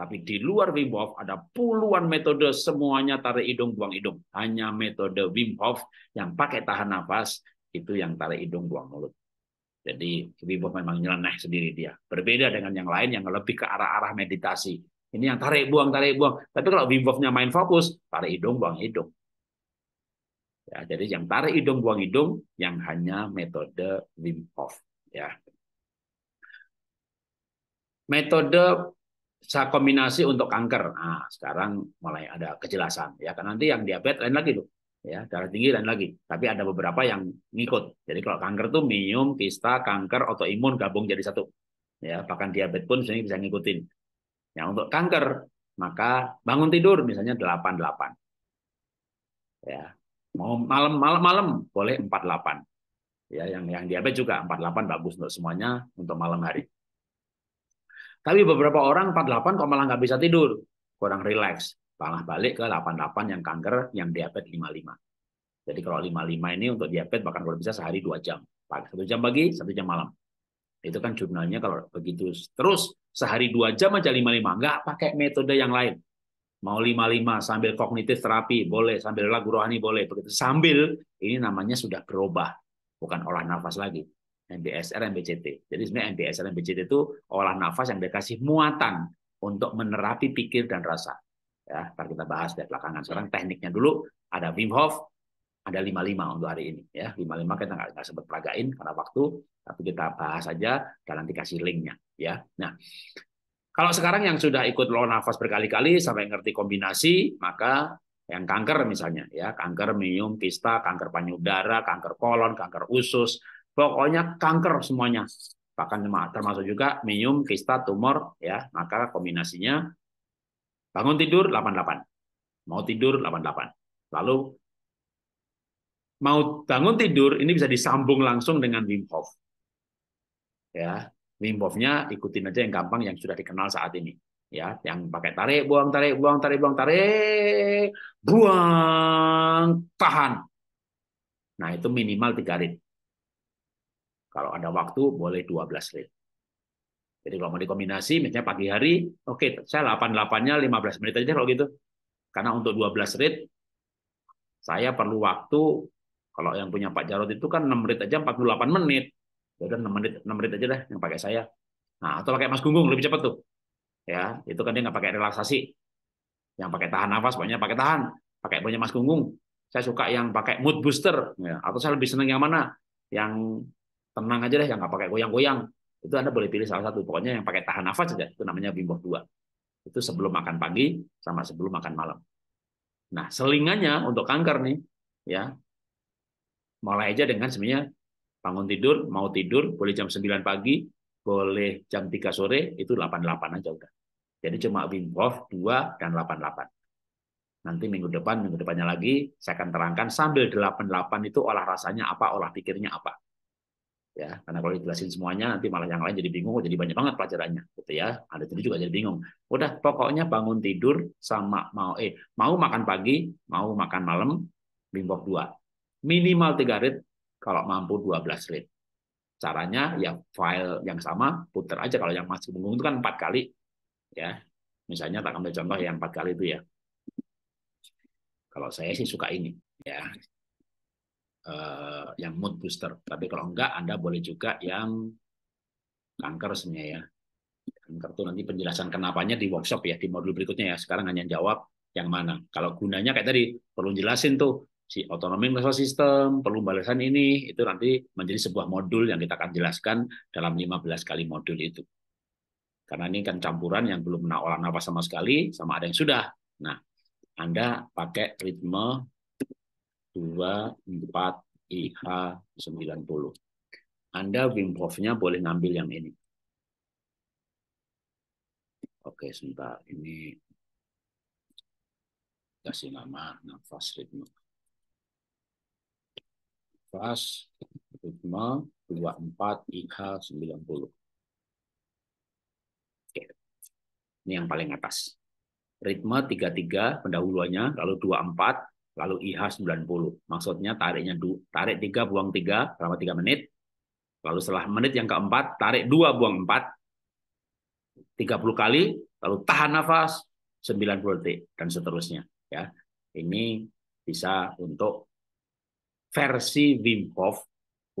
Tapi di luar Wim Hof ada puluhan metode semuanya tarik hidung, buang hidung. Hanya metode Wim Hof yang pakai tahan nafas itu yang tarik hidung, buang mulut. Jadi Wim Hof memang nyeleneh sendiri dia. Berbeda dengan yang lain yang lebih ke arah-arah meditasi. Ini yang tarik buang, tarik buang. Tapi kalau Wim Hofnya main fokus, tarik hidung, buang hidung. Ya, jadi yang tarik hidung buang hidung yang hanya metode Wim Hof ya metode kombinasi untuk kanker. Nah, sekarang mulai ada kejelasan ya karena nanti yang diabetes lain lagi tuh ya darah tinggi lain lagi tapi ada beberapa yang ngikut jadi kalau kanker tuh minum kista kanker autoimun gabung jadi satu ya bahkan diabetes pun sebenarnya bisa ngikutin ya untuk kanker maka bangun tidur misalnya 88 ya mau malam malam malam boleh 48 ya yang yang diabetes juga 48 bagus untuk semuanya untuk malam hari tapi beberapa orang 48 kok malah nggak bisa tidur, kurang rileks. malah balik ke 88 yang kanker, yang diabetes 55. Jadi kalau 55 ini untuk diabetes bahkan kalau bisa sehari dua jam, satu jam pagi, satu jam malam. Itu kan jurnalnya kalau begitu terus sehari dua jam aja 55, nggak pakai metode yang lain. Mau 55 sambil kognitif terapi boleh, sambil lagu rohani boleh, begitu sambil ini namanya sudah berubah, bukan olah nafas lagi, MBSR, MBCT. Jadi sebenarnya MBSR, MBCT itu olah nafas yang dikasih muatan untuk menerapi pikir dan rasa. Ya, ntar kita bahas dari belakangan. Sekarang ya. tekniknya dulu ada Wim Hof, ada 55 untuk hari ini. Ya, 55 kita nggak, nggak sempat peragain karena waktu, tapi kita bahas aja dan nanti kasih linknya. Ya, nah kalau sekarang yang sudah ikut lo nafas berkali-kali sampai ngerti kombinasi, maka yang kanker misalnya ya kanker minum kista, kanker panyudara kanker kolon kanker usus Pokoknya kanker semuanya. Bahkan termasuk juga minum, kista, tumor, ya. Maka kombinasinya bangun tidur 88. Mau tidur 88. Lalu mau bangun tidur ini bisa disambung langsung dengan Wim Hof. Ya, Wim hof ikutin aja yang gampang yang sudah dikenal saat ini ya yang pakai tarik buang tarik buang tarik buang tarik buang tahan nah itu minimal tiga rit kalau ada waktu boleh 12 rit. Jadi kalau mau dikombinasi, misalnya pagi hari, oke, okay, saya 88-nya 15 menit aja kalau gitu. Karena untuk 12 rit, saya perlu waktu, kalau yang punya Pak Jarot itu kan 6 rit aja 48 menit. Ya udah 6 menit, 6 menit aja dah yang pakai saya. Nah, atau pakai Mas Gunggung, lebih cepat tuh. Ya, itu kan dia nggak pakai relaksasi. Yang pakai tahan nafas, pokoknya pakai tahan. Pakai punya Mas Gunggung. Saya suka yang pakai mood booster. Ya. Atau saya lebih senang yang mana? Yang tenang aja deh yang nggak pakai goyang-goyang itu anda boleh pilih salah satu pokoknya yang pakai tahan nafas saja itu namanya bimbo dua itu sebelum makan pagi sama sebelum makan malam nah selingannya untuk kanker nih ya mulai aja dengan sebenarnya bangun tidur mau tidur boleh jam 9 pagi boleh jam 3 sore itu 88 aja udah jadi cuma Wim Hof 2 dan 88 nanti minggu depan minggu depannya lagi saya akan terangkan sambil 88 itu olah rasanya apa olah pikirnya apa ya karena kalau dijelasin semuanya nanti malah yang lain jadi bingung oh, jadi banyak banget pelajarannya gitu ya ada tadi juga jadi bingung udah pokoknya bangun tidur sama mau eh mau makan pagi mau makan malam bimbok dua minimal tiga rit kalau mampu 12 rit caranya ya file yang sama putar aja kalau yang masih bingung itu kan empat kali ya misalnya tak ambil contoh yang empat kali itu ya kalau saya sih suka ini ya uh, yang mood booster. Tapi kalau enggak, Anda boleh juga yang kanker sebenarnya ya. Kanker itu nanti penjelasan kenapanya di workshop ya, di modul berikutnya ya. Sekarang hanya jawab yang mana. Kalau gunanya kayak tadi, perlu jelasin tuh si autonomi nervous system, perlu balasan ini, itu nanti menjadi sebuah modul yang kita akan jelaskan dalam 15 kali modul itu. Karena ini kan campuran yang belum menawarkan orang sama sekali, sama ada yang sudah. Nah, Anda pakai ritme 24 IH 90. Anda Wim Hof-nya boleh ngambil yang ini. Oke, sebentar. Ini kasih nama nafas ritme. Nafas ritme 24 IH 90. Oke. Ini yang paling atas. Ritme 33 pendahuluannya, lalu 24 lalu IH 90. Maksudnya tariknya tarik 3 buang 3 selama 3 menit. Lalu setelah menit yang keempat tarik 2 buang 4 30 kali, lalu tahan nafas 90 detik dan seterusnya ya. Ini bisa untuk versi Wim Hof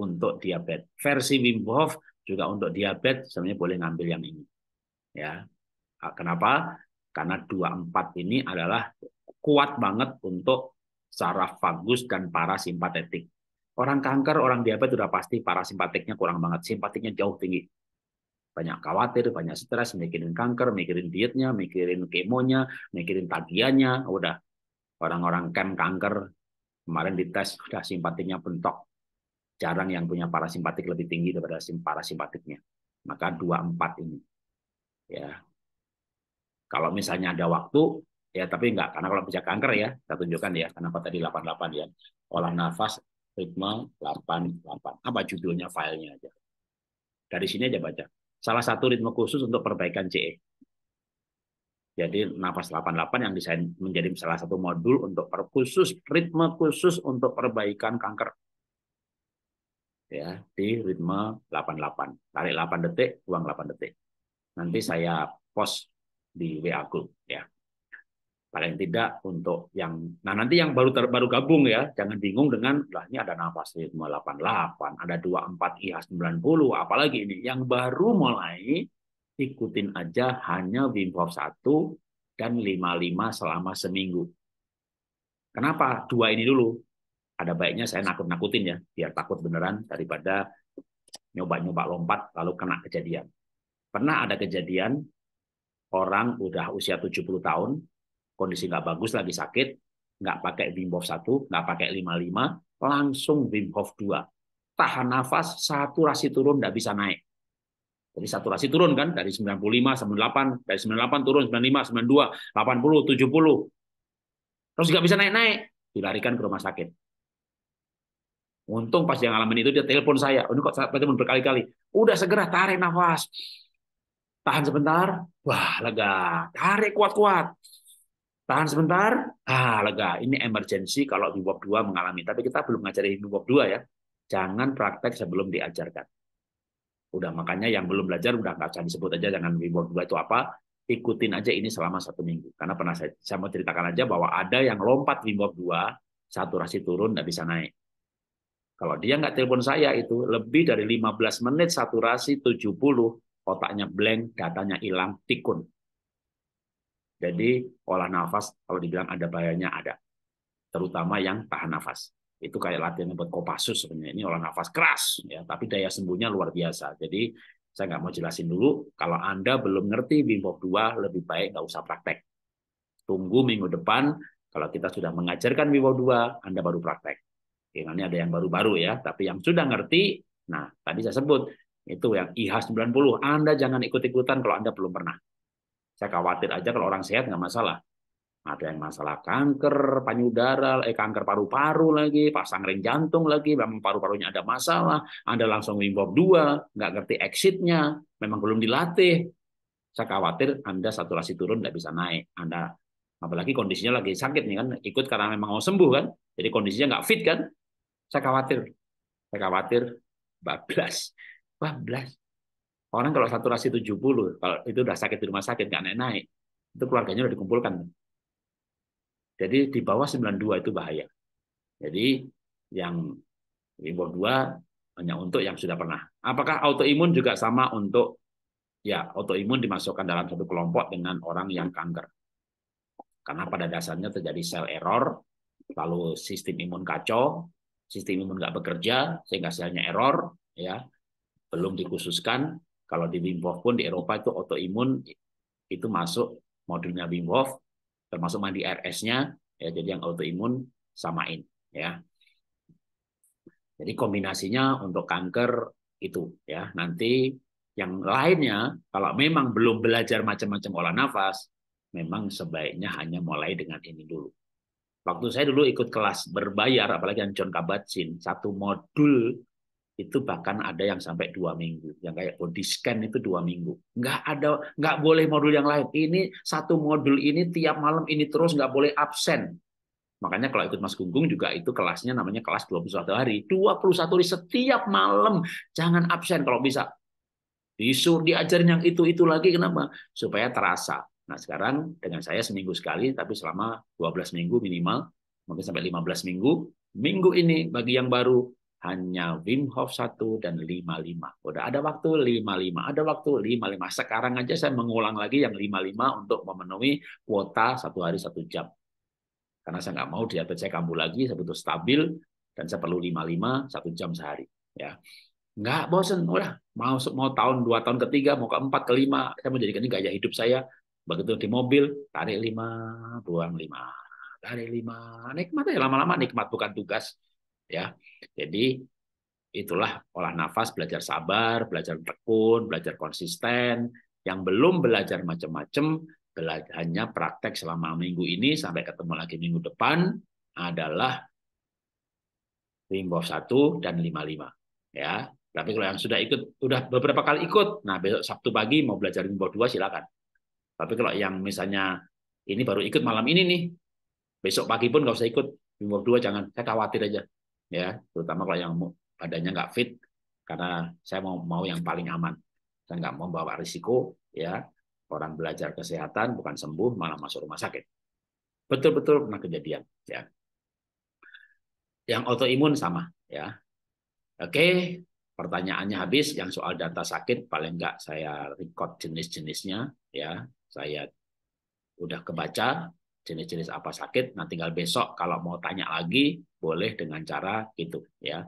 untuk diabetes. Versi Wim Hof juga untuk diabetes sebenarnya boleh ngambil yang ini. Ya. Kenapa? Karena 24 ini adalah kuat banget untuk saraf vagus dan parasimpatetik. Orang kanker, orang diabetes sudah pasti parasimpatiknya kurang banget, simpatiknya jauh tinggi. Banyak khawatir, banyak stres, mikirin kanker, mikirin dietnya, mikirin kemonya, mikirin tagihannya, udah. Orang-orang kem kanker kemarin dites sudah simpatiknya bentok. Jarang yang punya parasimpatik lebih tinggi daripada parasimpatiknya. Maka dua empat ini. Ya. Kalau misalnya ada waktu, ya tapi enggak karena kalau bisa kanker ya kita tunjukkan ya kenapa tadi 88 ya olah nafas ritme 88 apa judulnya filenya aja dari sini aja baca salah satu ritme khusus untuk perbaikan CE jadi nafas 88 yang desain menjadi salah satu modul untuk per khusus ritme khusus untuk perbaikan kanker ya di ritme 88 tarik 8 detik buang 8 detik nanti saya post di WA group ya paling tidak untuk yang nah nanti yang baru ter, baru gabung ya jangan bingung dengan lah ini ada nafas 88 ada 24 IH 90 apalagi ini yang baru mulai ikutin aja hanya Wim Hof 1 dan 55 selama seminggu kenapa dua ini dulu ada baiknya saya nakut-nakutin ya biar takut beneran daripada nyoba-nyoba lompat lalu kena kejadian pernah ada kejadian orang udah usia 70 tahun kondisi nggak bagus lagi sakit, nggak pakai Wim Hof 1, nggak pakai 55, langsung Wim Hof 2. Tahan nafas, saturasi turun nggak bisa naik. Jadi saturasi turun kan dari 95, 98, dari 98 turun 95, 92, 80, 70. Terus nggak bisa naik-naik, dilarikan ke rumah sakit. Untung pas dia ngalamin itu dia telepon saya. Ini kok saya telepon berkali-kali. Udah segera tarik nafas. Tahan sebentar. Wah, lega. Tarik kuat-kuat tahan sebentar, ah lega. Ini emergensi kalau BIPOP 2 mengalami. Tapi kita belum ngajari BIPOP 2 ya. Jangan praktek sebelum diajarkan. Udah makanya yang belum belajar udah nggak usah disebut aja jangan BIPOP 2 itu apa. Ikutin aja ini selama satu minggu. Karena pernah saya, saya mau ceritakan aja bahwa ada yang lompat BIPOP 2, saturasi turun nggak bisa naik. Kalau dia nggak telepon saya itu lebih dari 15 menit saturasi 70, otaknya blank, datanya hilang, tikun. Jadi olah nafas kalau dibilang ada bahayanya ada. Terutama yang tahan nafas. Itu kayak latihan buat Kopassus sebenarnya. Ini olah nafas keras ya, tapi daya sembuhnya luar biasa. Jadi saya nggak mau jelasin dulu. Kalau Anda belum ngerti Wim Hof 2, lebih baik nggak usah praktek. Tunggu minggu depan kalau kita sudah mengajarkan Wim Hof 2, Anda baru praktek. Ini ya, ada yang baru-baru ya, tapi yang sudah ngerti, nah tadi saya sebut, itu yang IH 90, Anda jangan ikut-ikutan kalau Anda belum pernah. Saya khawatir aja kalau orang sehat nggak masalah. Ada yang masalah kanker, payudara, eh kanker paru-paru lagi, pasang ring jantung lagi, memang paru-parunya ada masalah, Anda langsung Wim dua nggak ngerti exitnya, memang belum dilatih. Saya khawatir Anda saturasi turun nggak bisa naik. Anda apalagi kondisinya lagi sakit nih kan, ikut karena memang mau sembuh kan, jadi kondisinya nggak fit kan. Saya khawatir, saya khawatir bablas bablas Orang kan kalau saturasi 70, kalau itu udah sakit di rumah sakit, nggak naik-naik, itu keluarganya udah dikumpulkan. Jadi di bawah 92 itu bahaya. Jadi yang limbor 2 hanya untuk yang sudah pernah. Apakah autoimun juga sama untuk ya autoimun dimasukkan dalam satu kelompok dengan orang yang kanker? Karena pada dasarnya terjadi sel error, lalu sistem imun kacau, sistem imun nggak bekerja sehingga selnya error, ya belum dikhususkan kalau di Wim Hof pun di Eropa itu autoimun itu masuk modulnya Wim Hof, termasuk mandi RS-nya, ya jadi yang autoimun samain, ya. Jadi kombinasinya untuk kanker itu, ya. Nanti yang lainnya, kalau memang belum belajar macam-macam olah nafas, memang sebaiknya hanya mulai dengan ini dulu. Waktu saya dulu ikut kelas berbayar, apalagi yang John Kabat-Zinn, satu modul itu bahkan ada yang sampai dua minggu yang kayak body scan itu dua minggu nggak ada nggak boleh modul yang lain ini satu modul ini tiap malam ini terus nggak boleh absen makanya kalau ikut Mas Gunggung juga itu kelasnya namanya kelas 21 hari 21 hari setiap malam jangan absen kalau bisa disuruh diajarin yang itu itu lagi kenapa supaya terasa nah sekarang dengan saya seminggu sekali tapi selama 12 minggu minimal mungkin sampai 15 minggu minggu ini bagi yang baru hanya Wim Hof 1 dan 55. Udah ada waktu 55, ada waktu 55. Sekarang aja saya mengulang lagi yang 55 untuk memenuhi kuota satu hari satu jam. Karena saya nggak mau diabetes saya kambuh lagi, saya butuh stabil, dan saya perlu 55 satu jam sehari. ya Nggak bosen, udah mau mau tahun dua tahun ketiga, mau keempat, kelima, saya menjadikan ini gaya hidup saya. Begitu di mobil, tarik lima, buang lima, tarik lima. Nikmat ya, lama-lama nikmat bukan tugas ya. Jadi itulah olah nafas, belajar sabar, belajar tekun, belajar konsisten. Yang belum belajar macam-macam, hanya praktek selama minggu ini sampai ketemu lagi minggu depan adalah Limbof satu dan lima. ya. Tapi kalau yang sudah ikut sudah beberapa kali ikut, nah besok Sabtu pagi mau belajar Limbof dua silakan. Tapi kalau yang misalnya ini baru ikut malam ini nih, besok pagi pun nggak usah ikut Limbof dua jangan, saya khawatir aja ya terutama kalau yang badannya nggak fit karena saya mau mau yang paling aman saya nggak mau bawa risiko ya orang belajar kesehatan bukan sembuh malah masuk rumah sakit betul-betul pernah kejadian ya yang autoimun sama ya oke pertanyaannya habis yang soal data sakit paling nggak saya record jenis-jenisnya ya saya udah kebaca jenis-jenis apa sakit nah tinggal besok kalau mau tanya lagi boleh dengan cara itu ya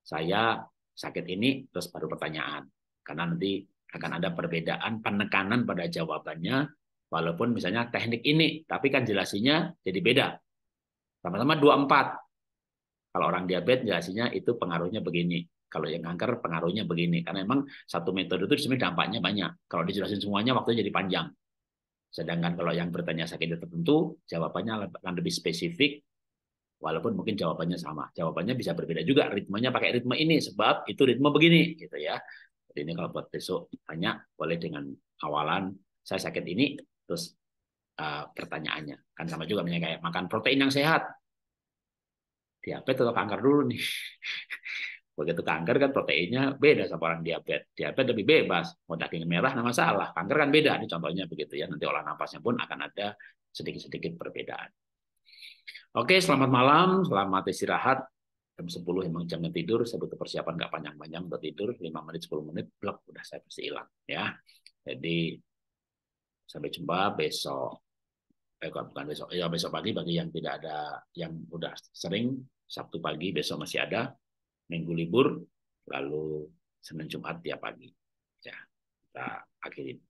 saya sakit ini terus baru pertanyaan karena nanti akan ada perbedaan penekanan pada jawabannya walaupun misalnya teknik ini tapi kan jelasinya jadi beda sama-sama empat kalau orang diabetes jelasinya itu pengaruhnya begini kalau yang kanker pengaruhnya begini karena memang satu metode itu sebenarnya dampaknya banyak kalau dijelasin semuanya waktunya jadi panjang sedangkan kalau yang bertanya sakit tertentu jawabannya akan lebih spesifik Walaupun mungkin jawabannya sama, jawabannya bisa berbeda juga. Ritmenya pakai ritme ini sebab itu ritme begini gitu ya. Jadi ini kalau buat besok tanya boleh dengan awalan saya sakit ini terus uh, pertanyaannya kan sama juga misalnya kayak makan protein yang sehat diabetes atau kanker dulu nih begitu kanker kan proteinnya beda sama orang diabetes diabetes lebih bebas mau daging merah nama salah kanker kan beda ini contohnya begitu ya nanti olah nafasnya pun akan ada sedikit-sedikit perbedaan Oke, selamat malam, selamat istirahat. Jam 10 emang jamnya tidur, saya butuh persiapan nggak panjang-panjang untuk tidur, 5 menit, 10 menit, blok, udah saya pasti hilang. ya. Jadi, sampai jumpa besok. Eh, bukan besok, ya besok pagi bagi yang tidak ada, yang udah sering, Sabtu pagi, besok masih ada, Minggu libur, lalu Senin Jumat tiap pagi. Ya, kita akhiri.